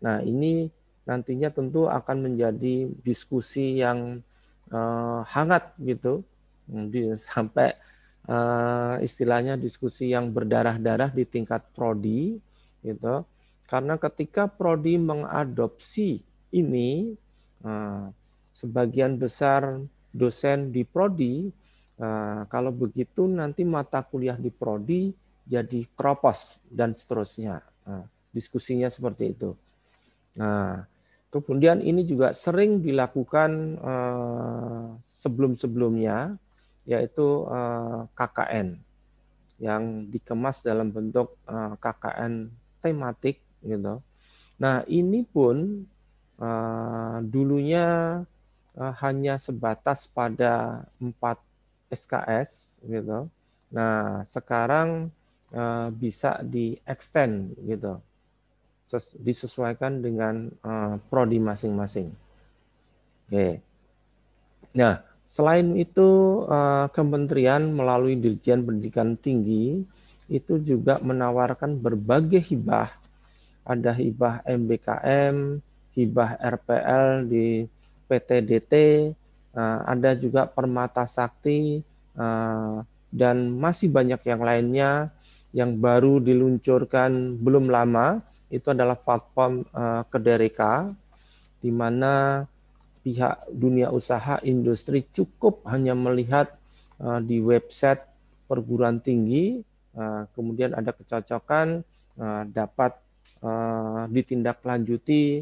Nah ini nantinya tentu akan menjadi diskusi yang eh, hangat gitu hmm, sampai eh, istilahnya diskusi yang berdarah-darah di tingkat prodi gitu karena ketika prodi mengadopsi ini eh, sebagian besar dosen di prodi eh, kalau begitu nanti mata kuliah di prodi jadi kropos dan seterusnya. Nah, diskusinya seperti itu. Nah, kemudian ini juga sering dilakukan eh, sebelum-sebelumnya yaitu eh, KKN yang dikemas dalam bentuk KKN tematik gitu. Nah, ini pun dulunya Eh, hanya sebatas pada 4 SKS gitu. Nah, sekarang eh, bisa di extend gitu. disesuaikan dengan eh, prodi masing-masing. Oke. Nah, selain itu kementerian melalui Dirjen Pendidikan Tinggi itu juga menawarkan berbagai hibah. Ada hibah MBKM, hibah RPL di PTDT, eh, ada juga Permata Sakti, eh, dan masih banyak yang lainnya yang baru diluncurkan belum lama. Itu adalah platform eh, Kedereka di mana pihak dunia usaha industri cukup hanya melihat di website perguruan tinggi, kemudian ada kecocokan dapat ditindaklanjuti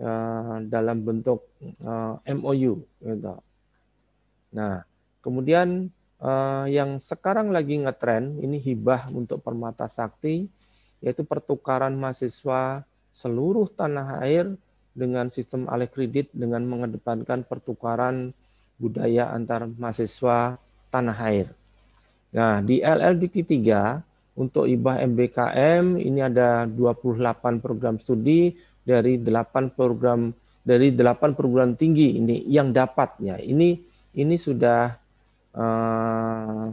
uh, dalam bentuk uh, eh, MOU gitu. Nah, kemudian uh, yang sekarang lagi ngetren ini hibah untuk permata sakti yaitu pertukaran mahasiswa seluruh tanah air dengan sistem alih kredit dengan mengedepankan pertukaran budaya antar mahasiswa tanah air. Nah, di LLDT 3 untuk ibah MBKM ini ada 28 program studi dari delapan program dari delapan perguruan tinggi ini yang dapatnya ini ini sudah uh,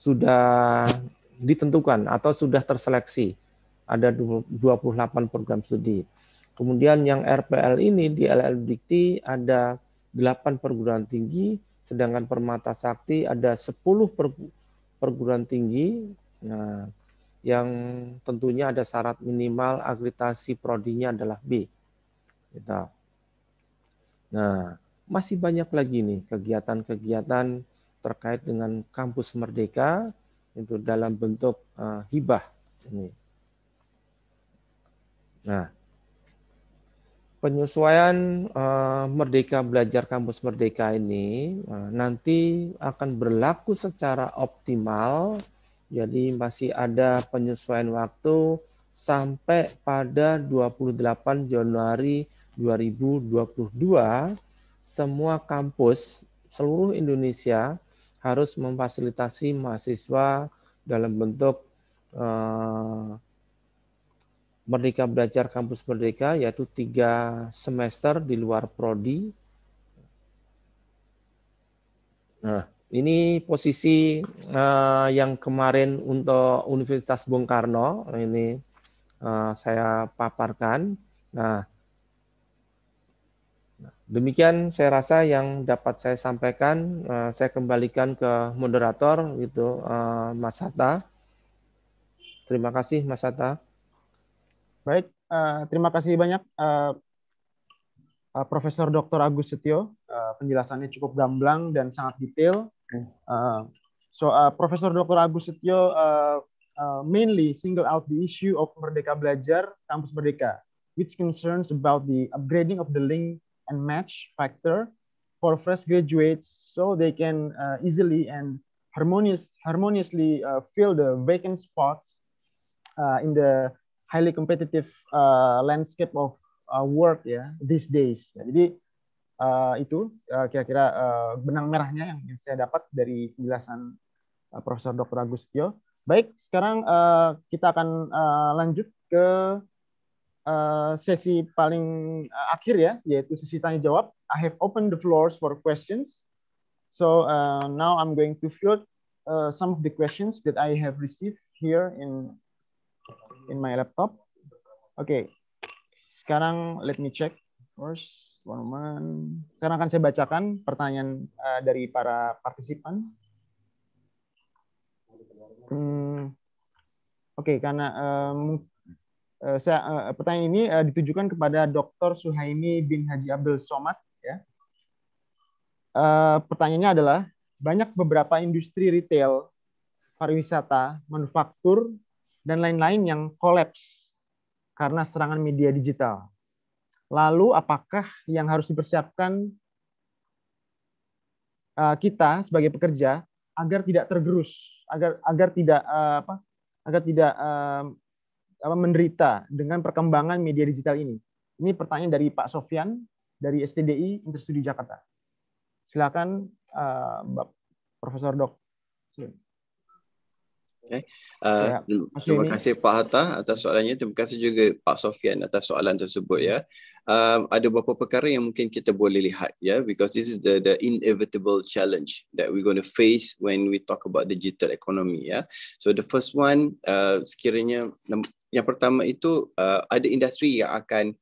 sudah ditentukan atau sudah terseleksi ada 28 program studi. Kemudian yang RPL ini di LL Dikti ada delapan perguruan tinggi, sedangkan Permata Sakti ada 10 perguruan tinggi. Nah, yang tentunya ada syarat minimal akreditasi prodinya adalah B. Kita. Nah, masih banyak lagi nih kegiatan-kegiatan terkait dengan kampus merdeka itu dalam bentuk uh, hibah ini. Nah, penyesuaian uh, Merdeka Belajar Kampus Merdeka ini uh, nanti akan berlaku secara optimal jadi masih ada penyesuaian waktu sampai pada 28 Januari 2022 semua kampus seluruh Indonesia harus memfasilitasi mahasiswa dalam bentuk mereka eh, Merdeka Belajar Kampus Merdeka yaitu tiga semester di luar prodi. Nah, ini posisi uh, yang kemarin untuk Universitas Bung Karno ini uh, saya paparkan. Nah, demikian saya rasa yang dapat saya sampaikan. Uh, saya kembalikan ke moderator gitu uh, Mas Hatta. Terima kasih Mas Hatta. Baik, uh, terima kasih banyak uh, uh, Profesor Dr. Agus Setio. Uh, penjelasannya cukup gamblang dan sangat detail. Uh, so uh, Profesor Dr. Agus Setio uh, ah, uh, mainly singled out the issue of Merdeka Belajar Kampus Merdeka, which concerns about the upgrading of the link and match factor for fresh graduates so they can uh, easily and harmonious, harmoniously uh, fill the vacant spots uh, in the highly competitive landscape of work yeah, these days. Jadi uh, itu eh, kira-kira uh, benang merahnya yang, yang saya dapat dari penjelasan uh, Profesor Dr. Agustio. Baik, sekarang uh, kita akan uh, lanjut ke uh, sesi paling uh, akhir ya, yaitu sesi tanya jawab. I have opened the floors for questions. So uh, now I'm going to field uh, some of the questions that I have received here in in my laptop. Oke, okay. sekarang let me check first. Warman. Sekarang akan saya bacakan pertanyaan uh, dari para partisipan. Hmm, Oke, okay, karena um, uh, saya, uh, pertanyaan ini uh, ditujukan kepada Dr. Suhaimi bin Haji Abdul Somad. Ya. Uh, pertanyaannya adalah, banyak beberapa industri retail, pariwisata, manufaktur, dan lain-lain yang kolaps karena serangan media digital. Lalu apakah yang harus dipersiapkan eh, kita sebagai pekerja agar tidak tergerus, agar agar tidak eh, apa, agar tidak eh, apa menderita dengan perkembangan media digital ini. Ini pertanyaan dari Pak Sofian dari STDI Interstudi Jakarta. Silakan Profesor Dok. Okay. Uh, ya, terima kasih Pak Hatta atas soalannya. Terima kasih juga Pak Sofian atas soalan tersebut ya. um, ada beberapa perkara yang mungkin kita boleh lihat ya yeah? because this is the the inevitable challenge that we're going to face when we talk about digital economy ya yeah? so the first one uh, sekiranya yang pertama itu uh, ada industri yang akan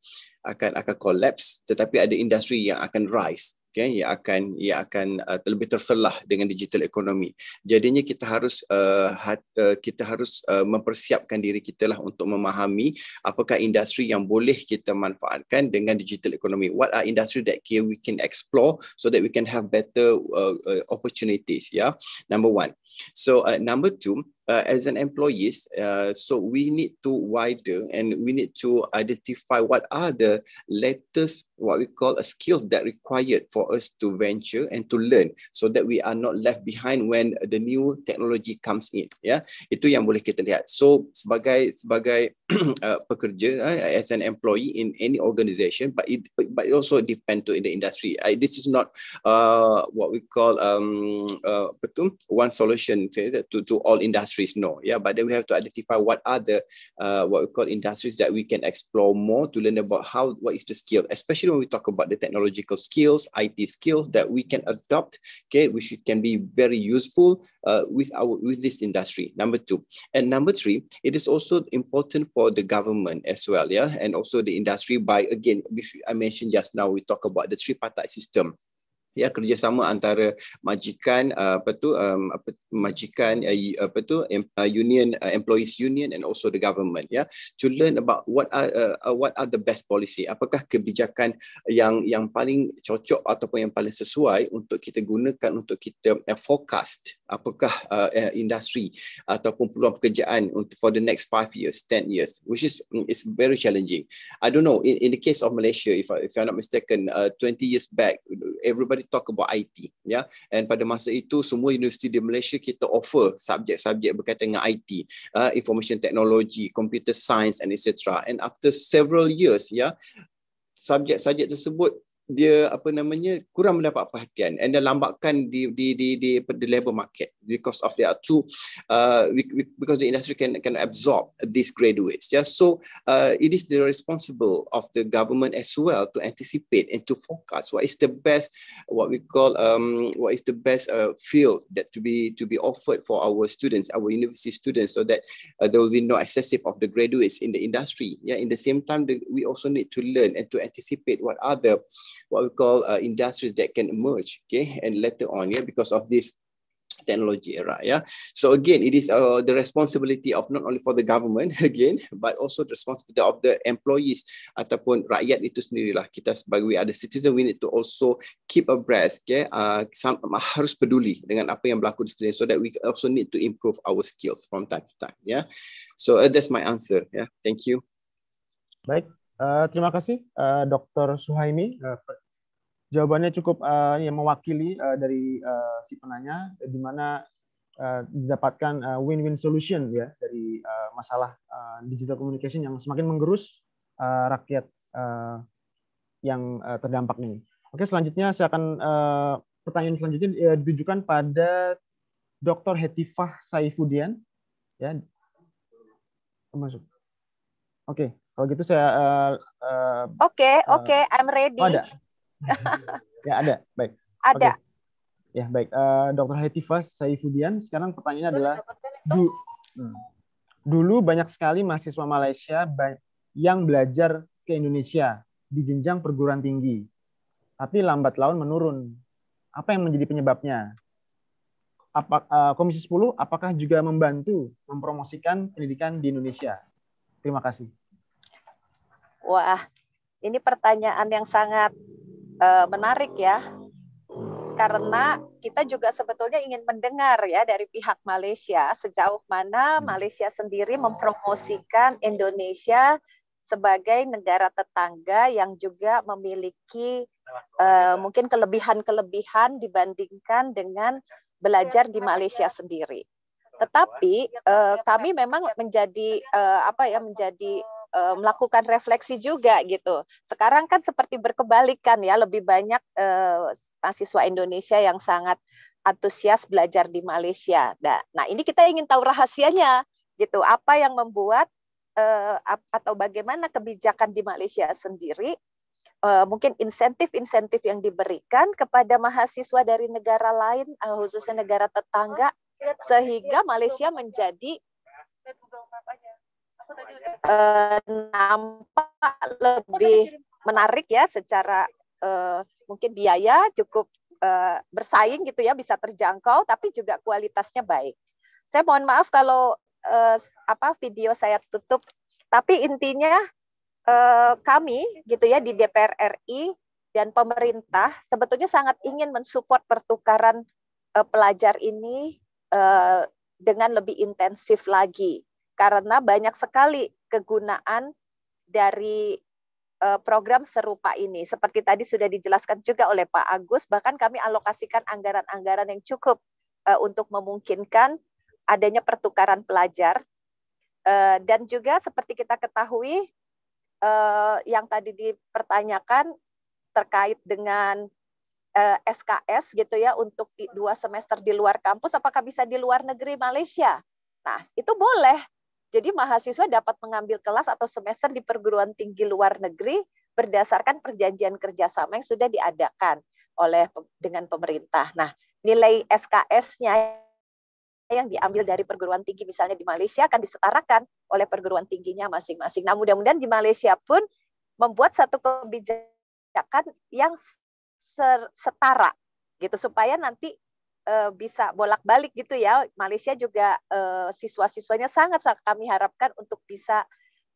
akan akan collapse tetapi ada industri yang akan rise okay, yang akan ia akan uh, lebih terselah dengan digital ekonomi. Jadinya kita harus uh, hat, uh, kita harus uh, mempersiapkan diri kita lah untuk memahami apakah industri yang boleh kita manfaatkan dengan digital ekonomi. What are industry that we can explore so that we can have better uh, uh opportunities? Yeah, number one. So uh, number two, uh, as an employees, uh, so we need to wider and we need to identify what are the latest, what we call a uh, skills that required for us to venture and to learn so that we are not left behind when the new technology comes in. yeah? itu yang boleh kita lihat. So sebagai sebagai <clears throat> uh, pekerja uh, as an employee in any organization, but it but it also depend to in the industry. I, this is not uh, what we call um, uh, one solution to, to all industry industries? No, yeah, but then we have to identify what are the uh, what we call industries that we can explore more to learn about how what is the skill, especially when we talk about the technological skills, IT skills that we can adopt, okay, which can be very useful uh, with our with this industry. Number two, and number three, it is also important for the government as well, yeah, and also the industry by again, which I mentioned just now, we talk about the tripartite system ya kerjasama antara majikan uh, apa tu um, apa majikan uh, apa tu uh, union uh, employees union and also the government ya to learn about what are uh, what are the best policy apakah kebijakan yang yang paling cocok ataupun yang paling sesuai untuk kita gunakan untuk kita uh, forecast apakah uh, eh, industri ataupun peluang pekerjaan untuk for the next 5 years 10 years which is mm, is very challenging i don't know in, in the case of malaysia if I, if i'm not mistaken uh, 20 years back everybody only talk about IT yeah? and pada masa itu semua universiti di Malaysia kita offer subjek-subjek berkaitan dengan IT uh, information technology computer science and etc and after several years yeah, subjek-subjek tersebut dia apa namanya kurang mendapat perhatian and then lambatkan di di di di the labor market because of the are uh, because the industry can can absorb these graduates yeah so uh, it is the responsible of the government as well to anticipate and to forecast what is the best what we call um what is the best uh, field that to be to be offered for our students our university students so that uh, there will be no excessive of the graduates in the industry yeah in the same time the, we also need to learn and to anticipate what are the what we call uh, industries that can emerge, okay, and later on, yeah, because of this technology era, yeah. So again, it is uh, the responsibility of not only for the government <laughs> again, but also the responsibility of the employees ataupun rakyat itu sendirilah Kita sebagai we are the citizen, we need to also keep abreast, okay, uh, some, harus peduli dengan apa yang berlaku di sini so that we also need to improve our skills from time to time, yeah. So uh, that's my answer, yeah. Thank you. Mike. Uh, terima kasih uh, eh, Dr. Suhaimi. Uh, jawabannya cukup uh, yang mewakili uh, dari uh, si penanya, di mana uh, didapatkan win win-win solution ya dari uh, masalah uh, digital communication yang semakin menggerus uh, rakyat uh, yang uh, terdampak ini. Oke, selanjutnya saya akan uh, pertanyaan selanjutnya uh, ditujukan pada Dr. Hetifah Saifudian ya. Masuk. Oke. Kalau gitu saya eh, eh, Oke, uh, oke, uh, okay, okay, I'm ready. Oh, ada. <laughs> ya, ada. Baik. Ada. Okay. Ya, baik. Uh, Dr. Hetiva Saifudian, sekarang pertanyaannya adalah du hmm. dulu banyak sekali mahasiswa Malaysia yang belajar ke Indonesia di jenjang perguruan tinggi. Tapi lambat laun menurun. Apa yang menjadi penyebabnya? Apa, uh, Komisi 10 apakah juga membantu mempromosikan pendidikan di Indonesia? Terima kasih. Wah, ini pertanyaan yang sangat uh, menarik ya. Karena kita juga sebetulnya ingin mendengar ya dari pihak Malaysia sejauh mana hmm. Malaysia sendiri mempromosikan Indonesia sebagai negara tetangga yang juga memiliki uh, mungkin kelebihan-kelebihan dibandingkan dengan belajar di Malaysia sendiri. Tetapi uh, kami memang menjadi uh, apa ya menjadi Eh, melakukan refleksi juga gitu. Sekarang kan seperti berkebalikan ya, lebih banyak uh, mahasiswa Indonesia yang sangat antusias belajar di Malaysia. Nah, nah, ini kita ingin tahu rahasianya gitu. Apa yang membuat uh, atau bagaimana kebijakan di Malaysia sendiri uh, mungkin insentif-insentif yang diberikan kepada mahasiswa dari negara lain, uh, khususnya negara tetangga, sehingga Malaysia menjadi uh, nampak lebih menarik ya secara uh, mungkin biaya cukup uh, bersaing gitu ya bisa terjangkau tapi juga kualitasnya baik. Saya mohon maaf kalau uh, apa video saya tutup tapi intinya uh, kami gitu ya di DPR RI dan pemerintah sebetulnya sangat ingin mensupport pertukaran uh, pelajar ini uh, dengan lebih intensif lagi karena banyak sekali kegunaan dari eh, program serupa ini. Seperti tadi sudah dijelaskan juga oleh Pak Agus, bahkan kami alokasikan anggaran-anggaran yang cukup eh, untuk memungkinkan adanya pertukaran pelajar. Eh, dan juga seperti kita ketahui, yang tadi dipertanyakan terkait dengan SKS gitu ya untuk dua semester di luar kampus, apakah bisa di luar negeri Malaysia? Nah, itu boleh jadi mahasiswa dapat mengambil kelas atau semester di perguruan tinggi luar negeri berdasarkan perjanjian kerjasama yang sudah diadakan oleh dengan pemerintah. Nah, nilai SKS-nya yang diambil dari perguruan tinggi misalnya di Malaysia akan disetarakan oleh perguruan tingginya masing-masing. Nah, mudah-mudahan di Malaysia pun membuat satu kebijakan yang setara gitu supaya nanti uh, bisa bolak-balik gitu ya. Malaysia juga uh, siswa-siswanya sangat kami harapkan untuk bisa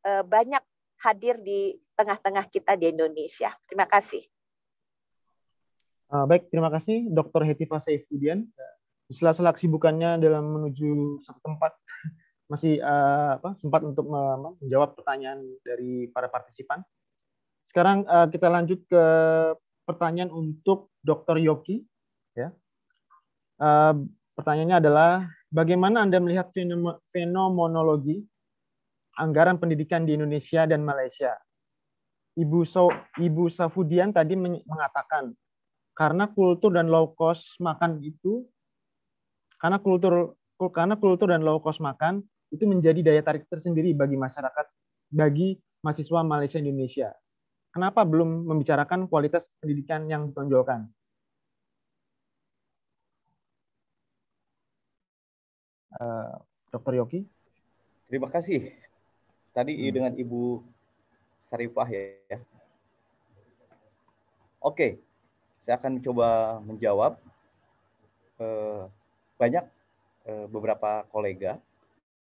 uh, banyak hadir di tengah-tengah kita di Indonesia. Terima kasih. Ah, baik, terima kasih Dr. Heti Saifudian. setelah sela-sela kesibukannya dalam menuju satu tempat <laughs> masih uh, apa, sempat untuk menjawab pertanyaan dari para partisipan. Sekarang uh, kita lanjut ke pertanyaan untuk Dr. Yoki ya. Eh, pertanyaannya adalah bagaimana Anda melihat fenomenologi anggaran pendidikan di Indonesia dan Malaysia? Ibu so, Ibu Safudian tadi mengatakan karena kultur dan low cost makan itu karena kultur karena kultur dan low cost makan itu menjadi daya tarik tersendiri bagi masyarakat bagi mahasiswa Malaysia Indonesia. Kenapa belum membicarakan kualitas pendidikan yang ditonjolkan? Eh, dokter Dr. Yogi. Terima kasih. Tadi hmm. dengan Ibu Sarifah ya. Oke, saya akan coba menjawab. Eh, banyak eh, beberapa kolega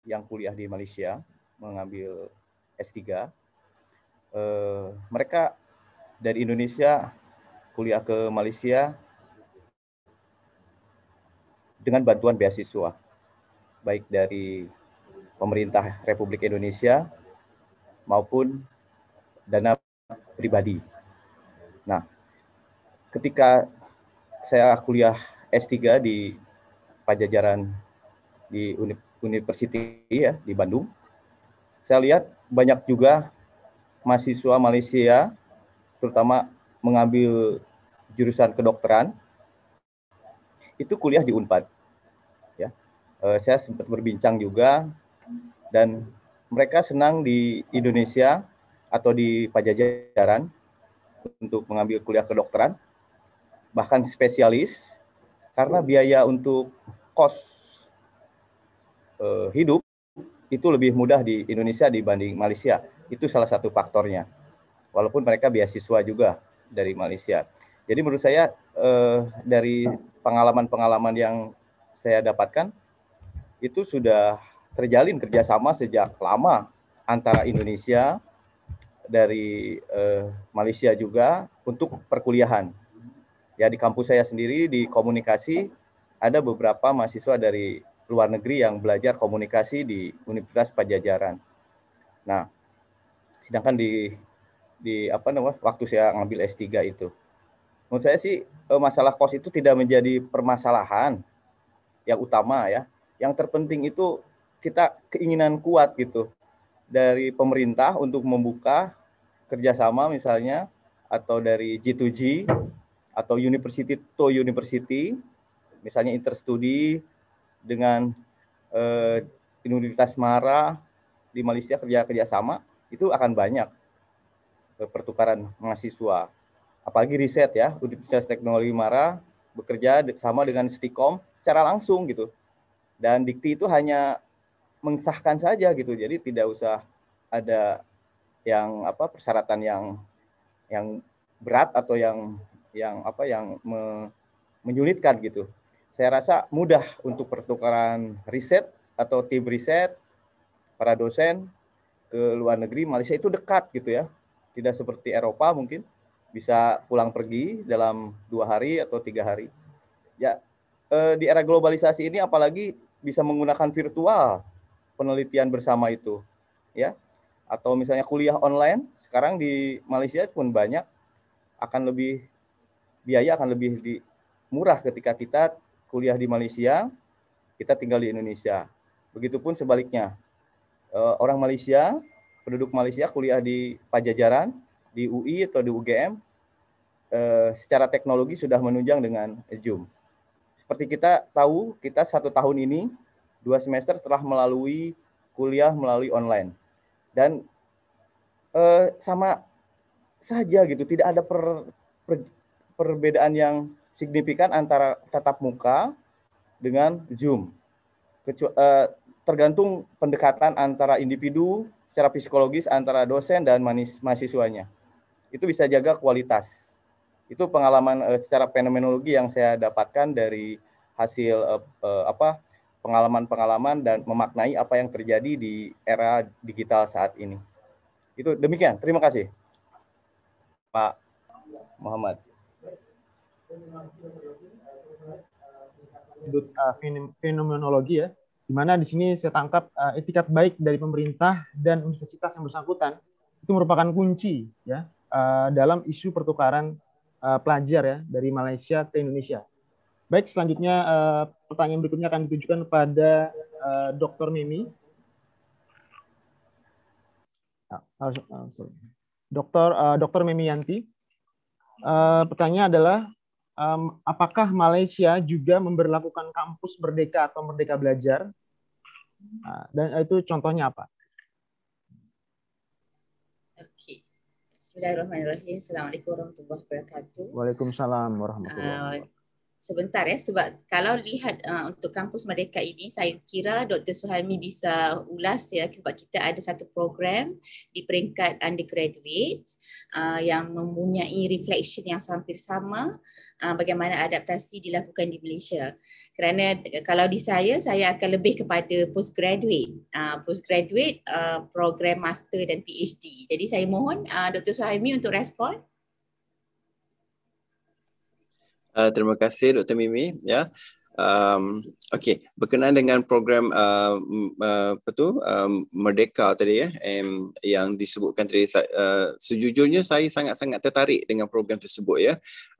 yang kuliah di Malaysia mengambil S3. mereka dari Indonesia kuliah ke Malaysia dengan bantuan beasiswa baik dari pemerintah Republik Indonesia maupun dana pribadi. Nah, ketika saya kuliah S3 di Pajajaran di University ya di Bandung, saya lihat banyak juga mahasiswa Malaysia terutama mengambil jurusan kedokteran itu kuliah di Unpad uh, saya sempat berbincang juga dan mereka senang di Indonesia atau di Pajajaran untuk mengambil kuliah kedokteran bahkan spesialis karena biaya untuk kos uh, hidup itu lebih mudah di Indonesia dibanding Malaysia. Itu salah satu faktornya. Walaupun mereka beasiswa juga dari Malaysia. Jadi menurut saya uh, dari pengalaman-pengalaman yang saya dapatkan itu sudah terjalin kerjasama sejak lama antara Indonesia dari eh, Malaysia juga untuk perkuliahan. Ya di kampus saya sendiri di komunikasi ada beberapa mahasiswa dari luar negeri yang belajar komunikasi di Universitas Pajajaran. Nah, sedangkan di di apa namanya waktu saya ngambil S3 itu. Menurut saya sih eh, masalah kos itu tidak menjadi permasalahan yang utama ya. Yang terpenting itu kita keinginan kuat gitu dari pemerintah untuk membuka kerjasama misalnya atau dari G2G atau university to university misalnya interstudy dengan eh, Universitas Mara di Malaysia kerja kerjasama itu akan banyak pertukaran mahasiswa apalagi riset ya Universitas Teknologi Mara bekerja sama dengan Stikom secara langsung gitu dan dikti itu hanya mengesahkan saja gitu jadi tidak usah ada yang apa persyaratan yang yang berat atau yang yang apa yang me, menyulitkan gitu saya rasa mudah untuk pertukaran riset atau tim riset para dosen ke luar negeri Malaysia itu dekat gitu ya tidak seperti Eropa mungkin bisa pulang pergi dalam dua hari atau tiga hari ya eh, di era globalisasi ini apalagi bisa menggunakan virtual penelitian bersama itu, ya. Atau misalnya kuliah online, sekarang di Malaysia pun banyak akan lebih biaya akan lebih di, murah ketika kita kuliah di Malaysia, kita tinggal di Indonesia. Begitupun sebaliknya. Eh, orang Malaysia, penduduk Malaysia kuliah di Pajajaran, di UI atau di UGM, eh, secara teknologi sudah menunjang dengan Zoom. Seperti kita tahu, kita satu tahun ini, dua semester telah melalui kuliah melalui online. Dan eh, sama saja gitu, tidak ada per, per, perbedaan yang signifikan antara tatap muka dengan Zoom. Kecu, eh, tergantung pendekatan antara individu secara psikologis antara dosen dan manis, mahasiswanya. Itu bisa jaga kualitas itu pengalaman uh, secara fenomenologi yang saya dapatkan dari hasil uh, uh, apa pengalaman-pengalaman dan memaknai apa yang terjadi di era digital saat ini. Itu demikian. Terima kasih, Pak Muhammad. Fenomenologi ya, di mana di sini saya tangkap uh, etikat baik dari pemerintah dan universitas yang bersangkutan itu merupakan kunci ya uh, dalam isu pertukaran uh, pelajar ya dari Malaysia ke Indonesia. Baik, selanjutnya uh, pertanyaan berikutnya akan ditujukan pada uh, eh, Dr. Mimi. Uh, uh, sorry. Dr. Uh, Dr. Mimi Yanti. Uh, pertanyaannya adalah um, apakah Malaysia juga memberlakukan kampus merdeka atau merdeka belajar? Uh, dan itu contohnya apa? Oke. Okay. Bismillahirrahmanirrahim. Assalamualaikum warahmatullahi wabarakatuh. Waalaikumsalam warahmatullahi ah, wabarakatuh. Sebentar ya, sebab kalau lihat uh, untuk kampus Merdeka ini, saya kira Dr. Suhaimi bisa ulas ya, sebab kita ada satu program di peringkat undergraduate uh, yang mempunyai refleksi yang hampir sama uh, bagaimana adaptasi dilakukan di Malaysia kerana kalau di saya saya akan lebih kepada postgraduate uh, postgraduate uh, program master dan PhD jadi saya mohon uh, ah, Dr Suhaimi untuk respon uh, terima kasih Dr Mimi ya um okey berkenaan dengan program uh, uh, apa tu um, merdeka tadi ya um, yang disebutkan tadi uh, sejujurnya saya sangat-sangat tertarik dengan program tersebut ya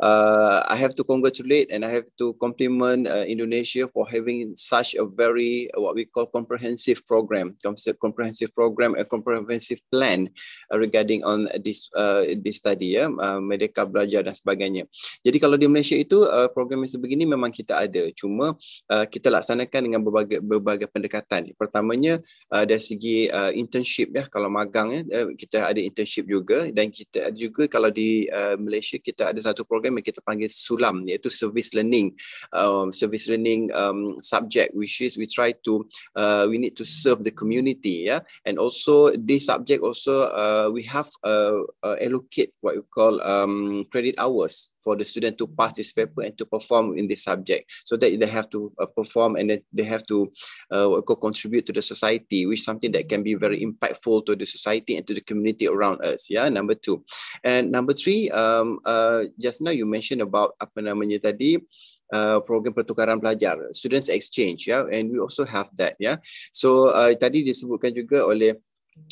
uh, i have to congratulate and i have to compliment uh, indonesia for having such a very uh, what we call comprehensive program comprehensive program a comprehensive plan uh, regarding on this uh, this study ya uh, merdeka belajar dan sebagainya jadi kalau di malaysia itu uh, program yang sebegini memang kita ada cuma uh, kita laksanakan dengan berbagai berbagai pendekatan. Pertamanya uh, dari segi uh, internship ya kalau magang ya uh, kita ada internship juga dan kita juga kalau di uh, Malaysia kita ada satu program yang kita panggil SULAM iaitu service learning um, service learning um, subject which is we try to uh, we need to serve the community ya yeah? and also this subject also uh, we have uh, uh, allocate what you call um, credit hours for the student to pass this paper and to perform in this subject so that they have to uh, perform and then they have to uh, contribute to the society which is something that can be very impactful to the society and to the community around us yeah number two and number three um uh just now you mentioned about apa namanya tadi Uh, program pertukaran pelajar students exchange yeah? and we also have that yeah? so uh, tadi disebutkan juga oleh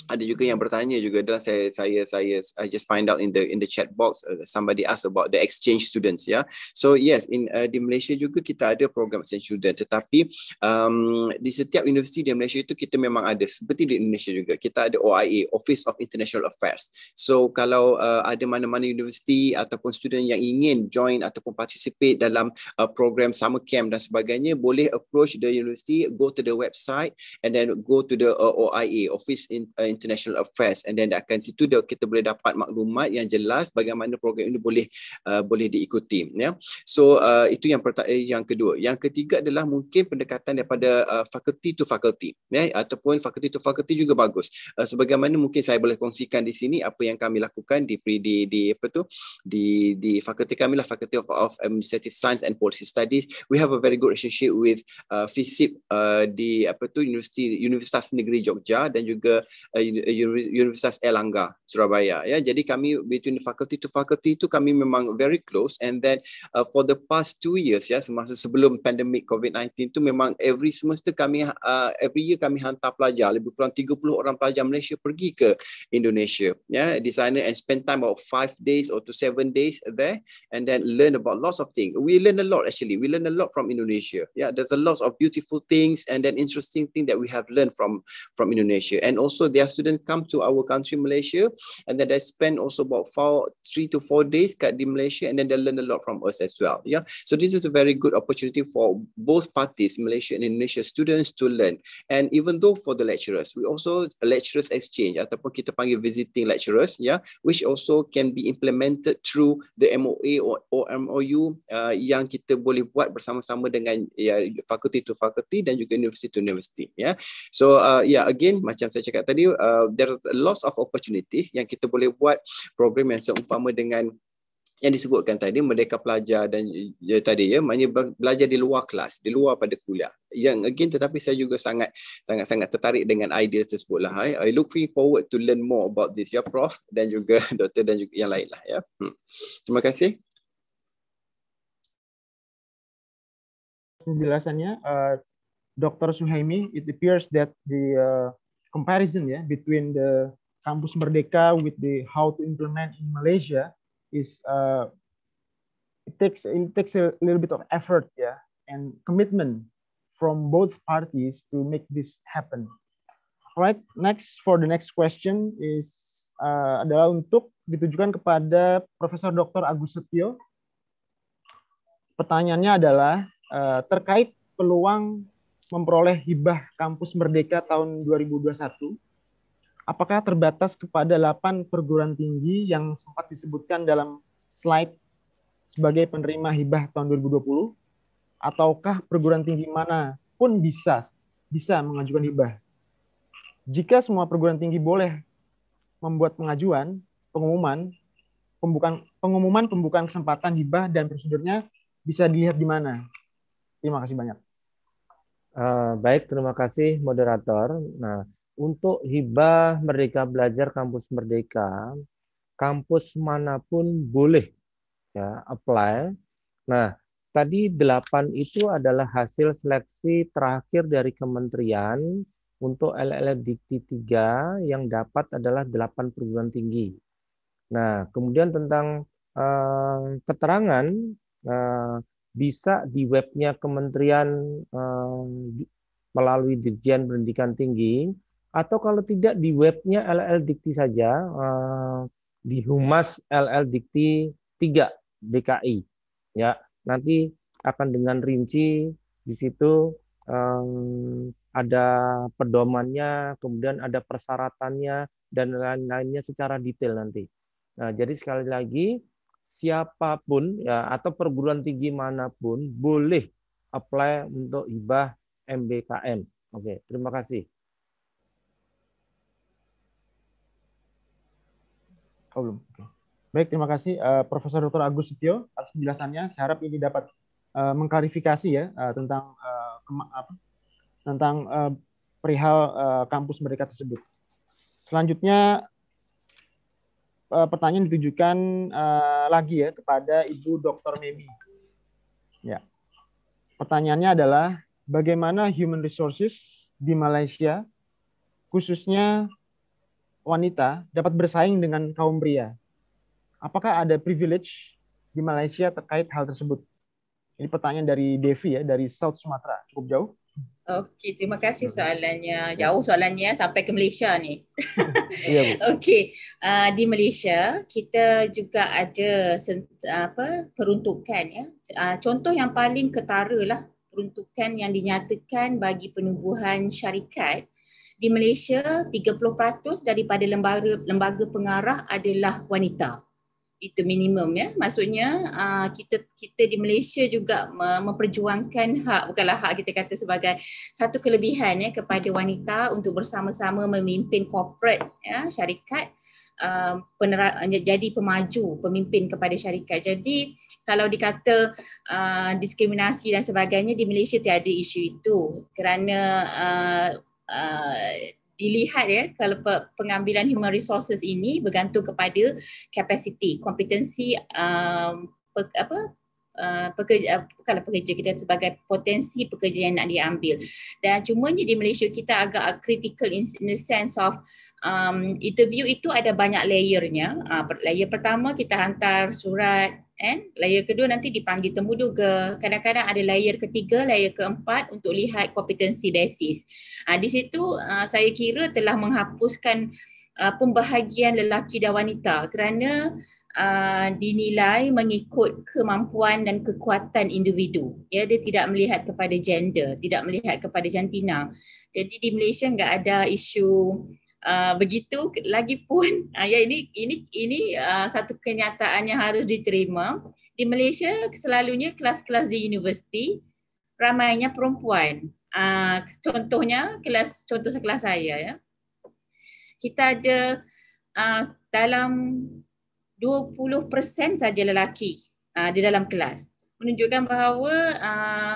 ada juga yang bertanya juga dan saya saya saya I just find out in the in the chat box uh, somebody ask about the exchange students yeah? so yes in uh, di Malaysia juga kita ada program exchange student tetapi um, di setiap universiti di Malaysia itu kita memang ada seperti di Indonesia juga kita ada OIA Office of International Affairs so kalau uh, ada mana-mana universiti ataupun student yang ingin join ataupun participate dalam uh, program summer camp dan sebagainya boleh approach the university go to the website and then go to the uh, OIA Office in uh, international affairs and then akan situ dia kita boleh dapat maklumat yang jelas bagaimana program ini boleh uh, boleh diikuti ya so uh, itu yang pertama, eh, yang kedua yang ketiga adalah mungkin pendekatan daripada uh, faculty to faculty ya ataupun faculty to faculty juga bagus uh, sebagaimana mungkin saya boleh kongsikan di sini apa yang kami lakukan di pre di, di apa tu di di fakulti kami lah faculty of, of administrative science and policy studies we have a very good relationship with uh, FISIP uh, di apa tu universiti Universitas Negeri Jogja dan juga Eh, eh, Universitas Elangga Surabaya ya jadi kami between faculty to faculty itu kami memang very close and then uh, for the past two years ya semasa sebelum pandemic COVID-19 tu memang every semester kami uh, every year kami hantar pelajar lebih kurang 30 orang pelajar Malaysia pergi ke Indonesia ya di sana and spend time about five days or to seven days there and then learn about lots of things we learn a lot actually we learn a lot from Indonesia yeah there's a lot of beautiful things and then interesting thing that we have learned from from Indonesia and also their student come to our country Malaysia and then they spend also about four, three to four days kat di Malaysia and then they learn a lot from us as well. Yeah. So this is a very good opportunity for both parties, Malaysia and Indonesia students to learn. And even though for the lecturers, we also a lecturers exchange ataupun kita panggil visiting lecturers, yeah, which also can be implemented through the MOA or, OMOU uh, yang kita boleh buat bersama-sama dengan ya, faculty to faculty dan juga university to university. Yeah. So uh, yeah, again, macam saya cakap tadi, sendiri uh, there's lots of opportunities yang kita boleh buat program yang seumpama dengan yang disebutkan tadi merdeka pelajar dan ya, tadi ya maknanya belajar di luar kelas di luar pada kuliah yang again tetapi saya juga sangat sangat sangat tertarik dengan idea tersebut lah I, I looking forward to learn more about this ya prof dan juga <laughs> doktor dan juga yang lain lah ya hmm. terima kasih penjelasannya uh, Dr. Suhaimi it appears that the uh, comparison ya between the kampus merdeka with the how to implement in Malaysia is uh, it takes it takes a little bit of effort ya yeah, and commitment from both parties to make this happen. Right, next for the next question is uh, adalah untuk ditujukan kepada Profesor Dr. Agus Setio. Pertanyaannya adalah uh, terkait peluang memperoleh hibah kampus merdeka tahun 2021, apakah terbatas kepada 8 perguruan tinggi yang sempat disebutkan dalam slide sebagai penerima hibah tahun 2020? Ataukah perguruan tinggi mana pun bisa bisa mengajukan hibah? Jika semua perguruan tinggi boleh membuat pengajuan, pengumuman, pembukaan pengumuman pembukaan kesempatan hibah dan prosedurnya bisa dilihat di mana? Terima kasih banyak. Eh, baik, terima kasih moderator. Nah, untuk hibah Merdeka Belajar Kampus Merdeka, kampus manapun boleh ya apply. Nah, tadi delapan itu adalah hasil seleksi terakhir dari kementerian untuk LLM Dikti 3 yang dapat adalah delapan perguruan tinggi. Nah, kemudian tentang uh, keterangan uh, bisa di webnya Kementerian eh, melalui Dirjen Pendidikan Tinggi atau kalau tidak di webnya LL Dikti saja eh, di Humas LL Dikti 3 DKI ya nanti akan dengan rinci di situ eh, ada pedomannya kemudian ada persyaratannya dan lain-lainnya secara detail nanti nah jadi sekali lagi siapapun ya atau perguruan tinggi manapun boleh apply untuk hibah MBKM. Oke, terima kasih. Oh, belum. Oke. Baik, terima kasih uh, Profesor Dr. Agus Setio atas penjelasannya. Saya harap ini dapat uh, mengklarifikasi ya uh, tentang uh, apa, tentang uh, perihal uh, kampus mereka tersebut. Selanjutnya uh, pertanyaan ditujukan uh, lagi ya kepada Ibu Dr. Mimi. Ya. Pertanyaannya adalah bagaimana human resources di Malaysia khususnya wanita dapat bersaing dengan kaum pria? Apakah ada privilege di Malaysia terkait hal tersebut? Ini pertanyaan dari Devi ya dari South Sumatera, cukup jauh. Okey, terima kasih soalannya. Jauh soalannya sampai ke Malaysia ni. <laughs> Ya, Okey, uh, di Malaysia kita juga ada apa peruntukan ya. Uh, contoh yang paling ketara lah peruntukan yang dinyatakan bagi penubuhan syarikat di Malaysia 30% daripada lembaga lembaga pengarah adalah wanita. Uh, itu minimum ya maksudnya uh, kita kita di Malaysia juga memperjuangkan hak bukanlah hak kita kata sebagai satu kelebihan ya kepada wanita untuk bersama-sama memimpin corporate ya syarikat Uh, jadi pemaju pemimpin kepada syarikat. Jadi kalau dikata uh, diskriminasi dan sebagainya di Malaysia tiada isu itu kerana uh, uh, dilihat ya kalau pengambilan human resources ini bergantung kepada capacity kompetensi um, pe, apa uh, pekerja uh, kalau pekerja kita sebagai potensi pekerja yang nak diambil dan cumanya di Malaysia kita agak critical in, in the sense of um, interview itu ada banyak layernya uh, layer pertama kita hantar surat And layer kedua nanti dipanggil temuduga. Kadang-kadang ada layer ketiga, layer keempat untuk lihat kompetensi basis. Uh, di situ uh, saya kira telah menghapuskan uh, pembahagian lelaki dan wanita kerana Uh, dinilai mengikut kemampuan dan kekuatan individu. Ya, dia tidak melihat kepada gender, tidak melihat kepada jantina. Jadi di Malaysia enggak ada isu Ah, begitu lagi pun uh, <laughs> ya ini ini ini uh, satu kenyataan yang harus diterima di Malaysia selalunya kelas-kelas di universiti ramainya perempuan uh, contohnya kelas contoh sekelas saya ya kita ada uh, dalam 20% saja lelaki uh, di dalam kelas menunjukkan bahawa uh,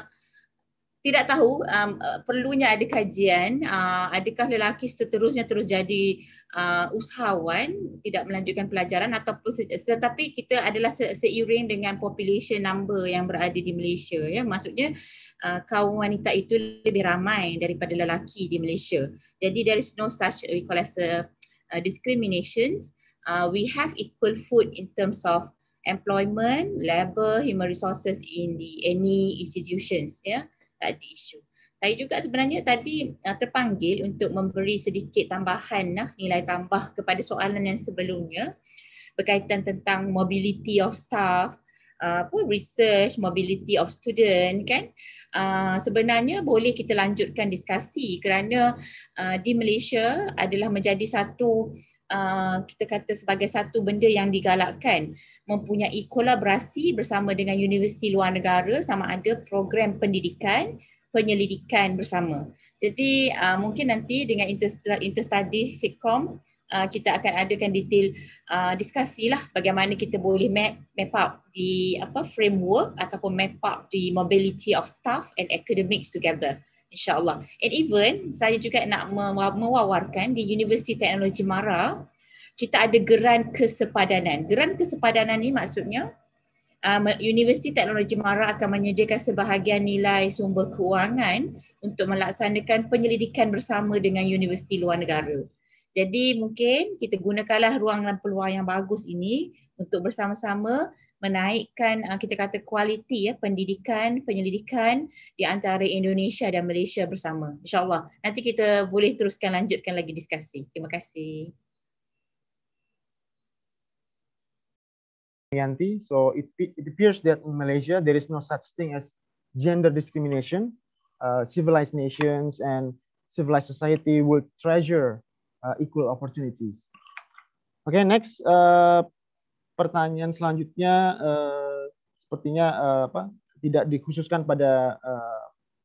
tidak tahu um, uh, perlunya ada kajian uh, adakah lelaki seterusnya terus jadi uh, usahawan tidak melanjutkan pelajaran ataupun tetapi kita adalah seiring dengan population number yang berada di Malaysia ya maksudnya uh, kaum wanita itu lebih ramai daripada lelaki di Malaysia jadi there is no such we call as a, a discriminations uh, we have equal foot in terms of employment labor human resources in the any institutions ya yeah? tak ada isu. Saya juga sebenarnya tadi uh, terpanggil untuk memberi sedikit tambahan uh, nilai tambah kepada soalan yang sebelumnya berkaitan tentang mobility of staff uh, apa research mobility of student kan uh, sebenarnya boleh kita lanjutkan diskusi kerana uh, di Malaysia adalah menjadi satu uh, uh, kita kata sebagai satu benda yang digalakkan mempunyai kolaborasi bersama dengan universiti luar negara sama ada program pendidikan penyelidikan bersama. Jadi uh, mungkin nanti dengan interstudy sitcom Uh, kita akan adakan detail uh, diskusi lah bagaimana kita boleh map map out di apa framework ataupun map out di mobility of staff and academics together. InsyaAllah. And even saya juga nak mewawarkan di Universiti Teknologi Mara, kita ada geran kesepadanan. Geran kesepadanan ni maksudnya uh, Universiti Teknologi Mara akan menyediakan sebahagian nilai sumber keuangan untuk melaksanakan penyelidikan bersama dengan universiti luar negara. Jadi mungkin kita gunakanlah ruang dan peluang yang bagus ini untuk bersama-sama menaikkan uh, kita kata kualiti ya pendidikan penyelidikan di antara Indonesia dan Malaysia bersama insyaallah nanti kita boleh teruskan lanjutkan lagi diskusi terima kasih Yanti so it, it appears that in Malaysia there is no such thing as gender discrimination uh, civilized nations and civilized society would treasure uh, equal opportunities okay next uh, pertanyaan selanjutnya uh, sepertinya uh, apa, tidak dikhususkan pada uh,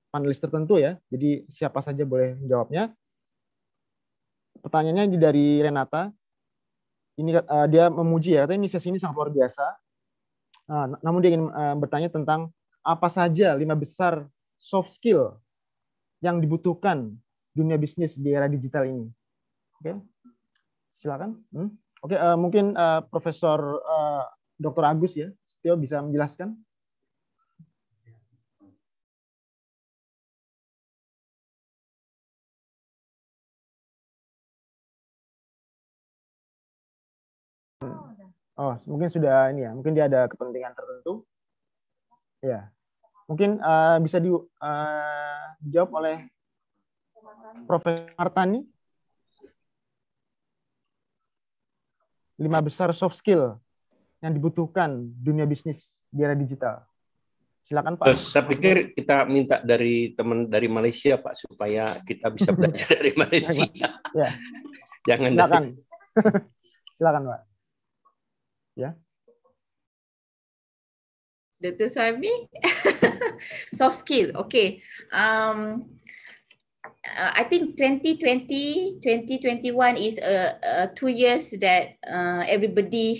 panelis tertentu ya. Jadi siapa saja boleh menjawabnya. Pertanyaannya dari Renata. Ini uh, dia memuji ya, katanya sesi ini sangat luar biasa. Uh, namun dia ingin uh, bertanya tentang apa saja lima besar soft skill yang dibutuhkan dunia bisnis di era digital ini. Oke, okay. silakan. Hmm. Oke, uh, mungkin uh, Profesor uh, eh, Dr. Agus ya, Setio bisa menjelaskan? Oh, oh, mungkin sudah ini ya. Mungkin dia ada kepentingan tertentu. Ya, mungkin uh, bisa di, uh, dijawab oleh Profesor Martani. lima besar soft skill yang dibutuhkan dunia bisnis di era digital. Silakan Pak. Saya pikir kita minta dari teman dari Malaysia Pak supaya kita bisa <laughs> belajar dari Malaysia. ya. <laughs> Jangan Silakan. Dari... <laughs> Silakan Pak. Ya. Dr. Suami, soft skill. Okay. Um, uh, I think 2020, 2021 is a, a two years that uh, everybody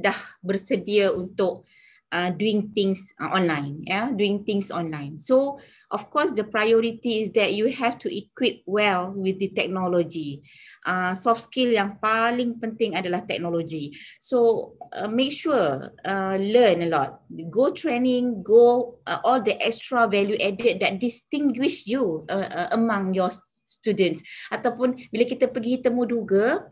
dah bersedia untuk uh, doing things uh, online, yeah, doing things online. So uh, of course, the priority is that you have to equip well with the technology. Uh, soft skill yang paling penting adalah teknologi. So uh, make sure uh, learn a lot. Go training. Go uh, all the extra value added that distinguish you uh, uh among your students. Ataupun bila kita pergi temu duga,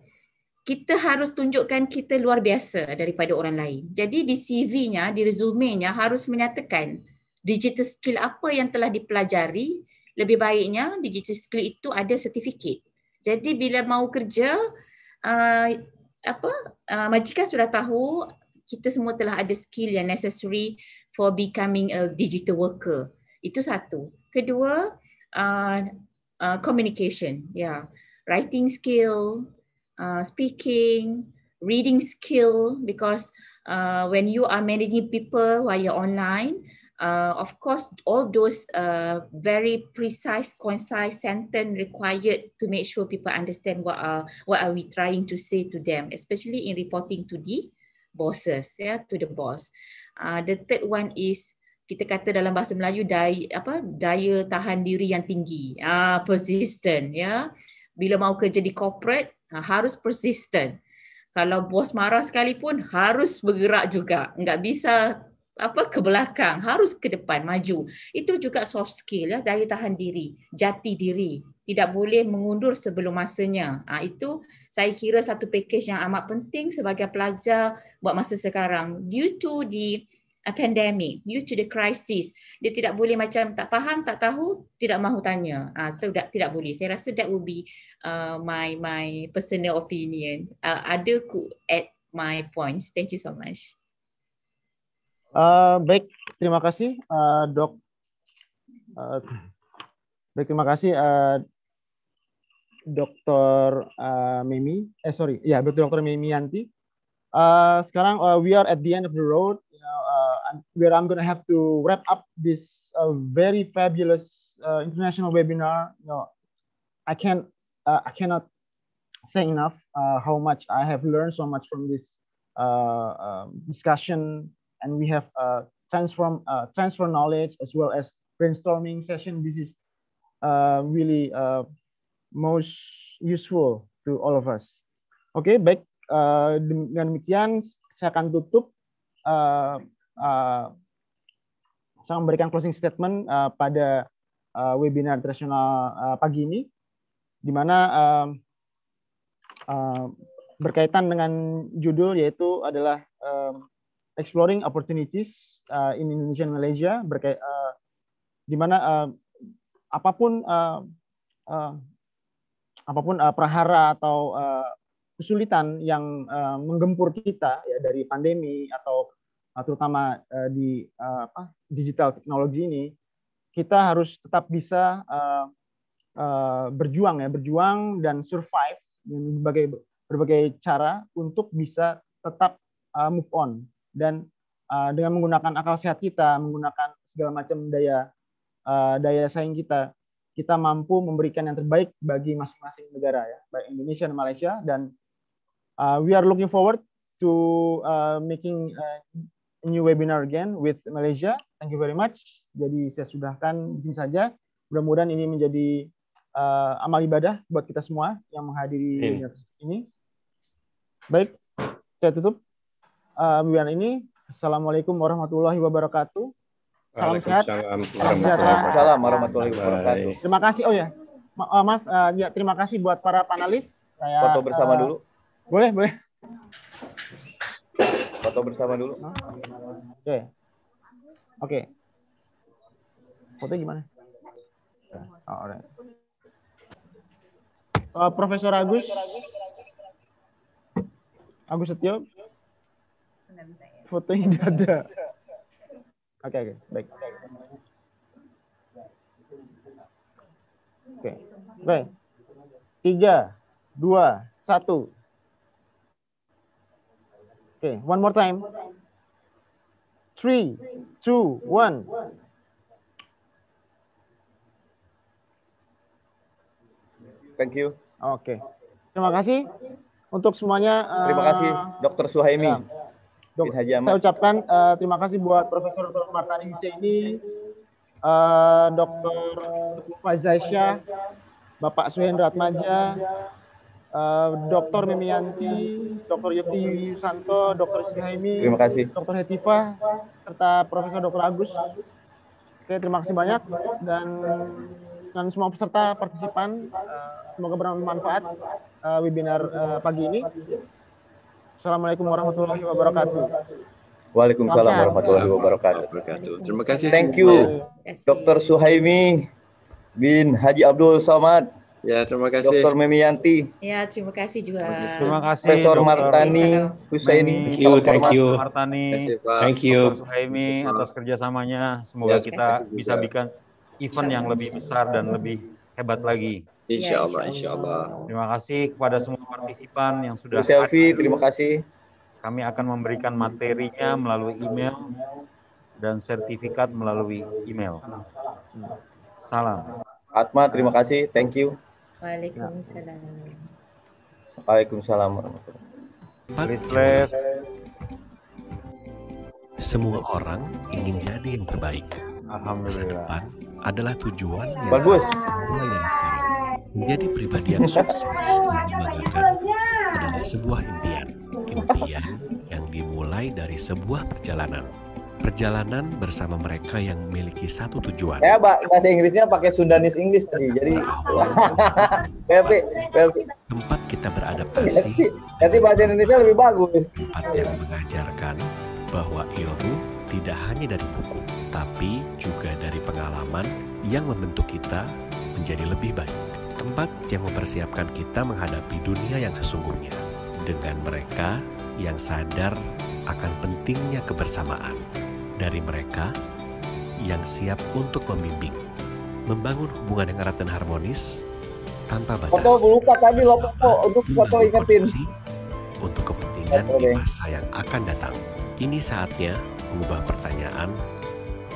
kita harus tunjukkan kita luar biasa daripada orang lain. Jadi di CV-nya, di resume-nya harus menyatakan digital skill apa yang telah dipelajari, lebih baiknya digital skill itu ada sertifikat. Jadi bila mau kerja, uh, apa uh, majikan sudah tahu kita semua telah ada skill yang necessary for becoming a digital worker. Itu satu. Kedua, uh, uh, communication. Yeah. Writing skill, uh, speaking, reading skill because uh, when you are managing people while you're online, uh, of course, all those uh, very precise, concise sentence required to make sure people understand what are what are we trying to say to them, especially in reporting to the bosses, yeah, to the boss. Uh, the third one is kita kata dalam bahasa Melayu daya apa daya tahan diri yang tinggi, ah uh, persistent, Yeah. Bila mau kerja di corporate uh, harus persistent. Kalau bos marah sekalipun harus bergerak juga, enggak bisa apa ke belakang harus ke depan maju itu juga soft skill ya daya tahan diri jati diri tidak boleh mengundur sebelum masanya ha, itu saya kira satu package yang amat penting sebagai pelajar buat masa sekarang due to the a uh, pandemic due to the crisis dia tidak boleh macam tak faham tak tahu tidak mahu tanya ha, tidak tidak boleh saya rasa that will be uh, my my personal opinion uh, ada ku add my points thank you so much Uh, baik, terima kasih uh, dok. Uh, baik, terima kasih uh, dokter uh, Mimi. Eh sorry, ya yeah, dokter Mimi Yanti. Uh, sekarang uh, we are at the end of the road. You know, uh, where I'm gonna have to wrap up this uh, very fabulous uh, international webinar. You know, I can uh, I cannot say enough uh, how much I have learned so much from this uh, uh discussion and we have a uh, transform uh, transfer knowledge as well as brainstorming session. This is uh, really uh, most useful to all of us. Oke, okay, baik uh, dengan demikian saya akan tutup. Uh, saya memberikan closing statement pada webinar tradisional pagi ini, di mana um, berkaitan dengan judul yaitu adalah um, exploring opportunities uh, in Indonesia and Malaysia berkait uh, di mana uh, apapun uh, uh, apapun uh, prahara atau uh, kesulitan yang uh, menggempur kita ya dari pandemi atau uh, terutama uh, di uh, apa, digital teknologi ini kita harus tetap bisa uh, uh, berjuang ya berjuang dan survive dengan berbagai berbagai cara untuk bisa tetap uh, move on dan uh, dengan menggunakan akal sehat kita, menggunakan segala macam daya uh, daya saing kita, kita mampu memberikan yang terbaik bagi masing-masing negara ya, baik Indonesia dan Malaysia dan uh, we are looking forward to uh, making a new webinar again with Malaysia. Thank you very much. Jadi saya sudahkan di sini saja. Mudah-mudahan ini menjadi uh, amal ibadah buat kita semua yang menghadiri ini. Baik, saya tutup uh, ini. Assalamualaikum warahmatullahi wabarakatuh. Salam sehat. Salam warahmatullahi wabarakatuh. Terima kasih. Oh ya, uh, Mas, uh, ya terima kasih buat para panelis. Saya foto bersama uh, dulu. Boleh, boleh. Foto bersama dulu. Oke. Okay. Oke. Okay. Foto gimana? Oh, right. Uh, Profesor Agus. Agus Setio, Fotonya tidak ada. Oke, okay, Okay. Baik. Oke. Okay. Baik. Tiga, dua, satu. Oke, okay. one more time. Three, two, one. Thank you. Oke. Okay. Terima kasih untuk semuanya. Terima kasih, uh, eh, Dr. Suhaimi. Ya saya ucapkan uh, terima kasih buat Profesor Dr. Martani ini, uh, eh, Dr. Fazaisya, Bapak Suhendra Atmaja, uh, eh, Dr. Mimianti, Dr. Yopi Yusanto, Dr. Sihaimi, terima kasih. Dr. Hetiva, serta Profesor Dr. Agus. Oke, terima kasih banyak dan dan semua peserta partisipan uh, semoga bermanfaat uh, webinar uh, pagi ini. Assalamualaikum warahmatullahi wabarakatuh. Waalaikumsalam warahmatullahi wabarakatuh. Terima kasih. Thank you, Dr. Suhaimi bin Haji Abdul Somad. Ya, terima kasih. Dr. Memianti. Ya, terima kasih juga. Terima kasih. Profesor Martani Husaini. Thank you, thank you. Martani. Thank you. Dr. Suhaimi atas kerjasamanya. Semoga ya, kita bisa bikin event yang lebih besar dan lebih hebat lagi. Iya, insya Allah, insya Allah. Terima kasih kepada semua partisipan yang sudah selfie. Terima kasih. Kami akan memberikan materinya melalui email dan sertifikat melalui email. Salam. Atma, terima kasih. Thank you. Waalaikumsalam. Waalaikumsalam. Please Semua orang ingin jadi yang terbaik. Alhamdulillah. Masa depan adalah tujuan yang bagus. Yang menjadi pribadi yang sukses adalah sebuah impian. Impian yang dimulai dari sebuah perjalanan. Perjalanan bersama mereka yang memiliki satu tujuan. Ya, bahasa Inggrisnya pakai Sundanis Inggris tadi. Jadi, <laughs> tempat kita beradaptasi. Jadi bahasa Indonesia lebih bagus. Tempat yang mengajarkan bahwa ilmu tidak hanya dari buku, tapi juga dari pengalaman yang membentuk kita menjadi lebih baik tempat yang mempersiapkan kita menghadapi dunia yang sesungguhnya dengan mereka yang sadar akan pentingnya kebersamaan dari mereka yang siap untuk membimbing membangun hubungan yang erat dan harmonis tanpa batas. Foto lupa tadi lo foto untuk foto ingetin. Untuk kepentingan di masa yang akan datang. Ini saatnya mengubah pertanyaan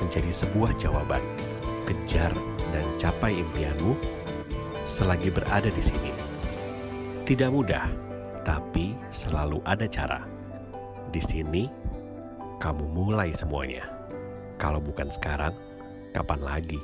menjadi sebuah jawaban. Kejar dan capai impianmu selagi berada di sini. Tidak mudah, tapi selalu ada cara. Di sini, kamu mulai semuanya. Kalau bukan sekarang, kapan lagi?